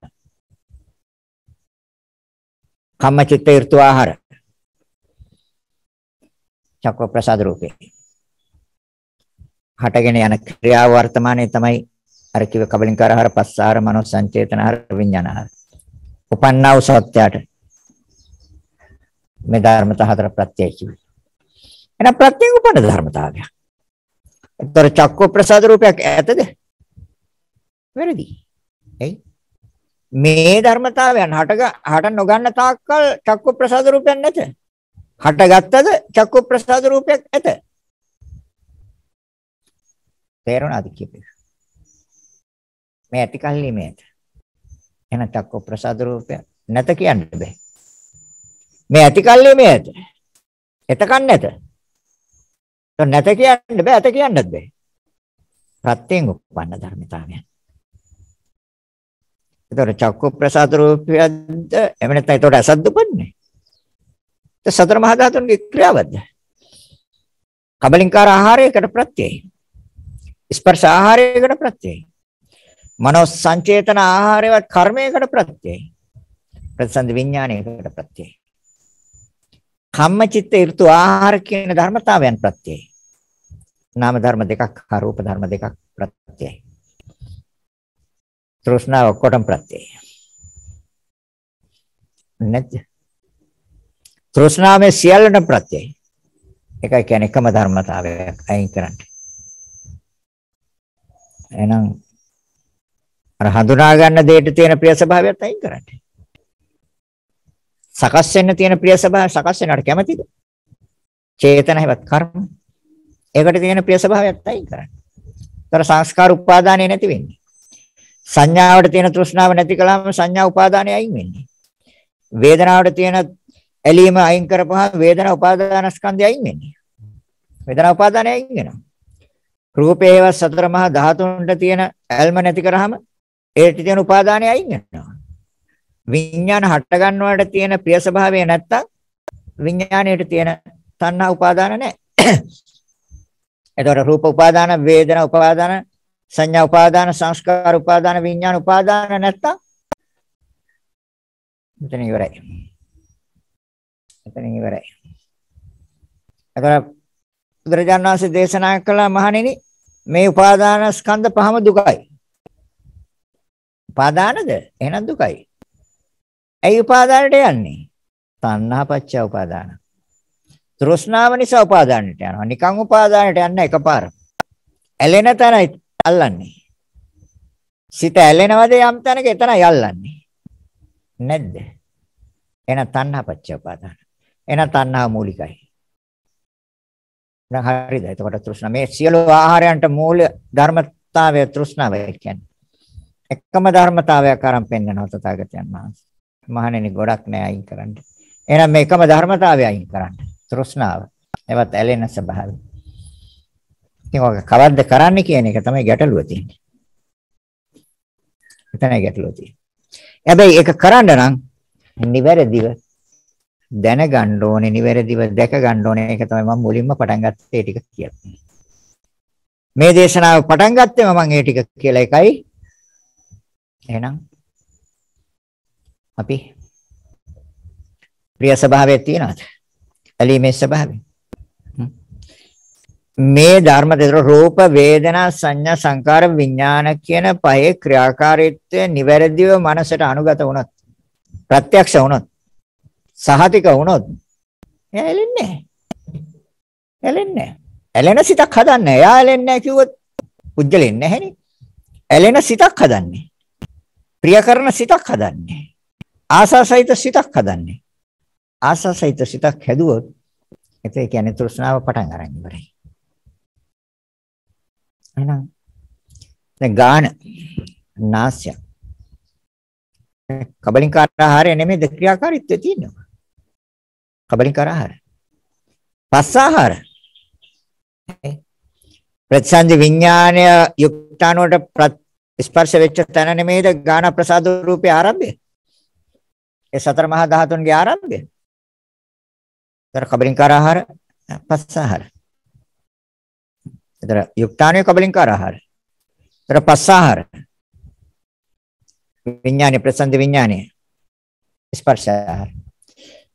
කම්මචිත්ත ඍතු ආහාර. චක්ක ප්‍රසාද රූපේ. හටගෙන යන ක්‍රියාව වර්තමානයේ තමයි අර කිව කබලින්කාරහාර පස්සාර මනෝ සංචේතනහාර විඥානහාර. උපන්නා වූ සත්‍යයට මේ ධර්මතා හතර ප්‍රත්‍යය කිව්වේ. එන ප්‍රත්‍ය උපන ධර්මතාවය. ඒතර චක්ක ප්‍රසාද රූපයක් ඇතද? වැරදි. එයි මේ ධර්මතාවයන් හට හට නොගන්න තාක්කල් චක්ක ප්‍රසාද රූපයක් නැත. හටගත්තද චක්ක ප්‍රසාද රූපයක් ඇත. තේරුණාද කියපේ? මේ ඇති කල්ලි මේට. එන චක්ක ප්‍රසාද රූපය නැත කියන්න බෑ. මේ ඇති කල්ලි මේට. එතකන් නැත. නැත කියන්න බෑ ඇත කියන්නත් බෑ. ප්‍රත්‍යයෙන් උපන්න ධර්මතාවයන්. ඒතර චක්ක ප්‍රසාද රූපයද එව නැත්නම් ඒතර අසද්ද උපන්නේ. ඒ සතර මහා ධාතුන්ගේ ක්‍රියාවද්ද. කබලින්කාර ආහාරයකට ප්‍රත්‍යයයි. ස්පර්ශ ආහාරයකට ප්‍රත්‍යයයි. මනෝ සංචේතන ආහාරයවත් කර්මයකට ප්‍රත්‍යයයි. ප්‍රතිසන්ද විඥාණයකට ප්‍රත්‍යයයි. කම්මචිත්ත ඍතු ආහාර කියන ධර්මතාවයන් ප්‍රත්‍යයයි. නාම ධර්ම දෙකක් හා රූප ධර්ම දෙකක් ප්‍රත්‍යයයි. තෘෂ්ණාව කොටම් ප්‍රත්‍යයයි. නැත් තෘෂ්ණාවේ සියල්ලට ප්‍රත්‍යයයි. ඒකයි කියන්නේ එකම ධර්මතාවයක් අයින් කරන්නේ. එහෙනම් අර හඳුනා ගන්න දෙයට තියෙන ප්‍රිය ස්වභාවයත් අයින් කරන්න. සකස් වෙන්න තියෙන ප්‍රිය ස්වභාවය සකස් වෙනාට කැමතිද? චේතන හැවත් කර්ම. ඒකට තියෙන ප්‍රිය ස්වභාවයත් අයින් කරන්න. ඒතර සංස්කාර උපාදානය නැති වෙන්නේ. සංඥාවට තියෙන තෘෂ්ණාව නැති කළාම සංඥා උපාදානය අයින් වෙන්නේ. වේදනාවට තියෙන ඇලීම අයින් කරපුවාම වේදනා උපාදානස්කන්ධය අයින් වෙන්නේ. වේදනා උපාදානය අයින් වෙනවා. රූපේවත් සතර මහා ධාතුන්ට තියෙන ඇල්ම නැති කරාම ඒට තියෙන උපාදානය අයින් වෙනවා. විඥාන හට ගන්නවට තියෙන ප්‍රිය ස්වභාවය නැත්තම් විඥාණයට තියෙන තණ්හා උපාදාන නැහැ. එතකොට රූප උපාදාන, වේදනා උපාදාන, සංඥා උපාදාන, සංස්කාර උපාදාන, විඥාන උපාදාන නැත්තම් මෙතන ඉවරයි. මෙතන ඉවරයි. එතකොට බුදුරජාණන් වහන්සේ දේශනා කළ මහණෙනි මේ උපාදානස්කන්ධ පහම දුකයි. උපාදානද? එහෙනම් දුකයි. ඇයි උපාදානට යන්නේ? තණ්හා පච්ච උපාදාන. තෘෂ්ණාව නිසා උපාදානට යනවා. නිකං උපාදානට යන්න එකපාර. ඇලෙන තැනයි අල්ලන්නේ. සිත ඇලෙනවද යම් තැනක එතනයි අල්ලන්නේ. නැද්ද? එහෙනම් තණ්හා පච්ච උපාදාන. එහෙනම් තණ්හා මූලිකයි. දැන් හරිද? එතකොට තෘෂ්ණා මේ සියලු ආහාරයන්ට මූල ධර්මතාවය තෘෂ්ණාව කියන්නේ. එකම ධර්මතාවයක් අරන් පෙන්නනවා තථාගතයන් වහන්සේ. මහණෙනි ගොඩක් නෑ අයින් කරන්න. එහෙනම් මේ එකම ධර්මතාවය අයින් කරන්න. තෘෂ්ණාව. ඒවත් ඇලෙන ස්වභාවය. ඉතින් ඔක කවද්ද කරන්නේ කියන එක තමයි ගැටලුව තියෙන්නේ. එතනයි ගැටලුව තියෙන්නේ. හැබැයි ඒක කරන්න නම් නිවැරදිව දැනගන්න ඕනේ නිවැරදිව දැක ගන්න ඕනේ ඒක තමයි මම මුලින්ම පටන් ගත්තේ ටික කියලා. මේ දේශනාව පටන් ගත්තේ මම ඒ ටික කියලා එකයි. එහෙනම් අපි ප්‍රිය ස්වභාවයේ තියනවාද? ඇලීමේ ස්වභාවය. මේ ධර්ම දෙතර රූප වේදනා සංඥා සංකාර විඥාන කියන පහේ ක්‍රියාකාරීත්වය නිවැරදිව මනසට අනුගත වුණොත් ප්‍රත්‍යක්ෂ වුණොත් සහතික වුණොත් එයා ඇලෙන්නේ නැහැ. ඇලෙන්නේ නැහැ. ඇලෙන සිතක් හදන්නේ. එයා ඇලෙන්නේ නැහැ කිව්වොත් පුජ්ජලෙන්නේ නැහෙනේ. ඇලෙන සිතක් හදන්නේ. ප්‍රියකරන සිතක් හදන්නේ. ආසාසහිත සිතක් හදන්නේ. ආසාසහිත සිතක් හැදුවොත් ඒ කියන්නේ තෘෂ්ණාව පටන් ගන්න ඉවරයි. එහෙනම් දැන් ගාන නාස්‍ය කබලින් කාආහාරය නෙමෙයි ද ක්‍රියාකාරීත්වය තියෙනවා. කබලිකාර ආහාර. පස්ස ආහාර. ප්‍රත්‍යංජ විඥානය යුක්තානෝට ස්පර්ශ වෙච්ච තැන නෙමෙයිද ගාන ප්‍රසාද රූපේ ආරම්භය. ඒ සතර මහා ධාතුන්ගේ ආරම්භය. ඒතර කබලිකාර ආහාර පස්ස ආහාර. ඒතර යුක්තානෝ කබලිකාර ආහාර. ඒතර පස්ස ආහාර. විඥානේ ප්‍රසන්න විඥානේ ස්පර්ශ ආහාර.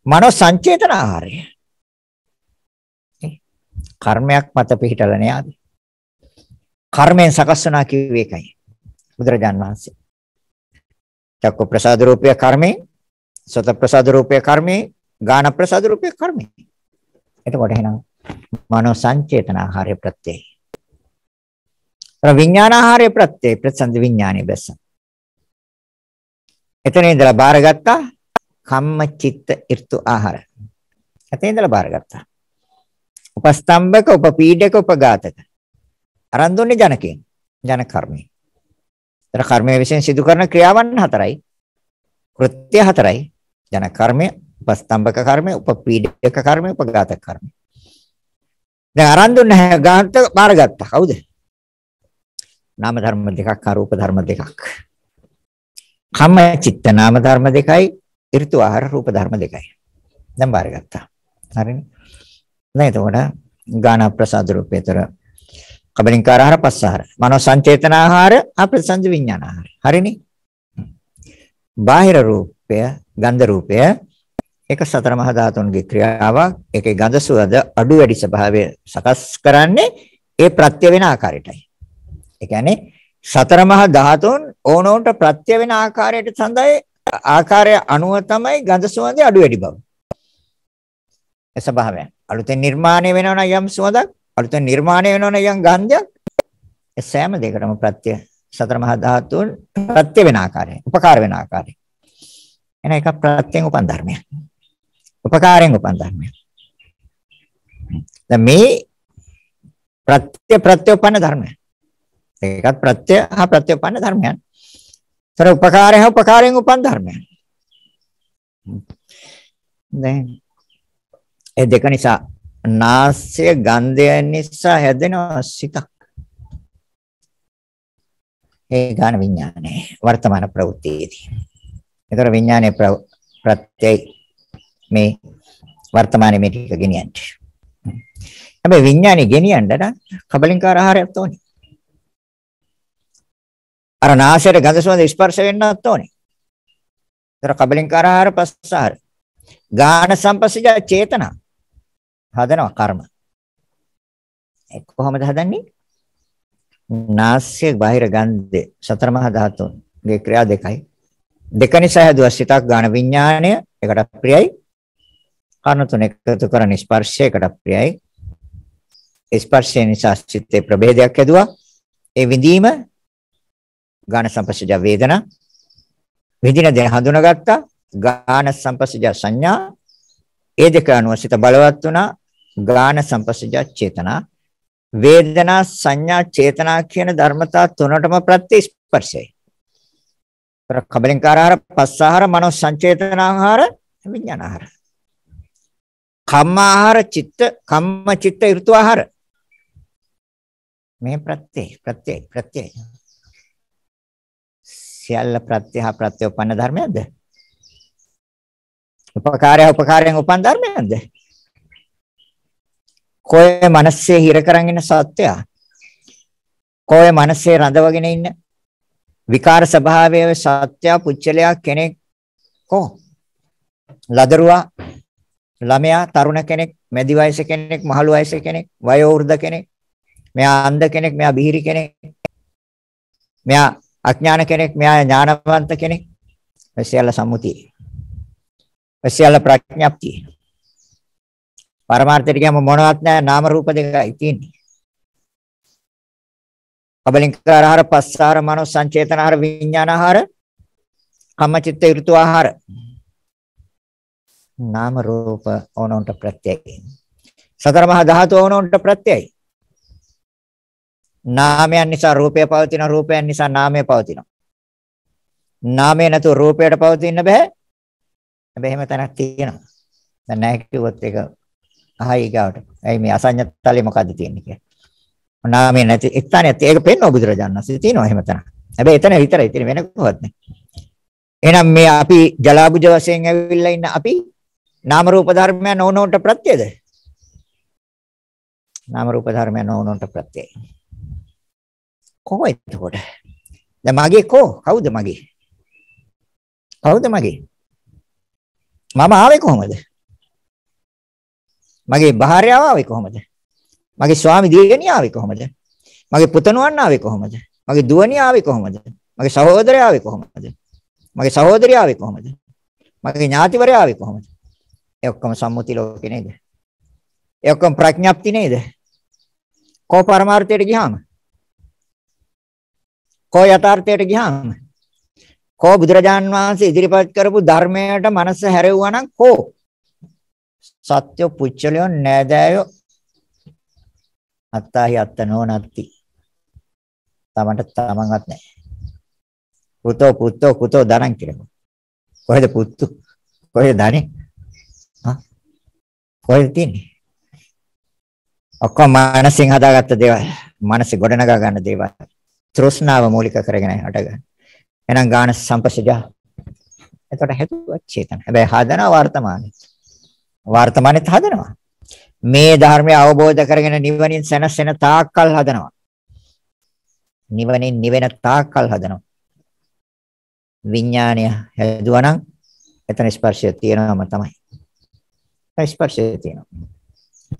මනෝ සංචේතන ආහාරය. කර්මයක් මත පිහිටලා නෑද? කර්මයෙන් සකස් වෙනා කිව්වේ ඒකයි. බුදුරජාන් වහන්සේ. චක්ක ප්‍රසාද රූපය කර්මේ, සත ප්‍රසාද රූපය කර්මේ, ගාන ප්‍රසාද රූපය කර්මේ. එතකොට එහෙනම් මනෝ සංචේතන ආහාරය ප්‍රත්‍යය. විඥාන ආහාරය ප්‍රත්‍යය ප්‍රසන්ද විඥානේ බැස. එතන ඉඳලා බාරගත්තා කම්ම චිත්ත ඍතු ආහාර. අතේ ඉඳලා බාරගත්තා. උපස්තම්භක උපපීඩක උපඝාතක. අරන් දුන්නේ ජනකෙන්. ජන කර්මී. ඒතර කර්මයේ විශේෂ සිදු කරන ක්‍රියාවන් හතරයි. කෘත්‍ය හතරයි. ජන කර්මය, උපස්තම්භක කර්මය, උපපීඩක කර්මය, උපඝාතක කර්මය. දැන් අරන් දුන්න ගාන්ත බාරගත්තා. කවුද? නාම ධර්ම දෙකක්, අරූප ධර්ම දෙකක්. කම්ම චිත්ත නාම ධර්ම දෙකයි ඍතු ආහාර රූප ධර්ම දෙකයි. දැන් බාරගත්තා. හරිනේ. දැන් එතකොට ගාන ප්‍රසාද රූපේතර කබලින්කාර ආහාර පස්සාර. මනෝ සංචේතන ආහාර අප්‍රසංජ විඥාන ආහාර. හරිනේ. බාහිර රූපය, ගන්ධ රූපය ඒක සතර මහා ධාතුන්ගේ ක්‍රියාවක්. ඒකේ ගඳ සුවඳ අඩු වැඩි ස්වභාවය සකස් කරන්නේ ඒ ප්‍රත්‍ය වෙන ආකාරයටයි. ඒ කියන්නේ සතර මහා ධාතුන් ඕනෝන්ට ප්‍රත්‍ය වෙන ආකාරයට සඳහයි ආකාරය අනුව තමයි ගඳ සුවඳේ අඩු වැඩි බව. ඒ ස්වභාවයන්. අලුතෙන් නිර්මාණය වෙනවන යම් සුවඳක්, අලුතෙන් නිර්මාණය වෙනවන යම් ගන්ධයක්, ඒ සෑම දෙයකටම ප්‍රත්‍ය සතර මහා ධාතුන් ප්‍රත්‍ය වෙන ආකාරය, උපකාර වෙන ආකාරය. එන එක ප්‍රත්‍යෙන් උපන් ධර්මයක්. උපකාරයෙන් උපන් ධර්මයක්. දැන් මේ ප්‍රත්‍ය ප්‍රත්‍යෝපන්න ධර්මයක්. ඒකත් ප්‍රත්‍ය හා ප්‍රත්‍යෝපන්න ධර්මයන්. ඒතර උපකාරය හා උපකාරයෙන් උපන් ධර්මයන්. දැන් ඒ දෙක නිසා නාස්‍ය ගන්ධය නිසා හැදෙනවා සිතක්. ඒ ගාන විඥානේ වර්තමාන ප්‍රවෘත්තියේදී. ඒතර විඥානේ ප්‍රත්‍යයි මේ වර්තමානයේ මේ ටික ගෙනියන්නේ. හැබැයි විඥානේ ගෙනියන්න නම් කබලින්කාර ආහාරයක් තෝනේ. අර නාසයට ගඳ සුවඳ ස්පර්ශ වෙන්නත් ඕනේ. ඒතර කබලින් කරහාර පස්සහාර. ගාන සම්පස්සජ චේතනා. හදනවා කර්ම. ඒ කොහොමද හදන්නේ? නාස්‍ය බාහිර ගන්ධය සතර මහා ධාතුන්ගේ ක්‍රියා දෙකයි. දෙක නිසා හැදුවා සිතක් ගාන විඥාණය ඒකට ප්‍රියයි. කර්ණ තුන එකතු කරන ස්පර්ශයකට ප්‍රියයි. ස්පර්ශය නිසා සිතේ ප්‍රභේදයක් හැදුවා. ඒ විඳීම ගාන සම්පස්සජ වේදනා විඳින දේ හඳුනාගත්තා ගාන සම්පස්සජ සංඥා ඒ දෙක අනුව සිත බලවත් වුණා ගාන සම්පස්සජ චේතනා වේදනා සංඥා චේතනා කියන ධර්මතා තුනටම ප්‍රතිස්පර්ශයි තර කබලින්කාරාහාර පස්සාහාර මනෝ සංචේතනාහාර විඥානහාර කම්මාහාර චිත්ත කම්ම චිත්ත ඍතුආහාර මේ ප්‍රත්‍ය ප්‍රත්‍ය ප්‍රත්‍යය සියල්ල ප්‍රත්‍යහ ප්‍රත්‍යෝපන්න ධර්මයක්ද? උපකාරය උපකාරයෙන් උපන් ධර්මයක්ද? කොයේ මනසේ හිර කරගෙන ඉන්න සත්‍යය. කොයේ මනසේ රඳවගෙන ඉන්න විකාර ස්වභාවයේ සත්‍යය පුච්චලයා කෙනෙක් කො ලදරුවා ළමයා තරුණ කෙනෙක් මැදි වයස කෙනෙක් මහලු වයස කෙනෙක් වයෝ වෘද්ධ කෙනෙක් මෙයා අන්ධ කෙනෙක් මෙයා බිහිරි කෙනෙක් මෙයා අඥාන කෙනෙක් මෙයා ඥානවන්ත කෙනෙක්. ඔය සියල්ල සම්මුතිය. ඔය සියල්ල ප්‍රඥප්තිය. පරමාර්ථයට ගියම මොනවත් නැහැ නාම රූප දෙකයි තියෙන්නේ. කබලින්කාරහාර පස්සාර මනෝ සංචේතනහාර විඥානහාර කම්මචිත්ත ඍතුආහාර නාම රූප ඕනොන්ට ප්‍රත්‍යයයි. සතර මහා ධාතු ඕනොන්ට ප්‍රත්‍යයයි. නාමයන් නිසා රූපය පවතිනවා රූපයන් නිසා නාමය පවතිනවා නාමය නැතුව රූපයට පවතින්න බෑ හැබැයි එහෙම තැනක් තියෙනවා දැන් නැහැ කිව්වොත් ඒක අහයි ගාවට ඇයි මේ අසඤ්ඤතලේ මොකද්ද තියෙන්නේ කියලා නාමය නැති ස්ථානයත් ඒක පෙන්වෝ බුදුරජාණන් වහන්සේ තියෙනවා එහෙම තැනක් හැබැයි එතන විතරයි තියෙන වෙන කොහොමත් නෑ එහෙනම් මේ අපි ජලාබුජ වශයෙන් ඇවිල්ලා ඉන්න අපි නාම රූප ධර්මයන් ඕනෝන්ට ප්‍රත්‍යද නාම රූප ධර්මයන් ඕනෝන්ට ප්‍රත්‍යයි කොහොම එතකොට? දැන් මගේ කෝ කවුද මගේ? කවුද මගේ? මම ආවේ කොහොමද? මගේ භාර්යාව ආවේ කොහොමද? මගේ ස්වාමි දියණිය ආවේ කොහොමද? මගේ පුතණුවන් ආවේ කොහොමද? මගේ දුවණිය ආවේ කොහොමද? මගේ සහෝදරයා ආවේ කොහොමද? මගේ සහෝදරිය ආවේ කොහොමද? මගේ ඥාතිවරයා ආවේ කොහොමද? ඒ ඔක්කොම සම්මුති ලෝකේ නේද? ඒ ඔක්කොම ප්‍රඥප්ති නේද? කෝ පරමාර්ථයට ගියාම කෝ යථාර්ථයට ගියාම කෝ බුදුරජාන් වහන්සේ ඉදිරිපත් කරපු ධර්මයට මනස හැරෙවුවා නම් කෝ සත්‍ය පුච්චලියෝ නෑදෑයෝ අත්තාහි අත්ත නොනත්ති තමන්ට තමන්වත් නෑ පුතෝ පුතෝ කුතෝ දරන් කියලා කොහෙද පුතු කොහෙද දනේ හා කොහෙද තින්නේ ඔක්කොම මානසින් හදාගත්ත දේවල් මානසික ගොඩනගා ගන්න දේවල් තෘෂ්ණාව මූලික කරගෙන හටගන්න. එහෙනම් ගාන සම්පසජා. එතකොට හේතුව චේතන. හැබැයි හදනවා වර්තමානයේ. වර්තමානයේත් හදනවා. මේ ධර්මය අවබෝධ කරගෙන නිවනින් සැනසෙන තාක්කල් හදනවා. නිවනින් නිවෙන තාක්කල් හදනවා. විඥානය හැදුවා නම් එතන ස්පර්ශය තියෙනවම තමයි. ස්පර්ශය තියෙනවා.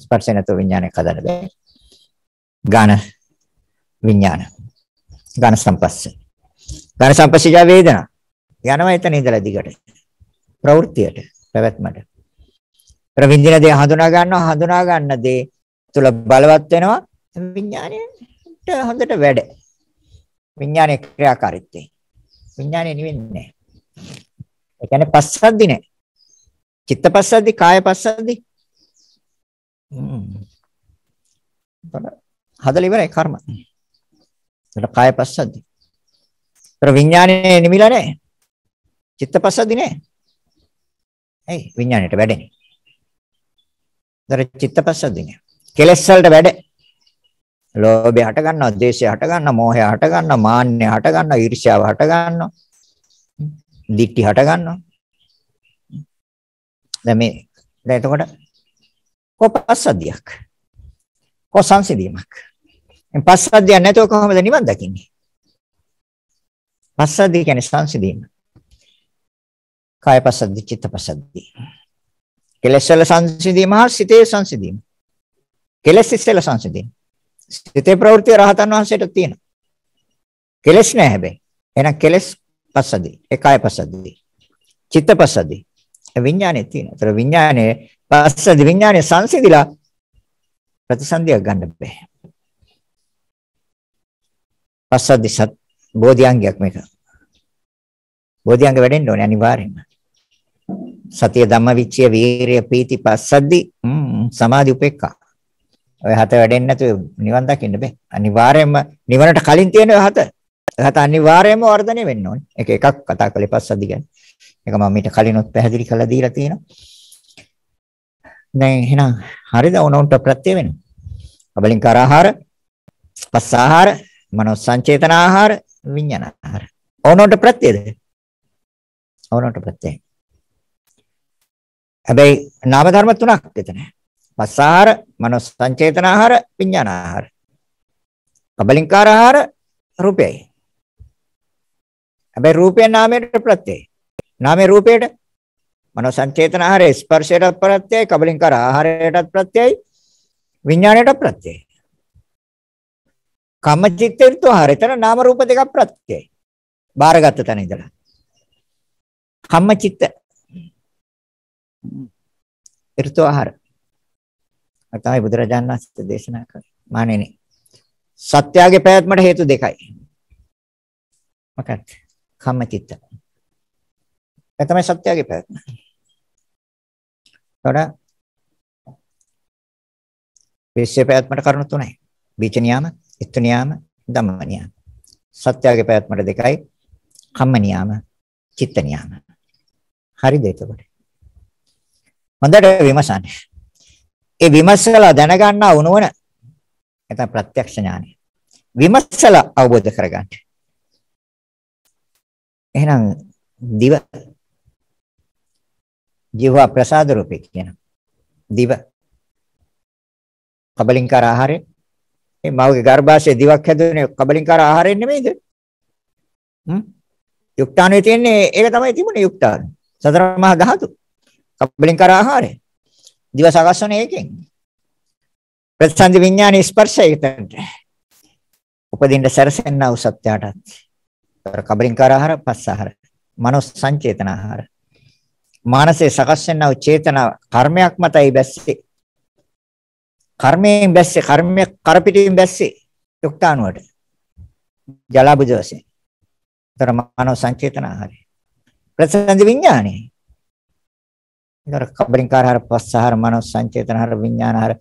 ස්පර්ශය නැතුව විඥානය හදන්න බෑ. ගාන විඥාන ඝන සම්පස්ස. ඝන සම්පස්සජ වේදනා. යනවා එතන ඉඳලා දිගට. ප්‍රවෘත්තියට, පැවැත්මට. ප්‍රවින්දින දේ හඳුනා ගන්නවා, හඳුනා ගන්න දේ තුල බලවත් වෙනවා විඥාණයට හොඳට වැඩ. විඥානයේ ක්‍රියාකාරීත්වය. විඥානය නිවෙන්නේ. ඒ කියන්නේ පස්සද්දි නෑ. චිත්ත පස්සද්දි, කාය පස්සද්දි. හදලා ඉවරයි කර්ම. ඒතර කාය පස්සද්දි. ඒතර විඥානේ නිමිලා නැහැ. චිත්ත පස්සද්දි නැහැ. ඇයි විඥාණයට වැඩෙන්නේ? ඒතර චිත්ත පස්සද්දි නැහැ. කෙලෙස් වලට වැඩ. ලෝභය හට ගන්නවා, ද්වේෂය හට ගන්නවා, මෝහය හට ගන්නවා, මාන්නය හට ගන්නවා, ඊර්ෂ්‍යාව හට ගන්නවා. දික්ටි හට ගන්නවා. දැන් මේ දැන් එතකොට කොපස්සද්ධියක් කොසංසිදීමක් දැන් පස්සද්ධියක් නැතුව කොහොමද නිවන් දකින්නේ? පස්සද්ධිය කියන්නේ සංසිඳීම. කාය පස්සද්ධි, චිත්ත පස්සද්ධි. කෙලස් වල සංසිඳීම හා සිතේ සංසිඳීම. කෙලස් ඉස්සෙල්ල සංසිඳීම. සිතේ ප්‍රවෘත්ති රහතන් වහන්සේට තියෙනවා. කෙලස් නෑ හැබැයි. එහෙනම් කෙලස් පස්සද්ධි, ඒ කාය පස්සද්ධි. චිත්ත පස්සද්ධි. විඥානේ තියෙනවා. ඒතර විඥානේ පස්සද්ධි විඥානේ සංසිඳිලා ප්‍රතිසන්දියක් ගන්න බෑ. පස්සද්ධි සත් බෝධිආංගයක් මේක. බෝධිආංග වැඩෙන්න ඕනේ අනිවාර්යෙන්ම. සතිය ධම්ම විචය වීරිය පීති පස්සද්ධි සමාධි උපේක්ඛා. ඔය හත වැඩෙන්නේ නැතුව නිවන් දකින්න බෑ. අනිවාර්යෙන්ම නිවනට කලින් තියෙන ඔය හත. හත අනිවාර්යෙන්ම වර්ධනය වෙන්න ඕනේ. ඒක එකක් කතා කළේ පස්සද්ධි ගැන. ඒක මම මීට කලිනුත් පැහැදිලි කරලා දීලා තියෙනවා. දැන් එහෙනම් හරිද ඕනොන්ට ප්‍රත්‍ය වෙනවා. අබලින්කාර ආහාර, පස්සාහාර, මනෝ සංචේතන ආහාර, විඥාන ආහාර. ඕනෝට ප්‍රත්‍යද? ඕනෝට ප්‍රත්‍යයි. හැබැයි නාම ධර්ම තුනක් එතන. පස් ආහාර, මනෝ සංචේතන ආහාර, විඥාන ආහාර. කබලින්කාර ආහාර රූපයයි. හැබැයි රූපේ නාමයට ප්‍රත්‍යයි. නාමේ රූපයට මනෝ සංචේතන ආහාරයේ ස්පර්ශයට ප්‍රත්‍යයයි, කබලින්කාර ආහාරයටත් ප්‍රත්‍යයයි, විඥාණයට ප්‍රත්‍යයයි. කම්මචිත්තේ විතර එතන නාම රූප දෙකක් ප්‍රත්‍යයයි. බාරගත් තැන ඉඳලා. කම්මචිත්ත ඍතුආහාර. අතයි බුදුරජාණන් වහන්සේ දේශනා කළේ. මානෙනි. සත්‍යයේ පැවැත්මට හේතු දෙකයි. මොකක්ද? කම්මචිත්ත. ඒ තමයි සත්‍යයේ පැවැත්ම. ඒකට විශ්ව පැවැත්මට කරුණු තුනයි. බීජ නියාමක ඉත්තුනියාම ධම්මනියාම. සත්‍යයේ පැවැත්මට දෙකයි කම්මනියාම චිත්තනියාම. හරිද එතකොට? හොඳට විමසන්න. ඒ විමසලා දැනගන්නා උනවන නැත්නම් ප්‍රත්‍යක්ෂ ඥානය. විමසලා අවබෝධ කරගන්න. එහෙනම් දිව ජීව ප්‍රසාද රූපේ කියන දිව කබලින්කාර ආහාරේ මේ මවගේ ගර්භාෂයේ දිවක් හැදුනේ කබලින්කාර ආහාරයෙන් නෙමෙයිද? හ්ම්? යුක්තාණුවේ තියෙන්නේ ඒක තමයි තිබුණේ යුක්තාණු. සතර මහා ධාතු. කබලින්කාර ආහාරය. දිව සකස් වන එකෙන්. ප්‍රතිසන්දි විඥාන ස්පර්ශය එතනට. උපදින්න සැරසෙන්නා වූ සත්‍යයටත්. කබලින්කාර ආහාර පස්ස ආහාර. මනෝ සංචේතන ආහාර. මානසේ සකස් වෙනා වූ චේතනා කර්මයක් මතයි බැස්සේ. කර්මයෙන් බැස්සේ කර්මයක් කරපිටින් බැස්සේ යුක්තාණුවට ජලාබුජ වශයෙන්. ඒතර මානව සංචේතන ආහාරය. ප්‍රසන්න විඥානේ. ඒතර කබරින්කාර හර පස්සහර මානව සංචේතන හර විඥාන හර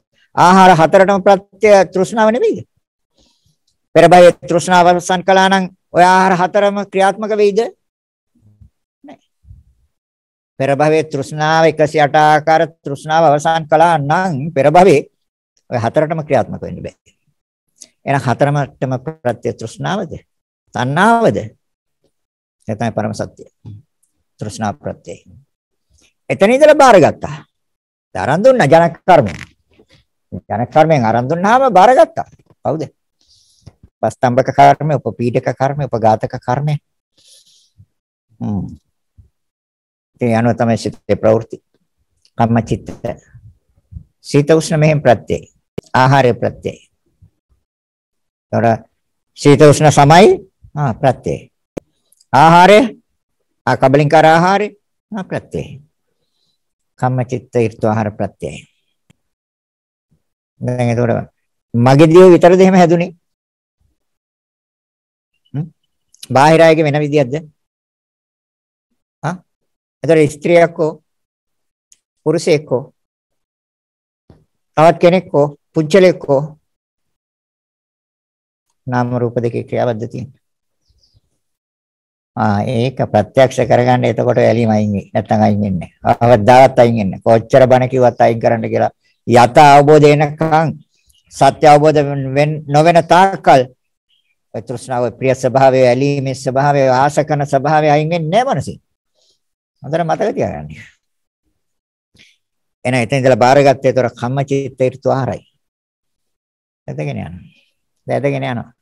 ආහාර හතරටම ප්‍රත්‍ය තෘෂ්ණාව නෙවෙයිද? පෙර බය තෘෂ්ණාව අවසන් කළා නම් ඔය ආහාර හතරම ක්‍රියාත්මක වෙයිද? පෙර භවයේ තෘෂ්ණාව 108 ආකාර තෘෂ්ණාව අවසන් කළා නම් පෙර භවයේ ඔය හතරටම ක්‍රියාත්මක වෙන්න බෑ. එහෙනම් හතරමටම ප්‍රත්‍ය තෘෂ්ණාවද? තණ්හාවද? ඒ තමයි පරම සත්‍ය. තෘෂ්ණා ප්‍රත්‍යය. එතන ඉඳලා බාරගත්තා. දරන් දුන්නා ජනක කර්මය. ජනක කර්මයෙන් අරන් දුන්නාම බාරගත්තා. හවුද? පස්තම්බක කර්මය, උපපීඩක කර්මය, උපඝාතක කර්මය. හ්ම්. ඒ අනුව තමයි සිතේ ප්‍රවෘත්ති. කම්මචිත්ත. සීත උෂ්ණ මෙහෙම ප්‍රත්‍යය. ආහාර ප්‍රත්‍යය. ඒතර සීත උෂ්ණ සමයි ආ ප්‍රත්‍යය. ආහාරය ආ කබලින්කාර ආහාරය ආ ප්‍රත්‍යය. කම්මචිත්ත ඍතු ආහාර ප්‍රත්‍යය. දැන් ඒතර මගේ දියෝ විතරද එහෙම හැදුනේ? හ්ම්? බාහිර අයගේ වෙන විදියක්ද? ආ? ඒතර ස්ත්‍රියක්ෝ පුරුෂයෙක්ෝ තවත් කෙනෙක්ෝ පුජ්‍යලෙක්කෝ නාම රූප දෙකේ ක්‍රියාවද්ද තියෙනවා. ආ ඒක ප්‍රත්‍යක්ෂ කරගන්න එතකොට ඇලීම අයින් වෙයි. නැත්නම් අයින් වෙන්නේ නැහැ. අවදාවත් අයින් වෙන්නේ නැහැ. කොච්චර බණ කිව්වත් අයින් කරන්න කියලා යත අවබෝධ වෙනකන් සත්‍ය අවබෝධ නොවන තාක්කල් තෘෂ්ණාව ප්‍රිය ස්වභාවය ඇලීමේ ස්වභාවය ආශකන ස්වභාවය අයින් වෙන්නේ නැහැ මනසින්. හොඳට මතක තියාගන්න. එන එතන ඉඳලා බාරගත්තේ ඒතර කම්මචිත්ත ඍතු ආහාරයි. ඇදගෙන යනවා. ඇදගෙන යනවා.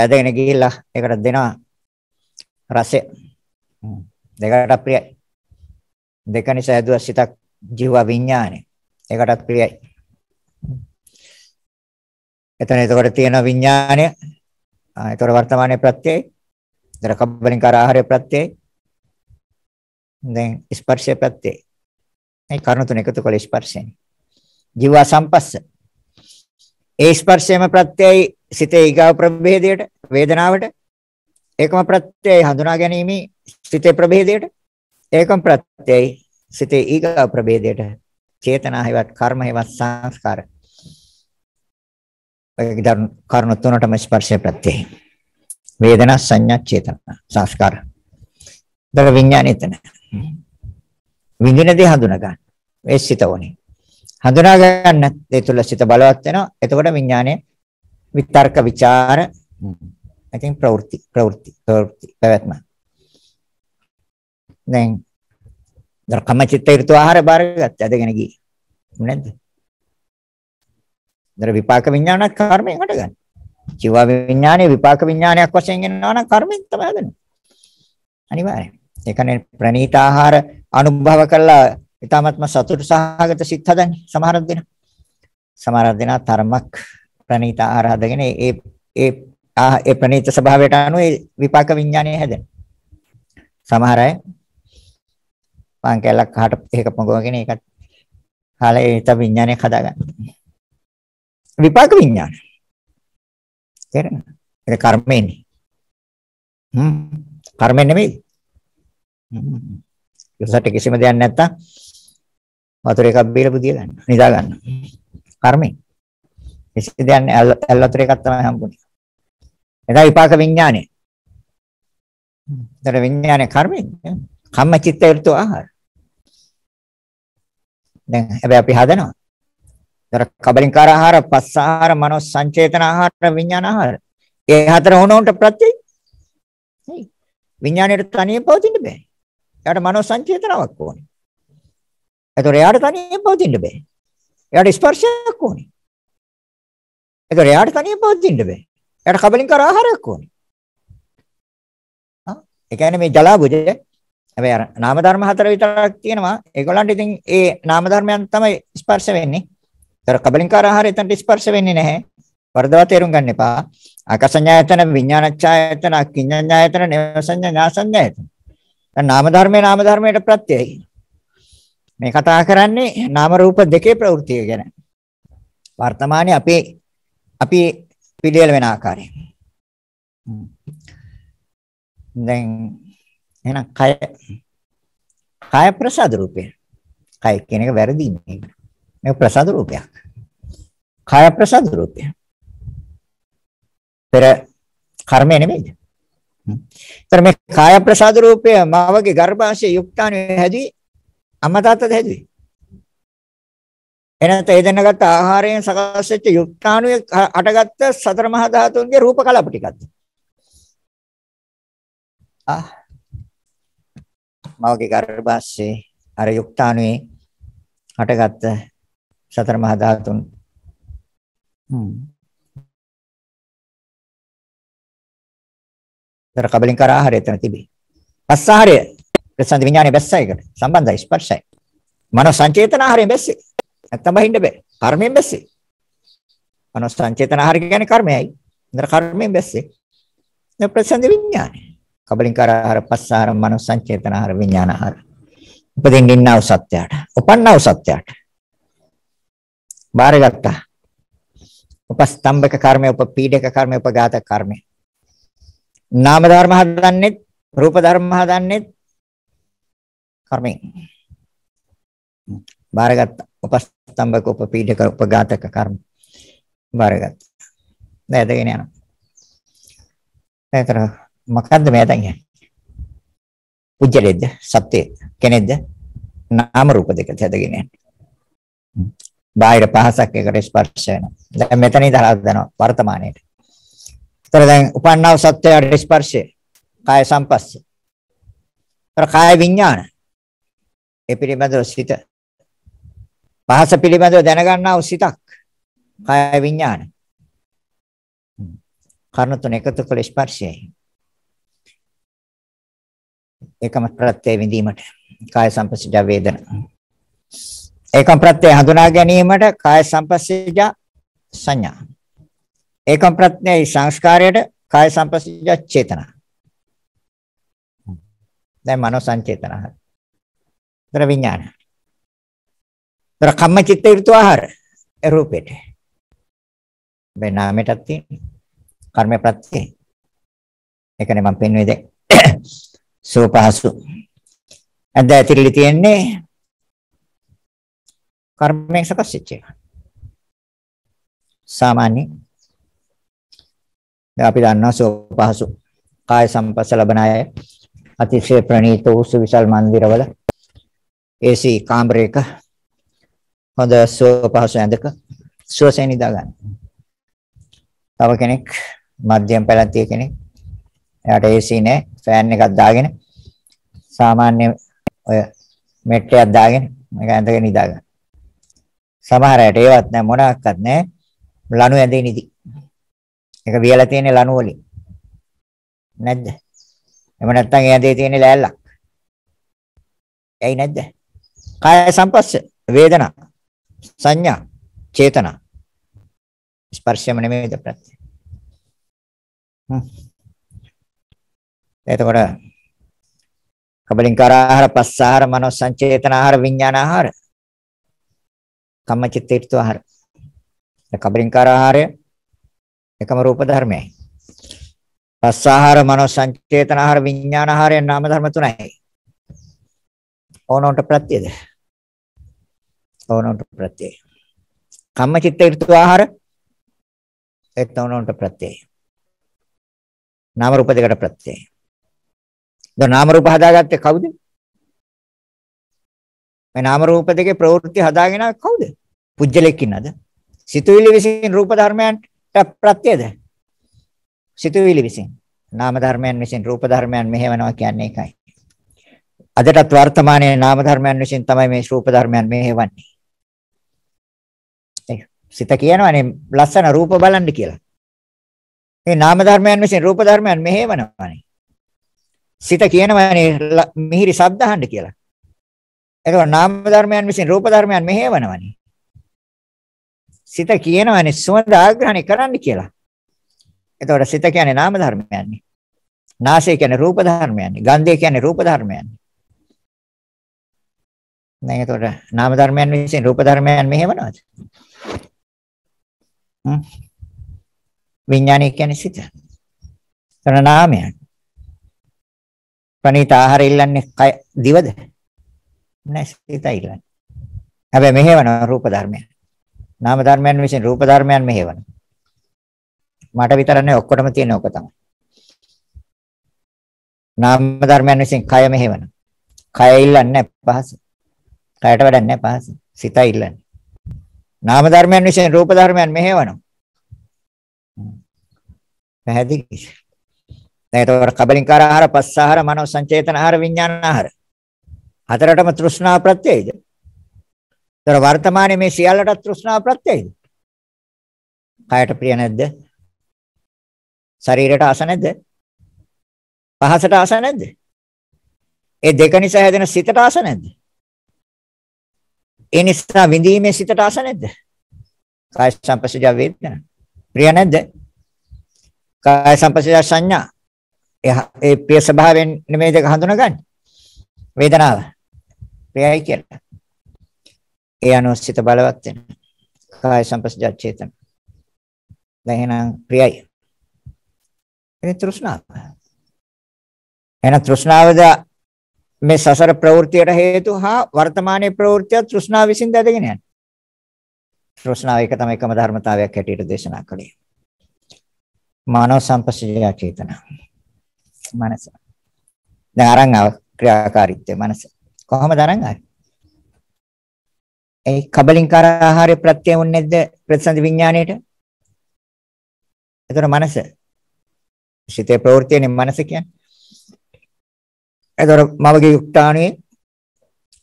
ඇදගෙන ගිහිල්ලා ඒකට දෙනවා රසය. දෙකට ප්‍රියයි. දෙක නිසා ඇදුවා සිතක් ජීව විඥානේ. ඒකටත් ප්‍රියයි. එතන එතකොට තියෙන විඥානය. ඒතර වර්තමානයේ ප්‍රත්‍යයයි. දර කබ්බලින්කාර ආහාරයේ ප්‍රත්‍යයයි. දැන් ස්පර්ශයේ ප්‍රත්‍යයයි. ඒ කරුණු තුන එකතු කළ ස්පර්ශයෙන්. ජීව සම්පස්ස ඒ ස්පර්ශයම ප්‍රත්‍යයයි සිතේ ඊගාව ප්‍රභේදයට වේදනාවට ඒකම ප්‍රත්‍යයයි හඳුනා ගැනීම සිතේ ප්‍රභේදයට ඒකම ප්‍රත්‍යයයි සිතේ ඊගාව ප්‍රභේදයට චේතනා හේවත් කර්ම හේවත් සංස්කාර ඒක ධර්ම කර්ණ තුනටම ස්පර්ශය ප්‍රත්‍යයයි වේදනා සංඥා චේතනා සංස්කාර දර විඥානෙතන විඳින දේ හඳුනා ගන්න ඒ සිත වනේ හඳුනා ගන්න ඒ තුල සිත බලවත් වෙනවා. එතකොට විඥානය විතර්ක ਵਿਚාර ඉතින් ප්‍රවෘත්ති ප්‍රවෘත්ති ප්‍රවෘත්ති පැවැත්ම. දැන් දරකම චිත්ත ඍතු ආහාර බාරගත්ත ඇදගෙන ගියේ. නේද? දර විපාක විඥානත් කර්මයෙන් හටගන්නේ. ජීව විඥානයේ විපාක විඥානයක් වශයෙන් එනවා නම් කර්මෙන් තමයි හදන්නේ. අනිවාර්යෙන්. ඒකනේ ප්‍රණීත ආහාර අනුභව කළා ඊටාත්ම සතුට සහගත සිත් හදන්නේ සමහර දෙනා. සමහර දෙනා ධර්මක් ප්‍රණීත ආරාධගෙන ඒ ඒ ඒ ප්‍රණීත ස්වභාවයට අනුව ඒ විපාක විඥානය හැදෙන. සමහර අය පාන් කැලක් කහට එක පොඟවගෙන ඒකත් කාලේ ඒ තව විඥානයක් හදාගන්න. විපාක විඥාන. තේරෙනවද? ඒක කර්මෙන්නේ. හ්ම් කර්මෙන් නෙමෙයි. ඒසට කිසිම දෙයක් නැත්තම් වතුර එකක් බීලා පුදිය ගන්න. නිදා ගන්න. කර්මෙන්. කිසි දෙයක් නෑ. ඇල් වතුර එකක් තමයි හම්බුනේ. එදා විපාක විඥානේ. දර විඥානේ කර්මෙන්. කම්ම චිත්ත ඍතු ආහාර. දැන් හැබැයි අපි හදනවා. දර කබලින්කාර ආහාර, පස්ස ආහාර, මනෝ සංචේතන ආහාර, විඥාන ආහාර. ඒ හතර හොනොන්ට ප්‍රත්‍යයි. විඥානයේ තනියම පවතින්න බෑ. එයාට මනෝ සංචේතනාවක් ඕනේ. ඒතොර එයාට තනියෙන් පවතින්න බෑ. එයාට ස්පර්ශයක් ඕනේ. ඒතොර එයාට තනියෙන් පවතින්න බෑ. එයාට කබලින් කර ආහාරයක් ඕනේ. ආ ඒ කියන්නේ මේ ජලාභුජ හැබැයි අර නාම ධර්ම හතර විතරක් තියෙනවා. ඒගොල්ලන්ට ඉතින් ඒ නාම ධර්මයන් තමයි ස්පර්ශ වෙන්නේ. ඒතර කබලින් කර ආහාරය එතනට ස්පර්ශ වෙන්නේ නැහැ. වර්ධව තේරුම් ගන්න එපා. ආකාසඤ්ඤායතන, විඥානච්ඡායතන, අකිඤ්ඤඤායතන, නේවසඤ්ඤා, ඥාසඤ්ඤායතන. දැන් නාම ධර්මේ නාම ධර්මයට ප්‍රත්‍යයයි. මේ කතා කරන්නේ නාම රූප දෙකේ ප්‍රවෘත්තිය ගැන. වර්තමානයේ අපි අපි පිළියෙල වෙන ආකාරය. දැන් එහෙනම් කය කය ප්‍රසාද රූපය. කය කියන එක වැරදි නේ. මේක ප්‍රසාද රූපයක්. කය ප්‍රසාද රූපය. පෙර කර්මය නෙමෙයිද? ඒතර මේ කාය ප්‍රසාද රූපය මාවගේ ගර්භාෂයේ යුක්තාණු හැදී අම්මා තාත්තද හැදුවේ. එනත ඒ දැනගත් ආහාරයෙන් සකස් වෙච්ච යුක්තාණුවේ අටගත්ත සතර මහා ධාතුන්ගේ රූප කලාප ටිකක්ද. ආ මවගේ ගර්භාෂයේ අර යුක්තාණුවේ හටගත්ත සතර මහා ධාතුන් තර කබලින් කර ආහාරය එතන තිබේ. පස්සාහාරය ප්‍රසන්න විඥානේ බැස්සයිකට සම්බන්ධයි ස්පර්ශයි. මනෝ සංචේතන ආහාරයෙන් බැස්සේ. නැත්තම් බහින්න බෑ. කර්මයෙන් බැස්සේ. මනෝ සංචේතන ආහාර කියන්නේ කර්මයයි. ඉතර කර්මයෙන් බැස්සේ. දැන් ප්‍රසන්න විඥානේ. කබලින්කාර ආහාර පස්ස ආහාර මනෝ සංචේතන ආහාර විඥාන ආහාර. උපදින්න ඉන්නව සත්‍යයට. උපන්නව සත්‍යයට. බාරගත්තා. උපස්තම්භක කර්මය, උපපීඩක කර්මය, උපඝාතක කර්මය. නාම ධර්ම හදන්නේ, රූප ධර්ම හදන්නේ, කර්මෙන් බාරගත් උපස්තම්භක උපපීඩක උපඝාතක කර්ම බාරගත් නැදගෙන යනවා නැතර මොකද්ද මේ දැන් යන්නේ උජ්ජලෙද්ද සත්‍යය කෙනෙක්ද නාම රූප දෙක තැදගෙන යන්නේ බාහිර පහසක් එකට ස්පර්ශ වෙනවා දැන් මෙතන ඉඳලා දනවා වර්තමානයේට ඒතර දැන් උපන්නා සත්‍යයට ස්පර්ශය කාය සම්පස්ස කාය විඥාන ඒ පිළිබඳව සිත පහස පිළිබඳව දැනගන්නා වූ සිතක් කාය විඥාන කර්ණ තුන එකතු කළ ස්පර්ශයයි ඒකම ප්‍රත්‍ය විඳීමට කාය සංපස්සජ වේදනා ඒකම් ප්‍රත්‍ය හඳුනා ගැනීමට කාය සංපස්සජ සංඥා ඒකම් ප්‍රත්‍යයි සංස්කාරයට කාය සංපස්සජ චේතනා දැන් මනෝ සංචේතනා ඒතර විඥාන. ඒතර කම්මචිත්ත ඍතු ආහාර ඒ රූපෙට. මේ නාමයටත් තියෙන කර්ම ප්‍රත්‍ය. ඒකනේ මම පෙන්වන්නේ දැන්. සෝපහසු. අද ඇතිරිලි තියෙන්නේ කර්මයෙන් සකස් වෙච්ච එක. සාමාන්‍ය අපි දන්නවා සෝපහසු. කාය සම්පස්ස ලබන අය අතිශය ප්‍රණීත වූ සුවිසල් මන්දිරවල AC කාමරයක හොඳ සුව පහසු ඇඳක සුවසේ නිදා ගන්න. තව කෙනෙක් මධ්‍යම පැලැන්තිය කෙනෙක් එයාට AC නෑ ෆෑන් එකක් දාගෙන සාමාන්‍ය ඔය මෙට්ටයක් දාගෙන මේක ඇඳගෙන නිදා ගන්න. සමහර අයට ඒවත් නෑ මොනක්වත් නෑ ලණු ඇඳේ නිදි. ඒක වියලා තියෙන ලණු වලින්. නැද්ද? එහෙම නැත්නම් ඒ ඇඳේ තියෙන ලෑල්ලක්. ඇයි නැද්ද? කාය සංපස්ස වේදනා සංඥා චේතනා ස්පර්ශයම නෙමෙයිද ප්‍රත්‍ය එතකොට කබලින්කාර ආහාර පස්සාහාර මනෝ සංචේතන ආහාර විඥාන ආහාර කම්මචිත්ත ඍතු ආහාර කබලින්කාර ආහාරය එකම රූප ධර්මයයි පස්සාහාර මනෝ සංචේතන ආහාර විඥාන ආහාරය නාම ධර්ම තුනයි ඕනෝන්ට ප්‍රත්‍යද ඕනොන්ට ප්‍රත්‍යයයි. කම්මචිත්ත ඍතු ආහාර ඒත් ඕනොන්ට ප්‍රත්‍යයයි. නාම රූප දෙකට ප්‍රත්‍යයයි. දැන් නාම රූප හදාගත්තේ කවුද? මේ නාම රූප දෙකේ ප්‍රවෘත්ති හදාගෙන කවුද? පුජ්‍යලෙක් ඉන්නද? සිතුවිලි විසින් රූප ධර්මයන්ට ප්‍රත්‍යද? සිතුවිලි විසින් නාම ධර්මයන් විසින් රූප ධර්මයන් මෙහෙවනවා කියන්නේ ඒකයි. අදටත් වර්තමානයේ නාම ධර්මයන් විසින් තමයි මේ රූප ධර්මයන් මෙහෙවන්නේ. සිත කියනවානේ ලස්සන රූප බලන්න කියලා. මේ නාම ධර්මයන් විසින් රූප ධර්මයන් මෙහෙවනවානේ. සිත කියනවානේ මිහිරි ශබ්ද අහන්න කියලා. ඒකෝ නාම ධර්මයන් විසින් රූප ධර්මයන් මෙහෙවනවානේ. සිත කියනවානේ සුවඳ ආග්‍රහණය කරන්න කියලා. එතකොට සිත කියන්නේ නාම ධර්මයන්නේ. නාසය කියන්නේ රූප ධර්මයන්නේ. ගන්ධය කියන්නේ රූප ධර්මයන්නේ. දැන් එතකොට නාම ධර්මයන් විසින් රූප ධර්මයන් මෙහෙවනවද? විඥානය කියන්නේ සිත. තන නාමයන්. ප්‍රණීත ආහාර ඉල්ලන්නේ කය දිවද? නෑ සිත ඉල්ලන්නේ. හැබැයි මෙහෙවන රූප ධර්මයන්. නාම ධර්මයන් විසින් රූප ධර්මයන් මෙහෙවන. මට විතර නෙවෙයි ඔක්කොටම තියෙන ඕක තමයි. නාම ධර්මයන් විසින් කය මෙහෙවන. කය ඉල්ලන්නේ පහස. කයට වැඩක් නැහැ පහස. සිත ඉල්ලන්නේ. නාම ධර්මයන් විසින් රූප ධර්මයන් මෙහෙවනවා. පැහැදිලි. දැන් ඒතකොට කබලින්කාර ආහාර, පස්සාහාර, මනෝ සංචේතන ආහාර, විඥාන ආහාර. හතරටම තෘෂ්ණා ප්‍රත්‍යයද? ඒතර වර්තමානයේ මේ සියල්ලට තෘෂ්ණා ප්‍රත්‍යයද? කයට ප්‍රිය නැද්ද? ශරීරයට ආස නැද්ද? පහසට ආස නැද්ද? ඒ දෙක නිසා හැදෙන සිතට ආස නැද්ද? ඒ නිසා විඳීමේ සිතට ආස නැද්ද? කාය සංපස්සජ වේදනා. ප්‍රිය නැද්ද? කාය සංපස්සජ සංඥා. ඒ ප්‍රිය ස්වභාවයෙන් නෙමෙයිද හඳුනගන්නේ? වේදනාව. ප්‍රියයි කියලා. ඒ අනුසිත බලවත් වෙන. කාය සංපස්සජ චේතන. දැන් එහෙනම් ප්‍රියයි. ඒ තෘෂ්ණාව. එහෙනම් තෘෂ්ණාවද මේ සසර ප්‍රවෘත්තියට හේතු හා වර්තමානයේ ප්‍රවෘත්තිය තෘෂ්ණාව විසින් දැදගෙන යන. තෘෂ්ණාව එක තමයි එකම ධර්මතාවයක් හැටියට දේශනා කළේ. මානව සංපස්සජා චේතන. මනස. දැන් අරන් ආව ක්‍රියාකාරීත්වය මනස. කොහොමද අරන් ආවේ? ඒ කබලින්කාර ආහාරය ප්‍රත්‍යය වුනේ නැද්ද ප්‍රතිසන්දි විඥාණයට? ඒතර මනස. සිතේ ප්‍රවෘත්තියනේ මනස කියන්නේ. එතකොට මවගේ යුක්තාණුවේ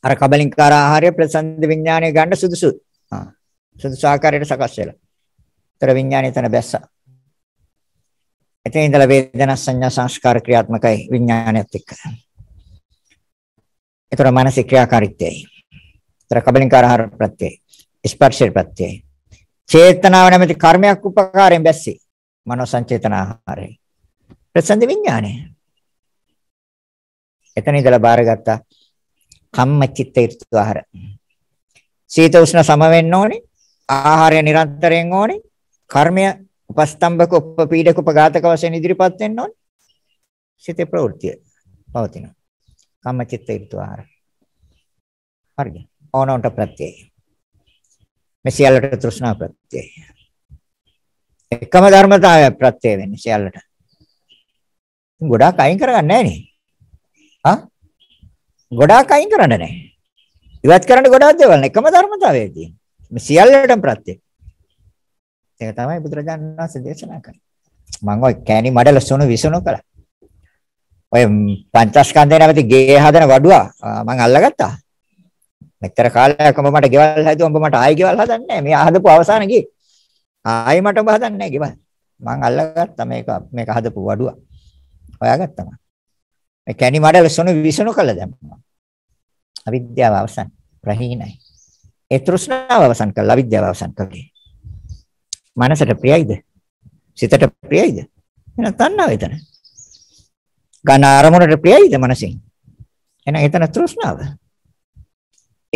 අර කබලින්කාර ආහාරය ප්‍රසන්ද විඥානය ගන්න සුදුසු. ආ. සුදුසු ආකාරයට සකස් වෙලා. ඒතර විඥානය එතන බැස්සා. එතන ඉඳලා වේදනා සංඥා සංස්කාර ක්‍රියාත්මකයි විඥානයත් එක්ක. ඒතර මානසික ක්‍රියාකාරීත්වයයි. ඒතර කබලින්කාර ආහාර ප්‍රත්‍යයයි. ස්පර්ශය ප්‍රත්‍යයයි. චේතනාව නැමැති කර්මයක් උපකාරයෙන් බැස්සේ. මනෝ සංචේතන ආහාරයයි. ප්‍රසන්ද විඥානයයි. එතන ඉඳලා බාරගත්තා කම්මචිත්ත ඍතු ආහාර. සීත උෂ්ණ සම වෙන්න ඕනේ. ආහාරය නිරන්තරයෙන් ඕනේ. කර්මය උපස්තම්භක උපපීඩක උපඝාතක වශයෙන් ඉදිරිපත් වෙන්න ඕනේ. සිතේ ප්‍රවෘත්තිය පවතිනවා. කම්මචිත්ත ඍතු ආහාර. හරිද? ඕනෝන්ට ප්‍රත්‍යයයි. මේ සියල්ලට තෘෂ්ණා ප්‍රත්‍යයයි. එකම ධර්මතාවය ප්‍රත්‍ය වෙන්නේ සියල්ලට. ගොඩාක් අයින් කරගන්නේ නැහැ නේ. හා ගොඩාක් අයින් කරන්න නැහැ. ඉවත් කරන්න ගොඩාක් දේවල් එකම ධර්මතාවයයි තියෙන්නේ. මේ සියල්ලටම ප්‍රත්‍ය. ඒක තමයි බුදුරජාණන් වහන්සේ දේශනා කරන්නේ. මම ඔය කෑණි මඩ ලසුණු විසුණු කළා. ඔය පංචස්කන්ධය නැමැති ගේ හදන වඩුවා මම අල්ලගත්තා. මෙතර කාලයක් ඔබ මට ගෙවල් හැදුවා ඔබ මට ආයි ගෙවල් හදන්නේ නැහැ. මේ හදපු අවසාන ගේ. ආයි මට ඔබ හදන්නේ නැහැ ගෙවල්. මම අල්ලගත්තා මේක මේක හදපු වඩුවා. හොයාගත්තා මම. මේ කැණි මඩ ලසුණු විසුණු කළ දැම්මා. අවිද්‍යාව අවසන් ප්‍රහීනයි. ඒ තෘෂ්ණාව අවසන් කළා අවිද්‍යාව අවසන් කළේ. මනසට ප්‍රියයිද? සිතට ප්‍රියයිද? එහෙනම් තණ්හාව එතන. ඝන අරමුණට ප්‍රියයිද මනසින්? එහෙනම් එතන තෘෂ්ණාව.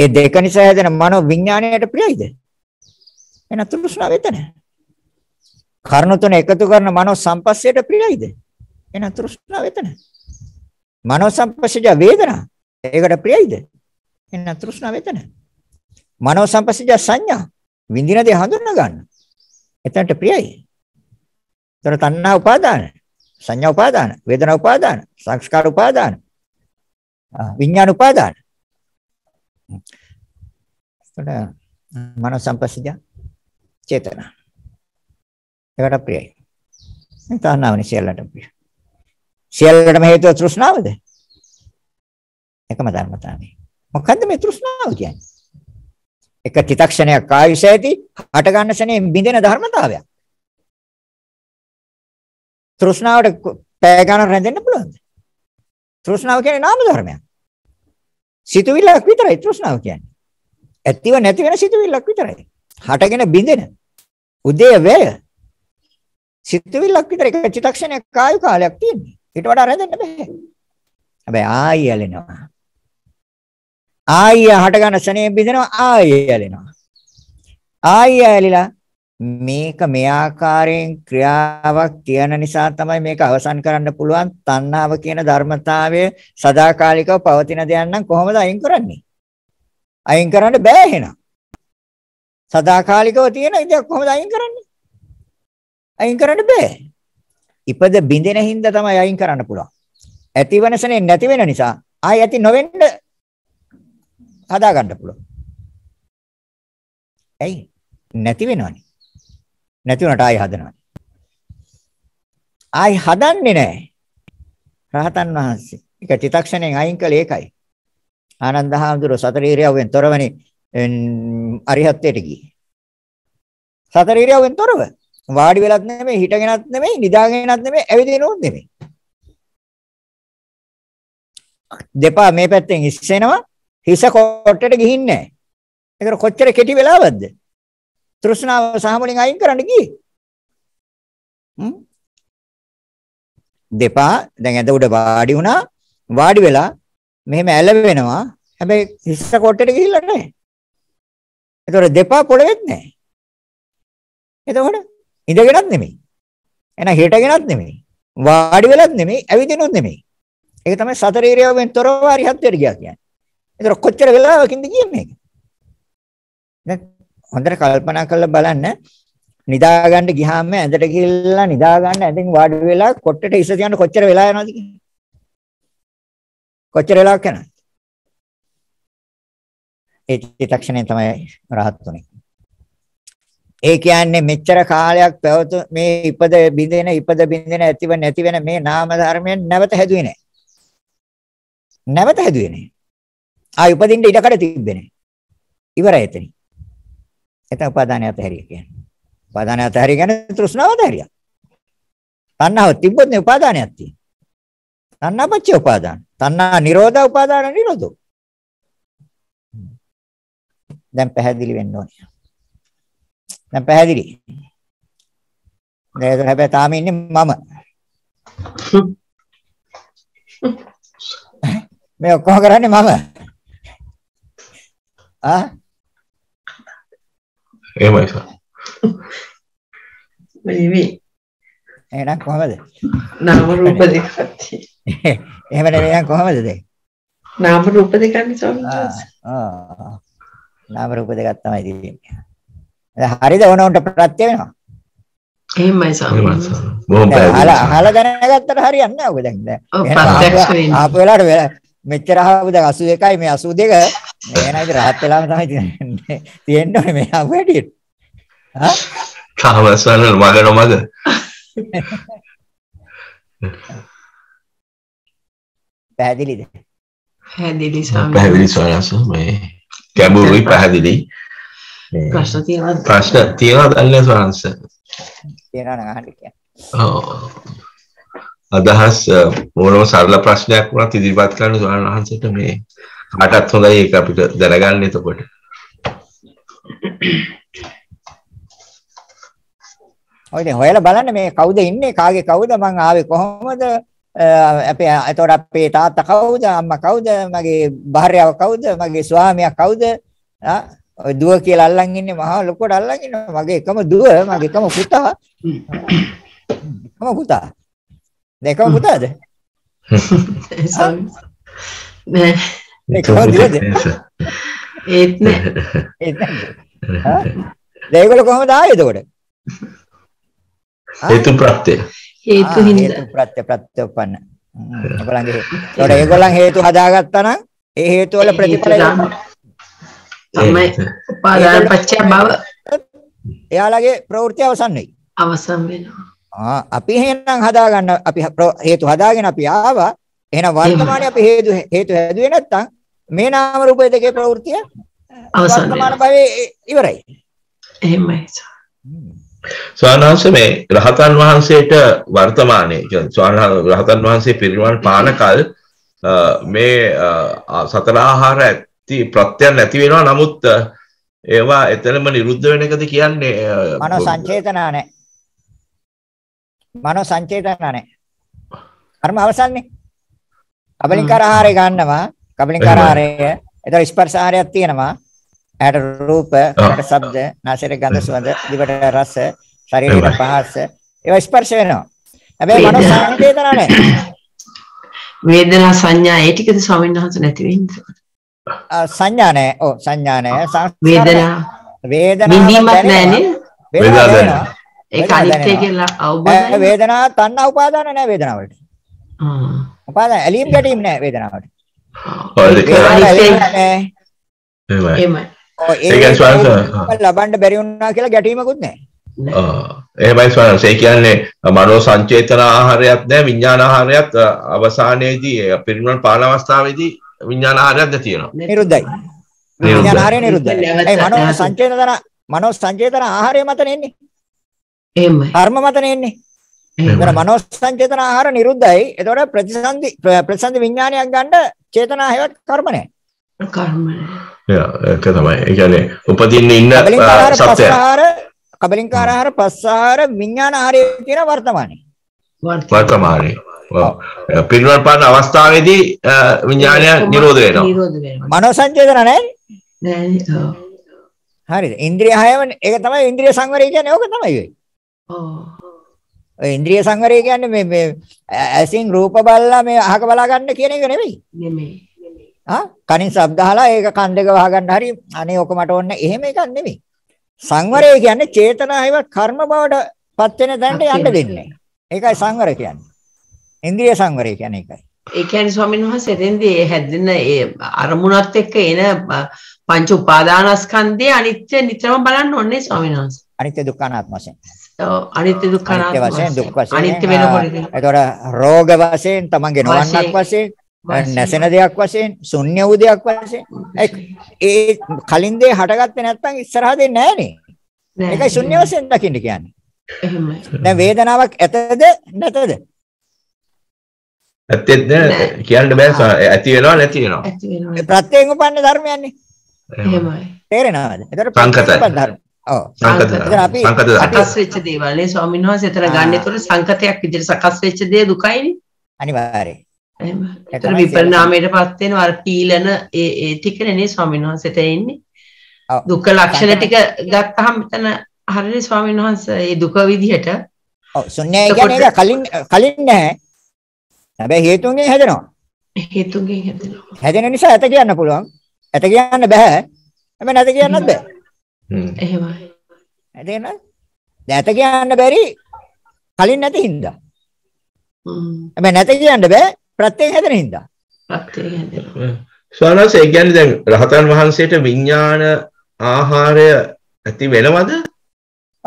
ඒ දෙක නිසා හැදෙන මනෝ විඥාණයට ප්‍රියයිද? එහෙනම් තෘෂ්ණාව එතන. කර්ණ තුන එකතු කරන මනෝ සම්පස්සයට ප්‍රියයිද? එහෙනම් තෘෂ්ණාව එතන. මනෝ සංපස්සජ වේදනා. ඒකට ප්‍රියයිද? එන්න තෘෂ්ණා වේදන. මනෝ සංපස්සජ සංඥා. විඳින දේ හඳුනා ගන්න. එතනට ප්‍රියයි. ඒතර තණ්හා උපාදාන, සංඥා උපාදාන, වේදනා උපාදාන, සංස්කාර උපාදාන, විඥාන උපාදාන. එතන මන සංපස්සජ චේතනා. ඒකට ප්‍රියයි. තණ්හාවනේ සියල්ලට ප්‍රියයි. සියල්ලටම හේතුව තෘෂ්ණාවද? එකම ධර්මතාවය. මොකද්ද මේ තෘෂ්ණාව කියන්නේ? එක චිතක්ෂණයක් ආයුෂ ඇති හට ගන්න ශනේ බිඳෙන ධර්මතාවයක්. තෘෂ්ණාවට පෑ ගන්න රැඳෙන්න පුළුවන්ද? තෘෂ්ණාව කියන්නේ නාම ධර්මයක්. සිතුවිල්ලක් විතරයි තෘෂ්ණාව කියන්නේ. ඇතිව නැති වෙන සිතුවිල්ලක් විතරයි. හටගෙන බිඳෙන උදේ වේය. සිතුවිල්ලක් විතර එක චිතක්ෂණයක් කායු කාලයක් තියෙන්නේ. ඊට වඩා රැඳෙන්න බෑ. හැබැයි ආයෙ ඇලෙනවා. ආයෙ හට ගන්න ස්නේ බිඳෙනවා ආයෙ ඇලෙනවා. ආයෙ ඇලිලා මේක මේ ආකාරයෙන් ක්‍රියාවක් තියෙන නිසා තමයි මේක අවසන් කරන්න පුළුවන් තණ්හාව කියන ධර්මතාවය සදාකාලිකව පවතින දෙයක් නම් කොහොමද අයින් කරන්නේ? අයින් කරන්න බෑ එහෙනම්. සදාකාලිකව තියෙන ඉතින් කොහොමද අයින් කරන්නේ? අයින් කරන්න බෑ. ඉපද බින්දෙන හින්දා තමයි අයින් කරන්න පුළුවන්. ඇතිවනසනේ නැති වෙන නිසා ආය ඇති නොවෙන්න හදා ගන්න පුළුවන්. ඇයි? නැති වෙනවනේ. නැති වුණාට ආය හදනවා. ආය හදන්නේ නැහැ. රහතන් වහන්සේ. ඒක චිතක්ෂණයෙන් අයින් කළේ ඒකයි. ආනන්ද හාමුදුරුව සතර ඉරියව්වෙන් තොරවනේ අරිහත්ත්වයට ගියේ. සතර ඉරියව්වෙන් තොරව. වාඩි වෙලත් නෙමෙයි, හිටගෙනත් නෙමෙයි, නිදාගෙනත් නෙමෙයි, ඇවිදිනොත් නෙමෙයි. දෙපා මේ පැත්තෙන් ඉස්සෙනවා, හිස කොට්ටෙට ගිහින් නැහැ. ඒකට කොච්චර කෙටි වෙලාවක්ද? තෘෂ්ණාව සාමුලින් අයින් කරන්න ගියේ. දෙපා දැන් ඇඳ උඩ වාඩි වුණා. වාඩි වෙලා මෙහෙම ඇලවෙනවා. හැබැයි හිස කොට්ටෙට ගිහිල්ලා නැහැ. ඒතොර දෙපා පොළවෙත් නැහැ. එතකොට ඉඳගෙනත් නෙමෙයි. එහෙනම් හිටගෙනත් නෙමෙයි. වාඩි වෙලත් නෙමෙයි, ඇවිදිනුත් නෙමෙයි. ඒක තමයි සතර ඉරියව්වෙන් තොරව අරිහත්ත්වයට ගියා කියන්නේ. ඒතර කොච්චර වෙලාවකින්ද කියන්නේ මේක? දැන් හොඳට කල්පනා කරලා බලන්න නිදා ගන්න ගියාම ඇඳට ගිහිල්ලා නිදා ගන්න ඇඳෙන් වාඩි වෙලා කොට්ටේට ඉස්ස තියන්න කොච්චර වෙලා යනවද කියන්නේ? කොච්චර වෙලාවක් යනවද? ඒ චිත්තක්ෂණය තමයි රහත් උනේ. ඒ කියන්නේ මෙච්චර කාලයක් පැවතු මේ ඉපද බිඳෙන ඉපද බිඳෙන ඇතිව නැති වෙන මේ නාම ධර්මයෙන් නැවත හැදුවේ නැහැ. නැවත හැදුවේ නැහැ. ආයි උපදින්න ඉඩකඩ තිබ්බේ නැහැ. ඉවරයි එතන. එතන උපාදානය අතහැරිය කියන්නේ. උපාදානය අතහැරිය කියන්නේ තෘෂ්ණාව අතහැරියා. තණ්හාව තිබ්බොත් නේ උපාදානයක් තියෙන්නේ. තණ්හාපච්ච උපාදාන. තණ්හා නිරෝධ උපාදාන නිරෝධෝ. දැන් පැහැදිලි වෙන්න ඕනේ. දැන් පැහැදිලි. නේද හැබැයි තාම ඉන්නේ මම. මේ ඔක්කොම කරන්නේ මම. ආ? එහෙමයි සර්. වෙවි. එහෙනම් කොහමද? නාම රූප දෙකක් තියෙන්නේ. එහෙම නෙවෙයි කොහමද දැන්? නාම රූප දෙකක් නේ ස්වාමීන් වහන්සේ. ආ. නාම රූප දෙකක් තමයි තියෙන්නේ. හරිද ඕනොන්ට ප්‍රත්‍ය වෙනවා. එහෙමයි සාමාන්‍ය. බොහොම පැහැදිලි. අහලා දැනගත්තට හරියන්නේ නැහැ ඔබ දැන්. ඔව් ප්‍රත්‍යක්ෂ වෙන්නේ. ආපු වෙලාවට මෙච්චර අහපු දැන් 81යි මේ 82 මේ නේද rahat වෙලාම තමයි තියෙන්නේ මේ අහපු හැටියට. හා?
කාමසන මග නොමග.
පැහැදිලිද? පැහැදිලි සාමාන්‍ය. පැහැදිලි
සාරස මේ ගැඹුරුයි පැහැදිලි.
ප්‍රශ්න තිය
ප්‍රශ්න තියෙනත් අල්ලස් වහන්ස අදහස් මෝනම සරල ප්‍රශ්නයක් වුණත් ඉදිරිපත් කරන්න ස්වාමීන් වහන්සේට මේ කාටත් හොඳයි ඒක අපිට දැනගන්න එතකොට
ඔයනේ හොයලා බලන්න මේ කවුද ඉන්නේ කාගේ කවුද මං ආවේ කොහොමද අපේ එතකොට අපේ තාත්තා කවුද අම්මා කවුද මගේ භාර්යාව කවුද මගේ ස්වාමියා කවුද ඔය දුව කියලා අල්ලන් ඉන්නේ මහා ලොකුවට අල්ලන් ඉන්නවා. මගේ එකම දුව, මගේ එකම පුතා. මම පුතා. දෙකම පුතාද? නෑ. දෙකම
දුවද? ඒත් නෑ. ඒත්
නෑ.
ඒගොල්ලෝ කොහමද ආයේ එතකොට? හේතු ප්‍රත්‍ය.
හේතු හින්දා. හේතු
ප්‍රත්‍ය ප්‍රත්‍යපන්න. ඒගොල්ලන්ගේ ඒගොල්ලන් හේතු හදාගත්තා නම් ඒ හේතු වල ප්‍රතිඵලය තමයි උපාදාන පත්‍ය භව එයාලගේ ප්‍රවෘත්ති අවසන් වෙයි. අවසන් වෙනවා. ආ අපි එහෙනම් හදාගන්න අපි හේතු හදාගෙන අපි ආවා. එහෙනම් වර්තමානයේ අපි හේතු හේතු හැදුවේ නැත්තම් මේ නාම රූප දෙකේ ප්‍රවෘත්තිය අවසන් වර්තමාන භවයේ ඉවරයි. එහෙමයි.
ස්වාමීන් මේ රහතන් වහන්සේට වර්තමානයේ ස්වාමීන් රහතන් වහන්සේ පිරිනිවන් පානකල් මේ සතර ආහාර ප්‍රත්‍යයන් නැති වෙනවා නමුත් ඒවා එතනම නිරුද්ධ වෙන එකද කියන්නේ
මනෝ සංචේතනා නැහැ. මනෝ සංචේතනා නැහැ. කර්ම අවසන්නේ. කබලින්කාර ආහාරය ගන්නවා. කබලින්කාර ආහාරය. ඒතර ස්පර්ශ ආහාරයක් තියෙනවා. ඇට රූප, ඇට ශබ්ද, නාසයට ගඳ සුවඳ, දිවට රස, ශරීරයට පහස. ඒවා ස්පර්ශ වෙනවා. හැබැයි මනෝ සංචේතනා නැහැ. වේදනා සංඥා ඒ ටිකද ස්වාමීන් වහන්සේ නැති වෙන්නේ. සංඥා නැහැ. ඔව් සංඥා නැහැ. වේදනා වේදනාව විඳීමක් නැහැනේ.
වේදනාව දැනෙනවා.
ඒක අනිත්‍ය කියලා අවබෝධය. වේදනාව තණ්හා උපාදාන නැහැ වේදනාවට. ආ. උපාදාන ඇලීම් ගැටීම් නැහැ වේදනාවට. ලබන්න බැරි වුණා කියලා ගැටීමකුත් නැහැ.
එහෙමයි ස්වාමීන් ඒ කියන්නේ මනෝ සංචේතන ආහාරයක් නැහැ විඥාන ආහාරයක් අවසානයේදී පිරිනුවන් පාන අවස්ථාවේදී විඤ්ඥානහරයක් දැතියෙනවා
නිරුද්ධයි විඤ්ඥානහරය නිරුද්ධ මනෝ සංචේතන මනෝ සංචේතන ආහාරය මතන එන්නේ එහෙම කර්ම මතන එන්නේ එතන මනෝ සංචේතන ආහාර නිරුද්ධයි එතකොට ප්‍රතිසන්දි ප්‍රතිසන්දි විඥානයක් ගන්න චේතනා හැවත් කර්ම නැහැ කර්ම
නැහැ ඒක තමයි ඒ කියන්නේ උපදින්න ඉන්න සත්‍යය
කබලින්කාර ආහාර පස්සාහාර විඥාන ආහාරය කියන වර්තමානයේ
වර්තමානයේ පිරිවල් පාන අවස්ථාවේදී විඥානය නිරෝධ
වෙනවා. මනෝ සංජේතන නැහැ. හරිද? ඉන්ද්‍රිය හයම ඒක තමයි ඉන්ද්‍රිය සංවරය කියන්නේ ඕක තමයි
වෙන්නේ.
ඔය ඉන්ද්‍රිය සංවරය කියන්නේ මේ මේ ඇසින් රූප බලලා මේ අහක බලා ගන්න කියන එක නෙමෙයි. නෙමෙයි. ආ කනින් ශබ්ද අහලා ඒක කන් දෙක වහ ගන්න හරි අනේ ඔක මට ඕනේ එහෙම එකක් නෙමෙයි. සංවරය කියන්නේ චේතනාවවත් කර්ම බවට පත් වෙන තැනට යන්න දෙන්නේ. ඒකයි සංවර කියන්නේ. ඉන්ද්‍රිය සංවරය කියන්නේ ඒකයි. ඒ කියන්නේ ස්වාමීන් වහන්සේ එතෙන්දී ඒ හැදෙන ඒ අරමුණත්
එක්ක එන පංච උපාදානස්කන්ධය අනිත්‍ය නිතරම බලන්න ඕනේ ස්වාමීන් වහන්සේ.
අනිත්‍ය දුක්ඛ අනාත්ම වශයෙන්. ඔව් අනිත්‍ය දුක්ඛ අනාත්ම වශයෙන් දුක් වශයෙන්. අනිත්‍ය වෙනකොට. ඒතකොට රෝග වශයෙන් තමන්ගේ නොවන්නක් වශයෙන් නැසෙන දෙයක් වශයෙන් ශුන්‍ය වූ දෙයක් වශයෙන් ඒ කලින් දේ හටගත්තේ නැත්නම් ඉස්සරහ දෙන්නේ නැහනේ. ඒකයි ශුන්‍ය වශයෙන් දකින්න කියන්නේ. එහෙමයි. දැන් වේදනාවක් ඇතද නැතද?
ඇත්තෙත් කියන්න බෑ ඇති වෙනවා නැති වෙනවා
ඇති වෙනවා ප්‍රත්‍යයෙන් උපන්න ධර්මයන්නේ එහෙමයි තේරෙනවද එතකොට සංකතයි ධර්ම ඔව් සංකත සංකත සකස්
වෙච්ච දේවල් නේ ස්වාමීන් වහන්සේ එතන ගන්න එතකොට සංකතයක් විදිහට සකස් වෙච්ච දේ දුකයිනේ
අනිවාර්යයෙන් එහෙම එතන විපරිණාමයටපත්
වෙන අර පීලන ඒ ඒ ටිකනේ නේ ස්වාමීන් වහන්සේට එන්නේ දුක ලක්ෂණ ටික ගත්තහම එතන
හරිනේ ස්වාමීන් වහන්සේ මේ දුක විදිහට ඔව් ශුන්‍යයි කියන්නේ කලින් කලින් නැහැ හැබැයි හේතුන්ගෙන් හැදෙනවා. හේතුන්ගෙන් හැදෙනවා. හැදෙන නිසා ඇත කියන්න පුළුවන්. ඇත කියන්න බෑ. හැබැයි නැත කියන්නත් බෑ. හ්ම් එහෙමයි. ඇදගෙන ඇත කියන්න බැරි කලින් නැති හින්දා. හ්ම්. හැබැයි නැත කියන්න බෑ ප්‍රත්‍යයෙන් හැදෙන හින්දා. ප්‍රත්‍යයෙන් හැදෙනවා.
ස්වාමීන් ඒ කියන්නේ දැන් රහතන් වහන්සේට විඥාන ආහාරය ඇති වෙනවද?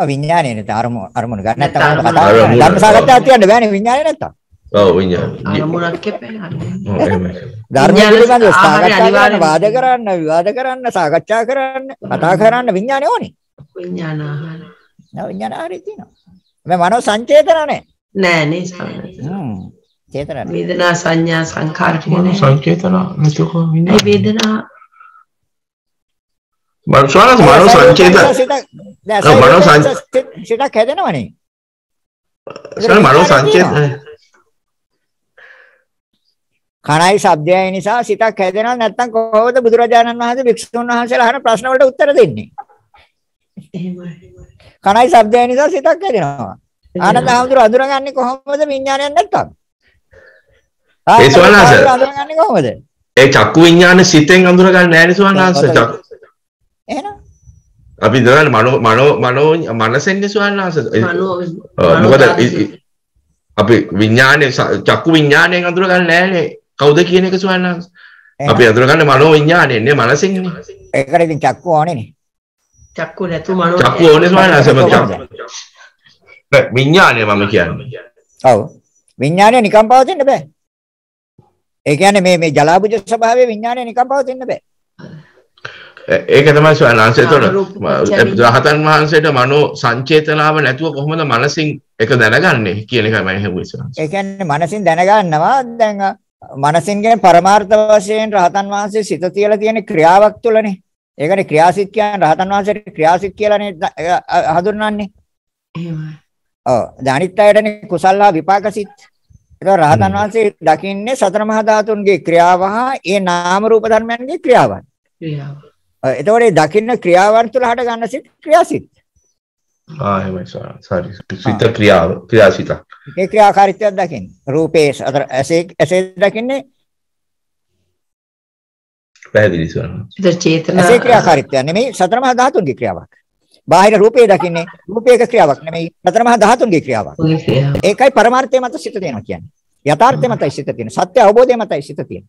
ආ විඥානේ නැත අරමුණු අරමුණු ගන්න නැත්තම් කතා කරන්න. ධර්ම සාකච්ඡාවක් තියන්න බෑනේ විඥානේ නැත්තම්. ඔව් විඥාන අරමුණක්
ධර්මයේ අනිවාර්ය
වාද කරන්න විවාද කරන්න සාකච්ඡා කරන්න කතා කරන්න විඥානේ ඕනේ විඥාන ආහාර නෑ විඥාන ආහාරය තියෙනවා මේ මනෝ සංචේතන නෑ නෑ නේ
චේතන වේදනා සංඥා සංඛාර කියන්නේ
සංචේතන නේදක විඥාන වේදනා මනසවල
මනෝ සංචේතන
නෑ මනෝ සංචේතන සිතක් හැදෙනවනේ සර මනෝ සංචේතන කණයි ශබ්දයයි නිසා සිතක් හැදෙනවා නැත්නම් කොහොමද බුදුරජාණන් වහන්සේ භික්ෂුන් වහන්සේලා අහන ප්‍රශ්න වලට උත්තර දෙන්නේ? කණයි ශබ්දයයි නිසා සිතක් හැදෙනවා. ආනන්ද හඳුර අඳුරගන්නේ කොහොමද විඥානයක් නැත්තම්?
ඒ සෝනස
අඳුරගන්නේ කොහොමද?
ඒ චක්කු විඥාන සිතෙන් අඳුරගන්නේ නැහැ නේ සෝනස. එහෙනම් අපි දරන මනෝ මනෝ මනෝ මනසෙන්නේ සෝනස. මොකද අපි විඥානේ චක්කු විඥානයෙන් අඳුරගන්නේ නැහැ නේ. කවුද කියන එක ස්වාමීන් අපි අඳුරගන්න මනෝ
විඥානේ නේ මනසෙන් ඒකට ඉතින් චක්කු ඕනේනේ
චක්කු නැතු මනෝ චක්කු ඕනේ ස්වාමීන්
විඥානේ මම කියන්නේ ඔව් විඥානේ නිකම් පවතින්න බෑ ඒ කියන්නේ මේ මේ ජලාබුජ ස්වභාවයේ විඥානේ නිකම් පවතින්න බෑ
ඒක තමයි ස්වාමීන් වහන්සේට රහතන් වහන්සේට මනෝ සංචේතනාව නැතුව කොහොමද මනසින් එක දැනගන්නේ කියන එකයි මම හෙව්වේ ස්වාමීන්
වහන්සේ. ඒ කියන්නේ මනසින් දැනගන්නවා දැන් මනසින් කියන්නේ පරමාර්ථ වශයෙන් රහතන් වහන්සේ සිත තියලා තියෙන ක්‍රියාවක් තුළනේ. ඒකනේ ක්‍රියාසිත කියන්නේ රහතන් වහන්සේට ක්‍රියාසිත කියලානේ හඳුන්වන්නේ. එහෙමයි. ඔව්. දැනිත් අයටනේ කුසල්ලා විපාකසිත. ඒක රහතන් වහන්සේ දකින්නේ සතර මහා ධාතුන්ගේ ක්‍රියාව හා ඒ නාම රූප ධර්මයන්ගේ ක්‍රියාවන්. ක්‍රියාව. එතකොට දකින්න ක්‍රියාවන් තුළ හට ගන්න සිත් ක්‍රියාසිත.
ආහෙමයි සාරි සිත ක්‍රියාව ක්‍රියාසිත
ඒ ක්‍රියාකාරීත්වයක් දකින්න රූපේ අතර ඇසේ ඇසේ දකින්නේ
පැහැදිලි සරණ
චේතන ඇසේ ක්‍රියාකාරීත්වය නෙමෙයි සතර මහා ධාතුන්ගේ ක්‍රියාවක් බාහිර රූපේ දකින්නේ රූපයක ක්‍රියාවක් නෙමෙයි සතර මහා ධාතුන්ගේ ක්‍රියාවක් ඒකයි පරමාර්ථය මත සිත තියෙනවා කියන්නේ යථාර්ථය මතයි සිත තියෙන සත්‍ය අවබෝධය මතයි සිත තියෙන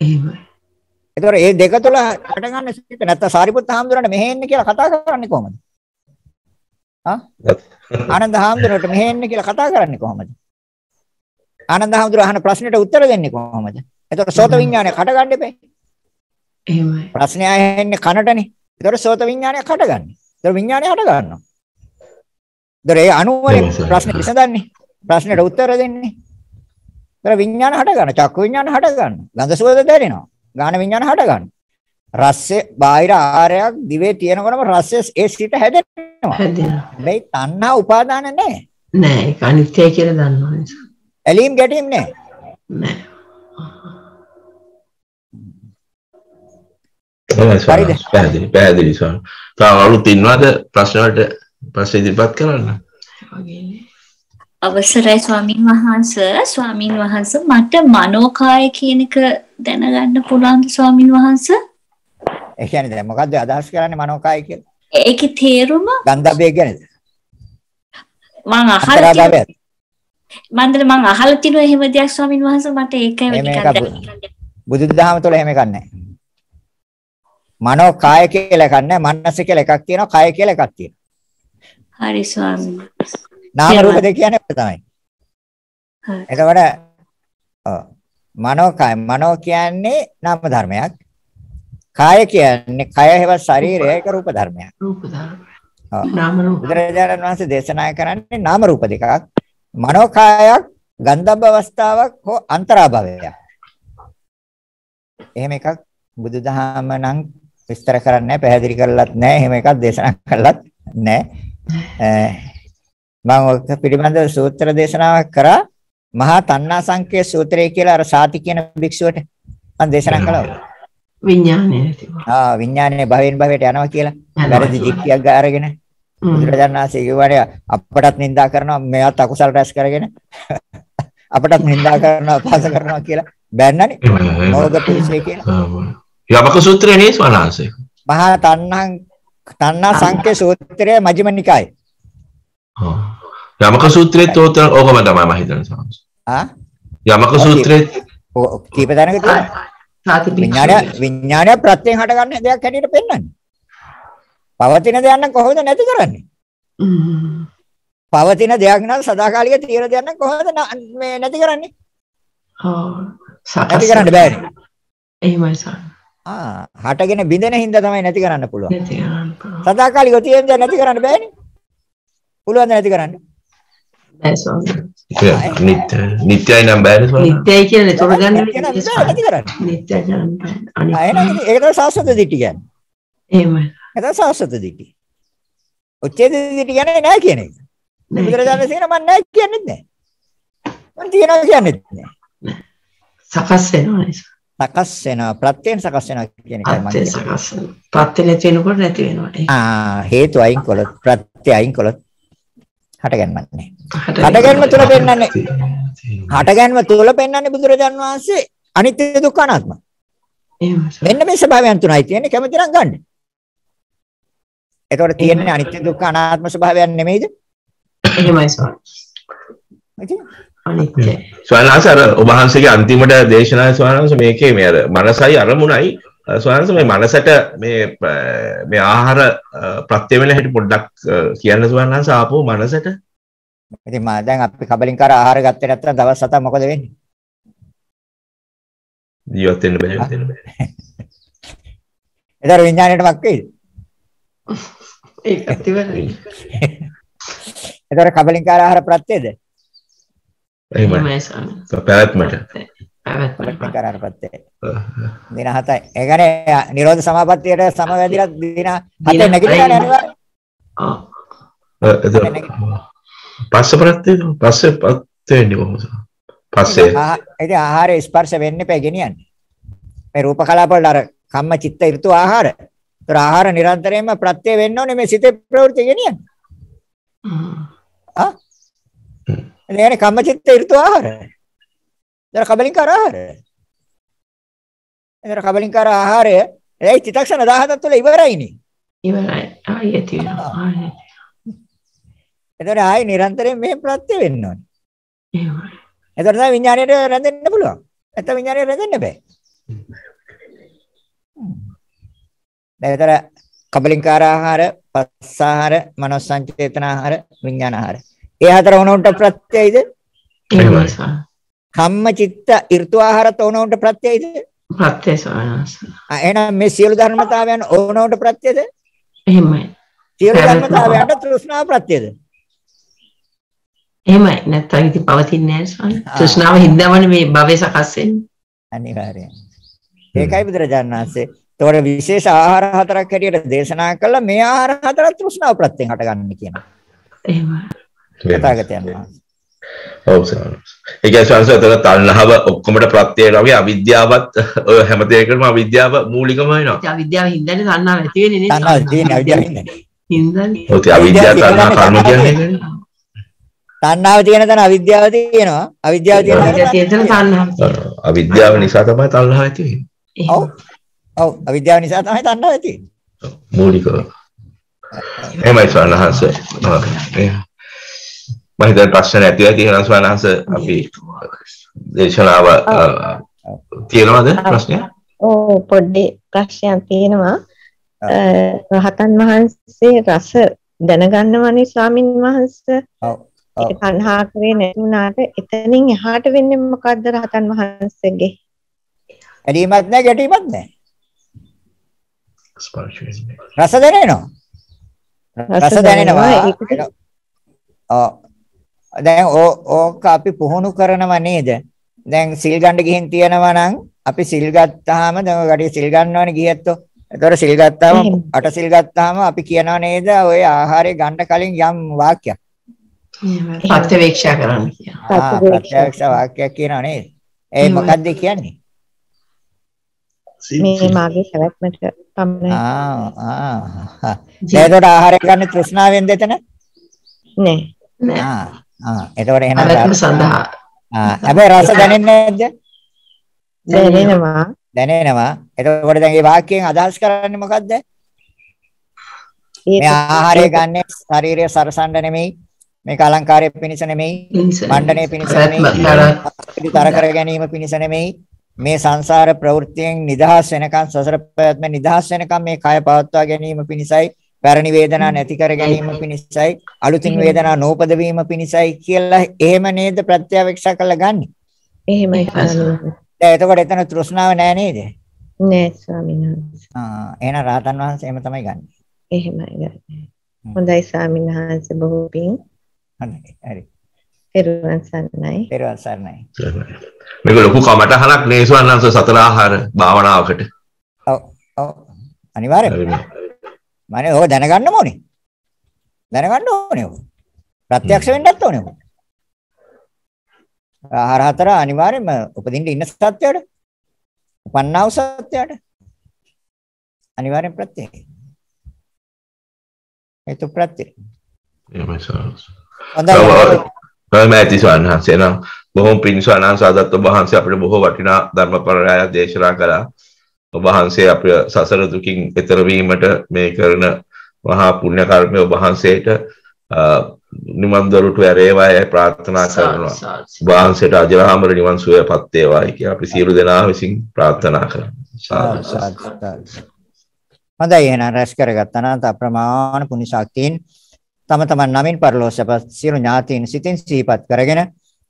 එහෙමයි ඒතකොට මේ දෙක තුල හටගන්න සිත නැත්තම් සාරිපුත්ත හාමුදුරනේ මෙහෙ ඉන්නේ කියලා කතා කරන්නේ කොහොමද ආනන්ද හාමුදුරන්ට මෙහෙ එන්න කියලා කතා කරන්නේ කොහොමද? ආනන්ද හාමුදුර අහන ප්‍රශ්නෙට උත්තර දෙන්නේ කොහොමද? එතකොට සෝත විඥානය කඩ ගන්න එපේ. එහෙමයි. ප්‍රශ්නය ඇහෙන්නේ කනටනේ. එතකොට සෝත විඥානය කඩ ගන්න. එතකොට විඥානය හට ගන්නවා. එතකොට ඒ අනුවරේ ප්‍රශ්න විසඳන්නේ. ප්‍රශ්නෙට උත්තර දෙන්නේ. එතකොට විඥාන හට ගන්න. චක්කු විඥාන හට ගන්න. ගන්ධ සුවඳ දැනෙනවා. ගාන විඥාන හට ගන්න. රස්සේ බාහිර ආරයක් දිවේ තියෙනකොටම රස්සේ ඒ සිට හැදෙනවා. හැදෙනවා. මේ තණ්හා උපාදාන නැහැ. නැහැ. ඒක අනිත්‍යයි කියලා දන්නවා නිසා. ඇලීම් ගැටීම් නැහැ.
නැහැ. පැහැදිලි පැහැදිලි පැහැදිලි සෝන. තාම අලුත් ඉන්නවද ප්‍රශ්න වලට ප්‍රශ්න ඉදිරිපත් කරන්න?
අවසරයි ස්වාමින් වහන්සේ ස්වාමින් වහන්සේ මට මනෝකාය කියන එක දැනගන්න පුළුවන්ද ස්වාමින් වහන්සේ? ඒ කියන්නේ දැන් මොකද්ද අදහස් කරන්නේ මනෝකාය කියලා? ඒකේ තේරුම ගන්ධබ්බේ ගැනද? මං අහලා මන්දර මං අහලා තිනු එහෙම දෙයක් ස්වාමින් වහන්සේ මට ඒකයි වෙන්නේ. බුදුදහම තුළ එහෙම එකක් නැහැ. මනෝ කාය කියලා එකක් නැහැ. මනස කියලා එකක් තියෙනවා. කාය කියලා එකක් තියෙනවා. හරි ස්වාමීන් වහන්සේ. නාම රූප දෙක කියන්නේ තමයි. එතකොට මනෝ කාය මනෝ කියන්නේ නාම ධර්මයක්. කාය කියන්නේ කය හෙවත් ශරීරය ඒක රූප ධර්මයක්. රූප ධර්මයක්. නාම රූප. බුදුරජාණන් වහන්සේ දේශනා කරන්නේ නාම රූප දෙකක්. මනෝ කායක් ගන්ධබ්බ අවස්ථාවක් හෝ අන්තරාභවයක්. එහෙම එකක් බුදුදහම නම් විස්තර කරන්නේ නැහැ, පැහැදිලි කරලත් නැහැ, එහෙම එකක් දේශනා කරලත් නැහැ. මම ඔක පිළිබඳව සූත්‍ර දේශනාවක් කරා මහා තණ්හා සංකේ සූත්‍රය කියලා අර සාති කියන භික්ෂුවට මම දේශනා කළා.
විඥානය
තිබුණා. ආ විඥානය භවෙන් භවයට යනවා කියලා. වැරදි දික්තියක් අරගෙන බුදුරජාණන් වහන්සේ කිව්වානේ අපටත් නිඳා කරනවා මෙයාත් අකුසල් රැස් කරගෙන අපටත් නිඳා කරනවා පාස කරනවා කියලා බැන්නනේ. මොකද පිළිසේ කියලා.
යමක සූත්‍රයේ නේ ස්වාමීන්
මහා තණ්හං තණ්හා සංකේ සූත්‍රයේ මජ්ක්‍ධිම නිකායේ.
යමක සූත්‍රයේ තෝත ඕකම තමයි මම හිතන්නේ සාංශ.
ආ යමක සූත්‍රයේ කීප දැනග තියෙනවා. විඥානය විඥානය ප්‍රත්‍යයෙන් හටගන්න දෙයක් හැටියට පෙන්වන්නේ. පවතින දෙයක් නම් කොහොමද නැති කරන්නේ? පවතින දෙයක් නම් සදාකාලික තියෙන දෙයක් නම් කොහොමද මේ නැති කරන්නේ? නැති කරන්න බෑනේ. එහෙමයි සර්. ආ හටගෙන බිඳෙන හින්දා තමයි නැති කරන්න පුළුවන්. නැති කරන්න පුළුවන්. සදාකාලික තියෙන දෙයක් නැති කරන්න බෑනේ. පුළුවන් නැති කරන්න.
නිත්‍යයි නම් බෑන
නිත්‍යයි
කියන තොර ගන්න ඒකට සාස්වත දිටි ගැන්න එම ඇත සාස්වත දිටි ඔච්චේද දිටි ගැන නෑ කියන එක බුදුරජාණන් සේන මන් නෑ කියන්නෙත් නෑ මන් තියනවා කියන්නෙත් නෑ සකස් වෙනවා සකස් වෙනවා ප්‍රත්‍යයෙන් සකස් වෙනවා කියන එකයි මම කියන්නේ සකස් ප්‍රත්‍ය නැති වෙනකොට නැති වෙනවා ආ හේතු අයින් කළොත් ප්‍රත්‍ය අයින් කළොත් හටගැන්මක් නැහැ. හටගැන්ම තුල පෙන්වන්නේ හටගැන්ම තුල පෙන්වන්නේ බුදුරජාන් වහන්සේ අනිත්‍ය දුක්ඛ අනාත්ම. මෙන්න මේ ස්වභාවයන් තුනයි තියෙන්නේ කැමති නම් ගන්න. ඒතකොට තියෙන්නේ අනිත්‍ය දුක්ඛ අනාත්ම ස්වභාවයන් නෙමෙයිද? එහෙමයි ස්වාමී.
අනිත්‍ය.
ස්වාමීන් වහන්සේ අර ඔබ වහන්සේගේ අන්තිමට දේශනාවේ ස්වාමීන් වහන්සේ මේකේ මේ අර මනසයි අරමුණයි ස්වයන්ස මේ මනසට මේ මේ ආහාර ප්‍රත්‍යවෙන හැටි පොඩ්ඩක් කියන්න ස්වයන්ස ආපු මනසට ඉතින්
මම දැන් අපි කබලින් කර ආහාර ගත්තේ නැත්නම් දවස් හතක් මොකද වෙන්නේ
ජීවත් වෙන්න බෑ ජීවත් වෙන්න බෑ
ඒතර විඥාණයට වක් වෙයිද ඒක ඇතිවෙන්නේ ඒතර කබලින් කර ආහාර ප්‍රත්‍යද
එහෙමයි ස්වාමී
පැවැත්මට
පැවැත්මට කරාපත්තේ දින 7යි ඒ කියන්නේ නිරෝධ සමාපත්තියට සමවැදිලා දින 7 නැගිටිනානේ අනිවාර්යයෙන්
ආ පස්සේ ප්‍රත්‍යේ පස්සේ ප්‍රත්‍යේ වෙන්නේ කොහොමද
පස්සේ ඉතින් ආහාර ස්පර්ශ වෙන්න එපා ගෙනියන්නේ මේ රූප කලාප වල අර කම්ම චිත්ත ඍතු ආහාර ඒතර ආහාර නිරන්තරයෙන්ම ප්‍රත්‍ය වෙන්න ඕනේ මේ සිතේ ප්‍රවෘත්ති ගෙනියන්නේ ආ එනේ කම්ම චිත්ත ඍතු ආහාර දර කබලින්කාර ආහාරය. දර කබලින්කාර ආහාරය ඒ චිත්තක්ෂණ 17ක් තුළ ඉවරයිනේ. ඉවරයි. ආයෙ තියෙනවා. ආයෙ. එතකොට ආයෙ නිරන්තරයෙන් මෙහෙම ප්‍රත්‍ය වෙන්න ඕනේ. එහෙමයි. එතකොට තමයි විඥාණයට රැඳෙන්න පුළුවන්. නැත්නම් විඥාණයට රැඳෙන්න බෑ. දැන්තර කබලින්කාර ආහාර, පස්ස ආහාර, මනෝ සංචේතන ආහාර, විඥාන ආහාර. ඒ හතර වුණොත් ප්‍රත්‍යයිද? එහෙමයි. කම්මචිත්ත ඍතුආහාරත ඕනවට ප්‍රත්‍යයද? ප්‍රත්‍යය සවනස. ආ එහෙනම් මේ සියලු ධර්මතාවයන් ඕනවට ප්‍රත්‍යයද? එහෙමයි. සියලු ධර්මතාවයන්ට තෘෂ්ණාව ප්‍රත්‍යයද?
එහෙමයි. නැත්නම් ඉතින් පවතින්නේ නැහැ ස්වාමී. තෘෂ්ණාව හින්දාමනේ මේ භවය සකස් වෙන්නේ.
අනිවාර්යයෙන්. ඒකයි බුදුරජාණන් වහන්සේ තොර විශේෂ ආහාර හතරක් හැටියට දේශනා කළා මේ ආහාර හතර තෘෂ්ණාව ප්‍රත්‍යයෙන් හටගන්නේ කියනවා. එහෙම. කතාගත යනවා.
ඒක ශංසතර තල්නහව ඔක්කොමට ප්‍රත්්‍යයනගේ අවිද්‍යාවත් ඔය හැමතයකටම අවිද්‍යාව මූලිකමයි
නවා අවිද්‍යාව හිදන සන්න ඇති
අවිද්‍යා
තන්න කර්ම
කියන්නේ
තන්නාව තියෙන තන අවිද්‍යාව තියෙනවා අවිද්‍යාව තියෙන
අවිද්‍යාව නිසා තමයි තණ්හාව ඇති
වෙන්නේ. ඔව්. ඔව් අවිද්‍යාව නිසා තමයි තණ්හාව ඇති වෙන්නේ.
මූලිකව. එහෙමයි සන්නහස. මහිත ප්‍රශ්න ඇතිව ඇති රන්ස් වනහස අපි දේශනාව තියෙනවද ප්‍රශ්නය
ඕ පොඩ්ඩේ ප්‍රශ්නයක් තියෙනවා රහතන් වහන්සේ රස දැනගන්නවනේ
ස්වාමින් වහන්සේ තණ්හා කරේ නැතුණාට එතනින් එහාට වෙන්නේ
මොකද්ද රහතන් වහන්සේගේ ඇලීමක් නැහැ ගැටීමක් නැහැ ස්පර්ශය රස දැනෙනවා රස දැනෙනවා දැන් ඕක අපි පුහුණු කරනව නේද? දැන් සිල් ගන්න ගිහින් තියනවා නම් අපි සිල් ගත්තාම දැන් ගඩේ සිල් ගන්නවනේ ගියත්තෝ. ඒතකොට සිල් ගත්තාම අට සිල් ගත්තාම අපි කියනවා නේද ওই ආහාරය ගන්න කලින් යම් වාක්‍යයක්. ප්‍රත්‍යවේක්ෂා කරන්න කියනවා. ප්‍රත්‍යවේක්ෂා වාක්‍යයක් කියනවා නේද? ඒ මොකද්ද කියන්නේ? මේ මාගේ පැවැත්මට පමණයි. ආ ආ. ඒකට ආහාරය ගන්න තෘෂ්ණාවෙන්ද එතන? නෑ. නෑ. ආ එතකොට එහෙනම් සඳහා ආ හැබැයි රස දැනෙන්නේ නැද්ද? දැනෙනවා. දැනෙනවා. එතකොට දැන් මේ වාක්‍යයෙන් අදහස් කරන්නේ මොකද්ද? මේ ආහාරය ගන්න ශරීරය සරසන්න නෙමෙයි. මේක අලංකාරය පිණිස නෙමෙයි. මණ්ඩණය පිණිස නෙමෙයි. තර කර ගැනීම පිණිස නෙමෙයි. මේ සංසාර ප්‍රවෘත්තියෙන් නිදහස් වෙනකන් සසර පැවැත්ම නිදහස් වෙනකන් මේ කය පවත්වා ගැනීම පිණිසයි පැරණි වේදනා නැති කර ගැනීම පිණිසයි අලුතින් වේදනා නූපද වීම පිණිසයි කියලා එහෙම නේද ප්‍රත්‍යාවේක්ෂා කරලා ගන්නෙ. එහෙමයි දැන් එතකොට එතන තෘෂ්ණාව නෑ නේද? නෑ ස්වාමීන් වහන්සේ. ආ එහෙනම් රාතන් වහන්සේ එහෙම තමයි ගන්නෙ. එහෙමයි ගන්නෙ. හොඳයි ස්වාමීන් වහන්සේ බොහෝ පිං. හරි හරි. පෙරවන් සරණයි. පෙරවන් සරණයි.
මේක ලොකු කමටහනක් නේ ස්වාමීන් වහන්සේ සතර ආහාර භාවනාවකට.
ඔව් ඔව් අනිවාර්යයෙන්ම. මම ඕක දැනගන්න ඕනේ. දැනගන්න ඕනේ ඕක. ප්‍රත්‍යක්ෂ වෙන්නත් ඕනේ ඕක. ආහාර හතර අනිවාර්යයෙන්ම උපදින්න ඉන්න සත්‍යයට උපන්නා වූ සත්‍යයට අනිවාර්යෙන් ප්‍රත්‍යයයි. ඒතු ප්‍රත්‍යය.
එමය සාරස්. මෑති ස්වාමීන් වහන්සේ නම් බොහොම පින් ස්වාමීන් වහන්සේ අදත් ඔබ වහන්සේ අපිට බොහෝ වටිනා ධර්ම පරායය දේශනා කළා. ඔබහන්සේ අප සසර දුකින් එතරවීමට මේ කරන මහා පුුණ්‍ය කර්මය ඔබහන්සේට නිමන්දොරට ඇරේවාය ප්‍රාර්ථනා කරනවා වහන්සේට අජරහාමර නිවන් සුවය පත්තේවායි කිය අපි සියලු දෙනා විසින් ප්‍රාර්ථනා කරන
හොඳයි එහෙනම් රැස් කරගත්තා නම් අප්‍රමාණ පුණ්‍ය ශක්තියින් තම තමන් නමින් පරලෝක සැප සියලු ඥාතීන් සිතින් සිහිපත් කරගෙන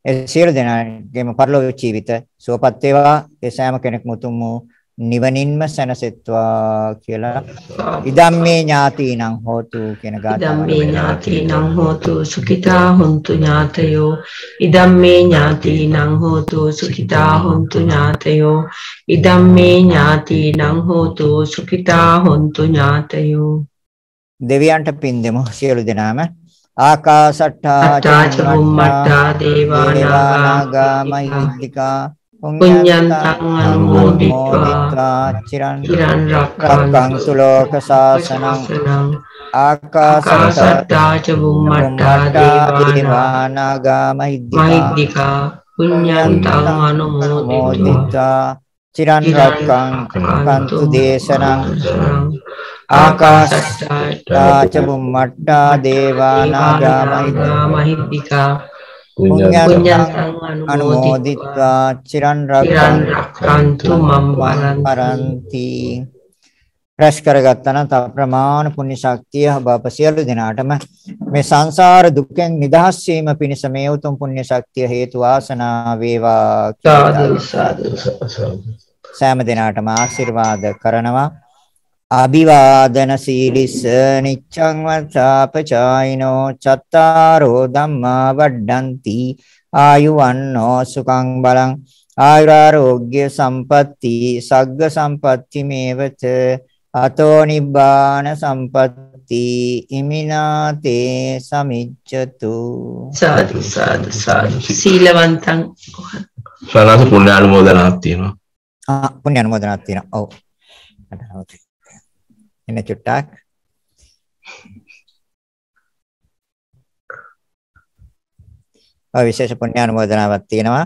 ඒ සියලු දෙනාගේම පරලෝක ජීවිත සුවපත් වේවා ඒ සෑම කෙනෙක්ම උතුම් වූ නිවනින්ම සැනසෙත්වා කියලා ඉදම්මේ ඥාතිනම් හෝතු කියන ගාථාව ඉදම්මේ ඥාතිනම්
හෝතු සුඛිතා හොන්තු ඥාතයෝ ඉදම්මේ ඥාතිනම් හෝතු සුඛිතා හොන්තු ඥාතයෝ ඉදම්මේ ඥාතිනම් හෝතු
සුඛිතා හොන්තු ඥාතයෝ දෙවියන්ට පින් දෙමු සියලු දෙනාම ආකාසට්ටා චුම්මට්ටා දේවානාගා මහිත්‍තිකා පුඤ්ඤන්තං අනුමෝදිත්වා චිරන් රක්ඛන්තු ලෝක සාසනං ආකාසත්තා ච බුම්මත්තා දේවානාගා මහිද්దికා පුඤ්ඤන්තං අනුමෝදිත්වා චිරන් රක්ඛන්තු දේශනං ආකාසත්තා ච බුම්මත්තා දේවානාගා මහිද්దికා පුඤ්ඤං අනුමෝදිත්වා චිරන් රක්ඛන්තු මම් පරන්ති රැස් කරගත්තා නම් තව ප්‍රමාණ පුණ්‍ය ශක්තිය බබ සියලු දෙනාටම මේ සංසාර දුකෙන් නිදහස් වීම පිණිස මේ උතුම් පුණ්‍ය ශක්තිය හේතු වාසනා වේවා සාදු සාදු සාදු සෑම දිනාටම ආශිර්වාද කරනවා අභිවාදන සීලිස නිච්ඡං වස්සාපචායිනෝ චත්තාරෝ ධම්මා වඩ්ඩಂತಿ ආයුවන්නෝ සුඛං බලං ආයුරාෝග්‍ය සම්පatti සග්ග සම්පatti මේවච අතෝ නිබ්බාන සම්පatti ඉමිනාතේ සමිච්ඡතු සාදු සාදු සාදු සීලවන්තං සනාස පුණ්‍ය අනුමෝදනාවක් තියෙනවා ආ පුණ්‍ය අනුමෝදනාවක් තියෙනවා ඔව් අදහවතේ එන්න චුට්ටක් ඔය විශේෂ පුණ්‍ය අනුමೋದනාවක් තියෙනවා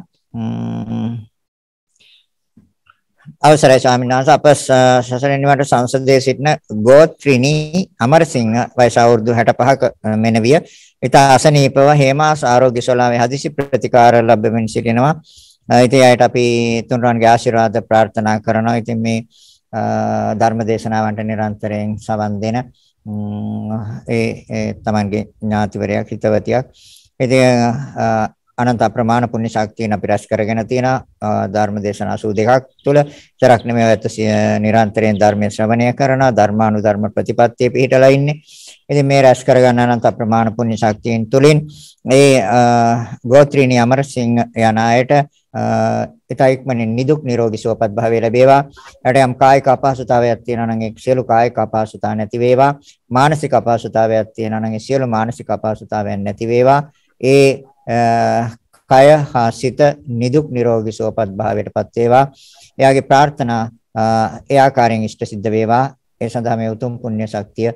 අවසරයි ස්වාමීන් වහන්සේ අප සසරෙන් නිවට සංසදයේ සිටින ගෝත්‍රිණී අමරසිංහ වයස අවුරුදු 65ක මෙනවිය ඉතා අසනීපව හේමාස් ආරෝග්‍ය සෝලාවේ හදිසි ප්‍රතිකාර ලැබෙමින් සිටිනවා ඉතින් අයට අපි තුන්රන්ගේ ආශිර්වාද ප්‍රාර්ථනා කරනවා ඉතින් මේ ධර්ම දේශනාවන්ට නිරන්තරයෙන් සවන් දෙන ඒ තමන්ගේ ඥාතිවරයක් හිතවතියක් ඉතින් අනන්ත අප්‍රමාණ පුණ්‍ය ශක්තියන අපි රැස් කරගෙන තියෙන ධර්ම දේශනා 82ක් තුළ තරක් නෙමෙයි ඇත්ත නිරන්තරයෙන් ධර්මය ශ්‍රවණය කරන ධර්මානුධර්ම ප්‍රතිපත්තිය පිළිටලා ඉන්නේ. ඉතින් මේ රැස් කරගන්න අනන්ත අප්‍රමාණ පුණ්‍ය ශක්තියන් තුළින් ඒ ගෝත්‍රීනි අමරසිංහ යන අයට ඒතයික්මනින් නිදුක් නිරෝගී සුවපත් භාවය ලැබේවා. එයාට යම් කායික අපහසුතාවයක් තියෙනවා නම් ඒ සියලු කායික අපහසුතා නැති වේවා. මානසික අපහසුතාවයක් තියෙනවා නම් ඒ සියලු මානසික අපහසුතාවයන් නැති වේවා. ඒ කය හා සිත නිදුක් නිරෝගී සුවපත් භාවයටපත් වේවා. එයාගේ ප්‍රාර්ථනා ඒ ආකාරයෙන් ඉෂ්ට සිද්ධ වේවා. ඒ සඳහා මේ උතුම් පුණ්‍ය ශක්තිය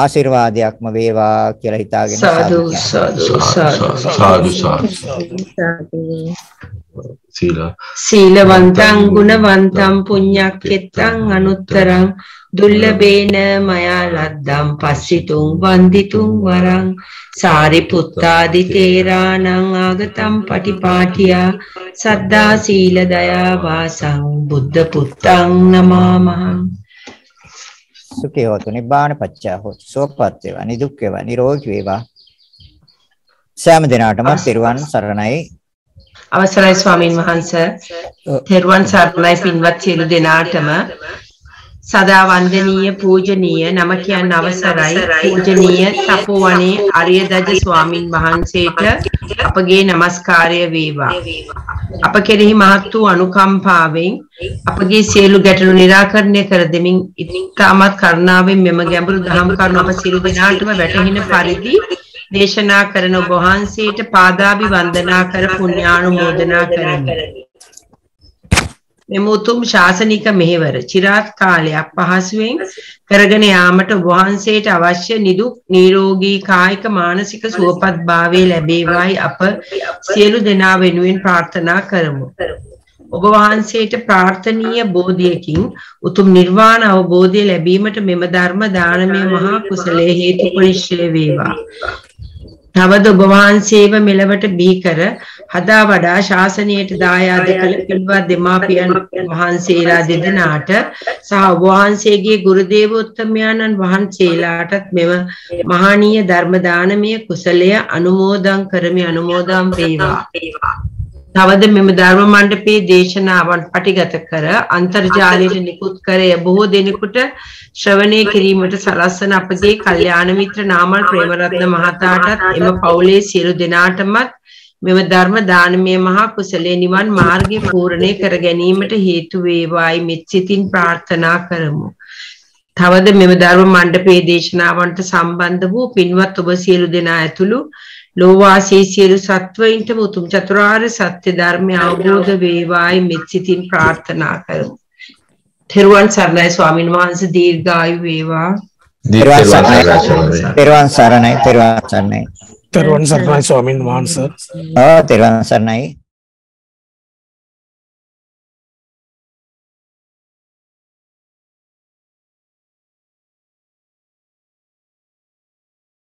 ආශිර්වාදයක්ම වේවා කියලා හිතාගෙන සාදු සාදු සාදු
සාදු සීලා සීලවන්තං ගුණවන්තම් පුඤ්ඤක්කෙත්තං අනුත්තරං දුල්ලබේන මයා ලද්දම් පස්සිතුං වන්දිතුං වරං සාරිපුත්තාදි තේරාණං ආගතම් පටිපාටියා සද්දා සීල දයා වාසං බුද්ධ පුත්තං නමාමහං
සුඛේ හොතු නිබ්බාන පච්චා හොතු සෝපපත් වේවා නිදුක් වේවා නිරෝගී වේවා සෑම දිනාටම පිරුවන් සරණයි අවසරයි ස්වාමින්
වහන්ස තෙරුවන් සරණයි පින්වත් සියලු දෙනාටම සදා වන්දනීය පූජනීය නම කියන්න අවසරයි පූජනීය තපෝවනේ අරියදජ ස්වාමින් වහන්සේට අපගේ নমස්කාරය වේවා අප කෙරෙහි මහත් වූ අනුකම්පාවෙන් අපගේ සියලු ගැටලු निराකරණය කර දෙමින් ඉතාමත් කරුණාවෙන් මෙම ගැඹුරු දහම් කරුණ අප සියලු දෙනාටම වැටහෙන පරිදි දේශනා කරන ඔබ වහන්සේට පාදාභි වන්දනා කර පුණ්‍යානුමෝදනා කරමි. මෙම උතුම් ශාසනික මෙහෙවර চিරාත් කාලයක් පහසුවෙන් කරගෙන යාමට ඔබ වහන්සේට අවශ්‍ය නිදුක් නිරෝගී කායික මානසික සුවපත් භාවය ලැබේවායි අප සියලු දෙනා වෙනුවෙන් ප්‍රාර්ථනා කරමු. ඔබ වහන්සේට ප්‍රාර්ථනීය බෝධියකින් උතුම් නිර්වාණ අවබෝධය ලැබීමට මෙම ධර්ම දානමය මහා කුසලයේ හේතු පරිශ්‍රය වේවා. තවද ඔබ වහන්සේව මෙලවට බිහිකර හදා වඩා ශාසනයට දායාද කළ පිළිවත් දෙමාපියන් වහන්සේලා දෙදෙනාට සහ ඔබ වහන්සේගේ ගුරු දේවෝත්තමයන්න් වහන්සේලාටත් මෙම මහානීය ධර්ම දානමය කුසලය අනුමෝදන් කරමි අනුමෝදන් වේවා තවද මෙම ධර්ම මණ්ඩපයේ දේශනාවන් පටිගත කර අන්තර්ජාලයට නිකුත් කරය බොහෝ දෙනෙකුට ශ්‍රවණය කිරීමට සලස්වන අපගේ කල්යාණ මිත්‍ර නාමල් ප්‍රේමරත්න මහතාටත් එම පවුලේ සියලු දෙනාටමත් මෙම ධර්ම දානමය මහා කුසලේ නිවන් මාර්ගය පූර්ණේ කර ගැනීමට හේතු වේවායි මෙත් සිතින් ප්‍රාර්ථනා කරමු. තවද මෙම ධර්ම මණ්ඩපයේ දේශනාවන්ට සම්බන්ධ වූ පින්වත් ඔබ සියලු දෙනා ඇතුළු ලෝවාසී සියලු සත්වයින්ටම උතුම් චතුරාර්ය සත්‍ය ධර්මය අවබෝධ වේවායි මෙත් සිතින් ප්‍රාර්ථනා කරමු. තෙරුවන් සරණයි ස්වාමීන් වහන්සේ දීර්ඝායු වේවා.
තෙරුවන් සරණයි. තෙරුවන් සරණයි. තෙරුවන් සරණයි.
තෙරුවන් සරණයි ස්වාමීන් වහන්සේ. ආ
තෙරුවන් සරණයි.